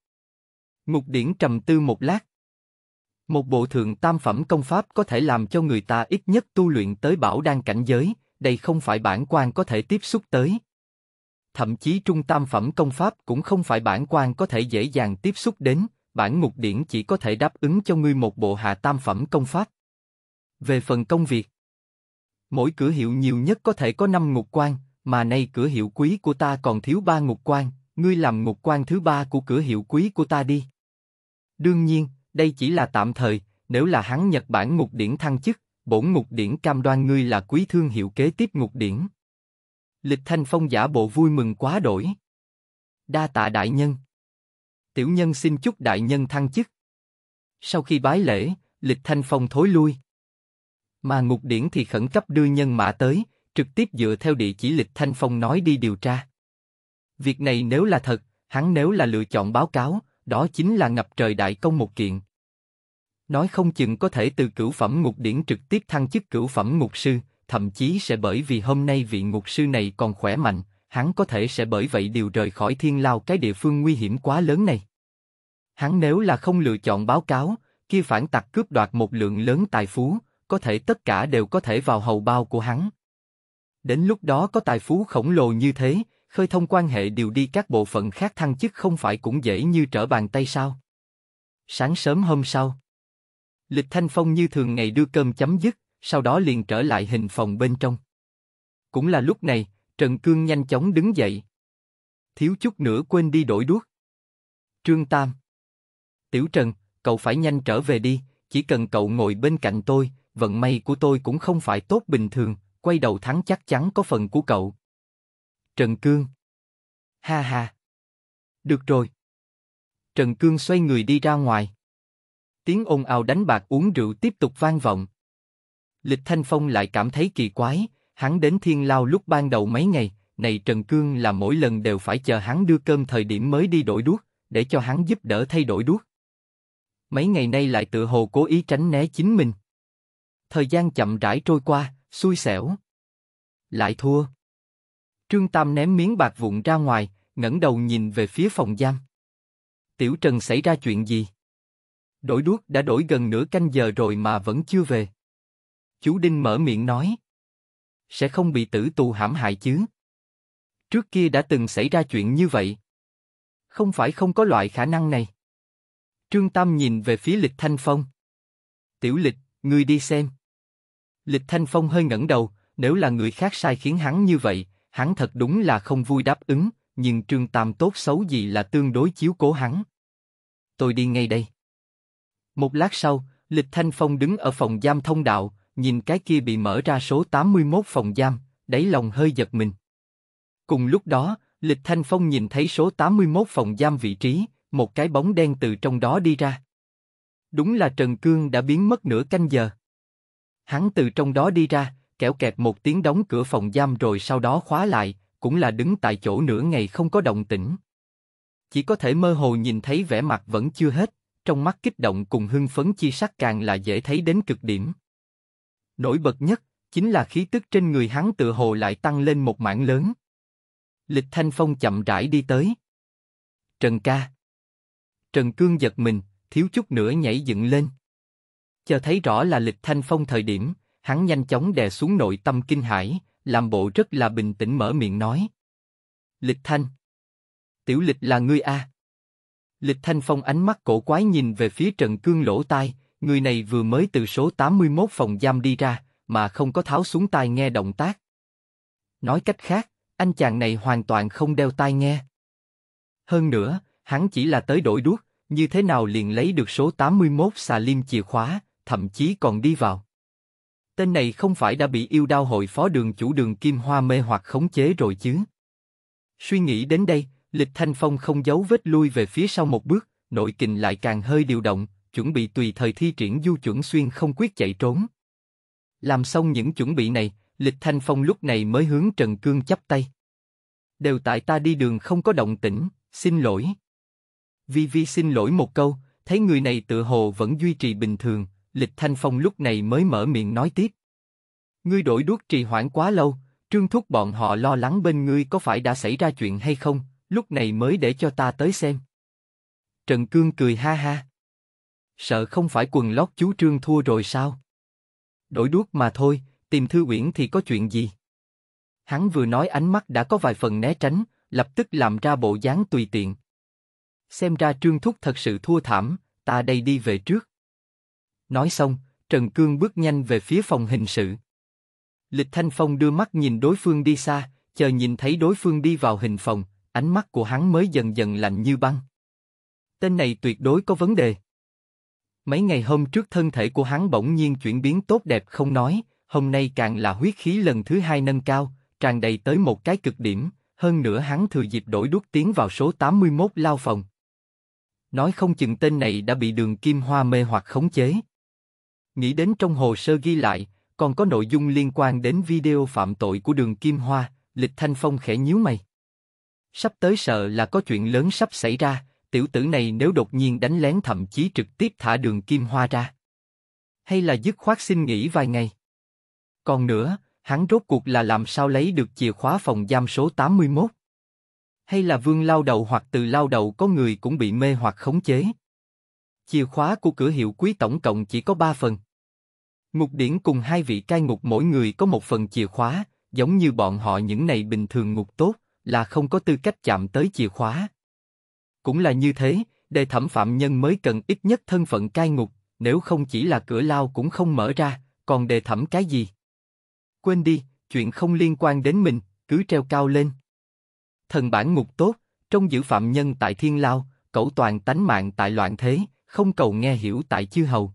Ngục Điển trầm tư một lát. Một bộ thượng tam phẩm công pháp có thể làm cho người ta ít nhất tu luyện tới bảo đan cảnh giới, đây không phải bản quan có thể tiếp xúc tới, thậm chí trung tam phẩm công pháp cũng không phải bản quan có thể dễ dàng tiếp xúc đến, bản ngục điển chỉ có thể đáp ứng cho ngươi một bộ hạ tam phẩm công pháp. Về phần công việc, mỗi cửa hiệu nhiều nhất có thể có 5 ngục quan, mà nay cửa hiệu quý của ta còn thiếu 3 ngục quan, ngươi làm ngục quan thứ ba của cửa hiệu quý của ta đi. Đương nhiên, đây chỉ là tạm thời, nếu là hắn Nhật Bản ngục điển thăng chức, bổn ngục điển cam đoan ngươi là quý thương hiệu kế tiếp ngục điển. Lịch Thanh Phong giả bộ vui mừng quá đổi. Đa tạ đại nhân. Tiểu nhân xin chúc đại nhân thăng chức. Sau khi bái lễ, Lịch Thanh Phong thối lui. Mà ngục điển thì khẩn cấp đưa nhân mã tới, trực tiếp dựa theo địa chỉ Lịch Thanh Phong nói đi điều tra. Việc này nếu là thật, hắn nếu là lựa chọn báo cáo, đó chính là ngập trời đại công một kiện. Nói không chừng có thể từ cửu phẩm ngục điển trực tiếp thăng chức cửu phẩm ngục sư, thậm chí sẽ bởi vì hôm nay vị ngục sư này còn khỏe mạnh, hắn có thể sẽ bởi vậy điều rời khỏi thiên lao cái địa phương nguy hiểm quá lớn này. Hắn nếu là không lựa chọn báo cáo, kia phản tặc cướp đoạt một lượng lớn tài phú, có thể tất cả đều có thể vào hầu bao của hắn. Đến lúc đó có tài phú khổng lồ như thế, khơi thông quan hệ điều đi các bộ phận khác thăng chức không phải cũng dễ như trở bàn tay sao? Sáng sớm hôm sau, Lịch Thanh Phong như thường ngày đưa cơm chấm dứt, sau đó liền trở lại hình phòng bên trong. Cũng là lúc này, Trần Cương nhanh chóng đứng dậy. Thiếu chút nữa quên đi đổi đuốc. Trương Tam. Tiểu Trần, cậu phải nhanh trở về đi, chỉ cần cậu ngồi bên cạnh tôi, vận may của tôi cũng không phải tốt bình thường, quay đầu thắng chắc chắn có phần của cậu. Trần Cương. Ha ha. Được rồi. Trần Cương xoay người đi ra ngoài. Tiếng ồn ào đánh bạc uống rượu tiếp tục vang vọng. Lịch Thanh Phong lại cảm thấy kỳ quái, hắn đến thiên lao lúc ban đầu mấy ngày, này Trần Cương là mỗi lần đều phải chờ hắn đưa cơm thời điểm mới đi đổi đuốc, để cho hắn giúp đỡ thay đổi đuốc. Mấy ngày nay lại tự hồ cố ý tránh né chính mình. Thời gian chậm rãi trôi qua, xui xẻo. Lại thua. Trương Tam ném miếng bạc vụn ra ngoài, ngẩng đầu nhìn về phía phòng giam. Tiểu Trần xảy ra chuyện gì? Đổi đuốc đã đổi gần nửa canh giờ rồi mà vẫn chưa về. Chú Đinh mở miệng nói. Sẽ không bị tử tù hãm hại chứ? Trước kia đã từng xảy ra chuyện như vậy. Không phải không có loại khả năng này. Trương Tam nhìn về phía Lịch Thanh Phong. Tiểu Lịch, ngươi đi xem. Lịch Thanh Phong hơi ngẩng đầu, nếu là người khác sai khiến hắn như vậy, hắn thật đúng là không vui đáp ứng, nhưng Trương Tam tốt xấu gì là tương đối chiếu cố hắn. Tôi đi ngay đây. Một lát sau, Lịch Thanh Phong đứng ở phòng giam thông đạo, nhìn cái kia bị mở ra số 81 phòng giam, đáy lòng hơi giật mình. Cùng lúc đó, Lịch Thanh Phong nhìn thấy số 81 phòng giam vị trí, một cái bóng đen từ trong đó đi ra. Đúng là Trần Cương đã biến mất nửa canh giờ. Hắn từ trong đó đi ra, kẻo kẹt một tiếng đóng cửa phòng giam rồi sau đó khóa lại, cũng là đứng tại chỗ nửa ngày không có động tĩnh. Chỉ có thể mơ hồ nhìn thấy vẻ mặt vẫn chưa hết, trong mắt kích động cùng hưng phấn chi sắc càng là dễ thấy đến cực điểm. Nổi bật nhất, chính là khí tức trên người hắn tựa hồ lại tăng lên một mảng lớn. Lịch Thanh Phong chậm rãi đi tới. Trần ca. Trần Cương giật mình, thiếu chút nữa nhảy dựng lên. Chờ thấy rõ là Lịch Thanh Phong thời điểm, hắn nhanh chóng đè xuống nội tâm kinh hãi, làm bộ rất là bình tĩnh mở miệng nói. Lịch Thanh. Tiểu Lịch là ngươi a. À? Lịch Thanh Phong ánh mắt cổ quái nhìn về phía Trần Cương lỗ tai, người này vừa mới từ số 81 phòng giam đi ra, mà không có tháo xuống tai nghe động tác. Nói cách khác, anh chàng này hoàn toàn không đeo tai nghe. Hơn nữa, hắn chỉ là tới đổi đuốc, như thế nào liền lấy được số 81 xà liêm chìa khóa, thậm chí còn đi vào. Tên này không phải đã bị yêu đao hội phó đường chủ đường Kim Hoa mê hoặc khống chế rồi chứ? Suy nghĩ đến đây, Lịch Thanh Phong không giấu vết lui về phía sau một bước, nội kình lại càng hơi điều động, chuẩn bị tùy thời thi triển du chuẩn xuyên không quyết chạy trốn. Làm xong những chuẩn bị này, Lịch Thanh Phong lúc này mới hướng Trần Cương chắp tay. Đều tại ta đi đường không có động tĩnh, xin lỗi. Vi Vi xin lỗi một câu, thấy người này tự hồ vẫn duy trì bình thường, Lịch Thanh Phong lúc này mới mở miệng nói tiếp. Ngươi đổi đuốc trì hoãn quá lâu, trương thúc bọn họ lo lắng bên ngươi có phải đã xảy ra chuyện hay không, lúc này mới để cho ta tới xem. Trần Cương cười ha ha. Sợ không phải quần lót chú Trương thua rồi sao? Đổi đuốc mà thôi, tìm Thư Uyển thì có chuyện gì? Hắn vừa nói ánh mắt đã có vài phần né tránh, lập tức làm ra bộ dáng tùy tiện. Xem ra Trương Thúc thật sự thua thảm, ta đây đi về trước. Nói xong, Trần Cương bước nhanh về phía phòng hình sự. Lịch Thanh Phong đưa mắt nhìn đối phương đi xa, chờ nhìn thấy đối phương đi vào hình phòng, ánh mắt của hắn mới dần dần lạnh như băng. Tên này tuyệt đối có vấn đề. Mấy ngày hôm trước thân thể của hắn bỗng nhiên chuyển biến tốt đẹp không nói, hôm nay càng là huyết khí lần thứ hai nâng cao, tràn đầy tới một cái cực điểm, hơn nữa hắn thừa dịp đổi đút tiến vào số 81 lao phòng. Nói không chừng tên này đã bị đường kim hoa mê hoặc khống chế. Nghĩ đến trong hồ sơ ghi lại, còn có nội dung liên quan đến video phạm tội của đường kim hoa, lịch thanh phong khẽ nhíu mày. Sắp tới sợ là có chuyện lớn sắp xảy ra, tiểu tử này nếu đột nhiên đánh lén thậm chí trực tiếp thả đường kim hoa ra. Hay là dứt khoát xin nghỉ vài ngày. Còn nữa, hắn rốt cuộc là làm sao lấy được chìa khóa phòng giam số 81? Hay là vương lao đầu hoặc từ lao đầu có người cũng bị mê hoặc khống chế? Chìa khóa của cửa hiệu quý tổng cộng chỉ có 3 phần. Ngục điển cùng hai vị cai ngục mỗi người có một phần chìa khóa, giống như bọn họ những này bình thường ngục tốt, là không có tư cách chạm tới chìa khóa. Cũng là như thế, đề thẩm phạm nhân mới cần ít nhất thân phận cai ngục, nếu không chỉ là cửa lao cũng không mở ra, còn đề thẩm cái gì? Quên đi, chuyện không liên quan đến mình, cứ treo cao lên. Thần bản ngục tốt, trong giữ phạm nhân tại thiên lao, cẩu toàn tánh mạng tại loạn thế, không cầu nghe hiểu tại chư hầu.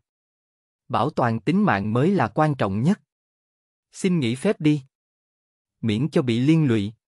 Bảo toàn tính mạng mới là quan trọng nhất. Xin nghỉ phép đi. Miễn cho bị liên lụy.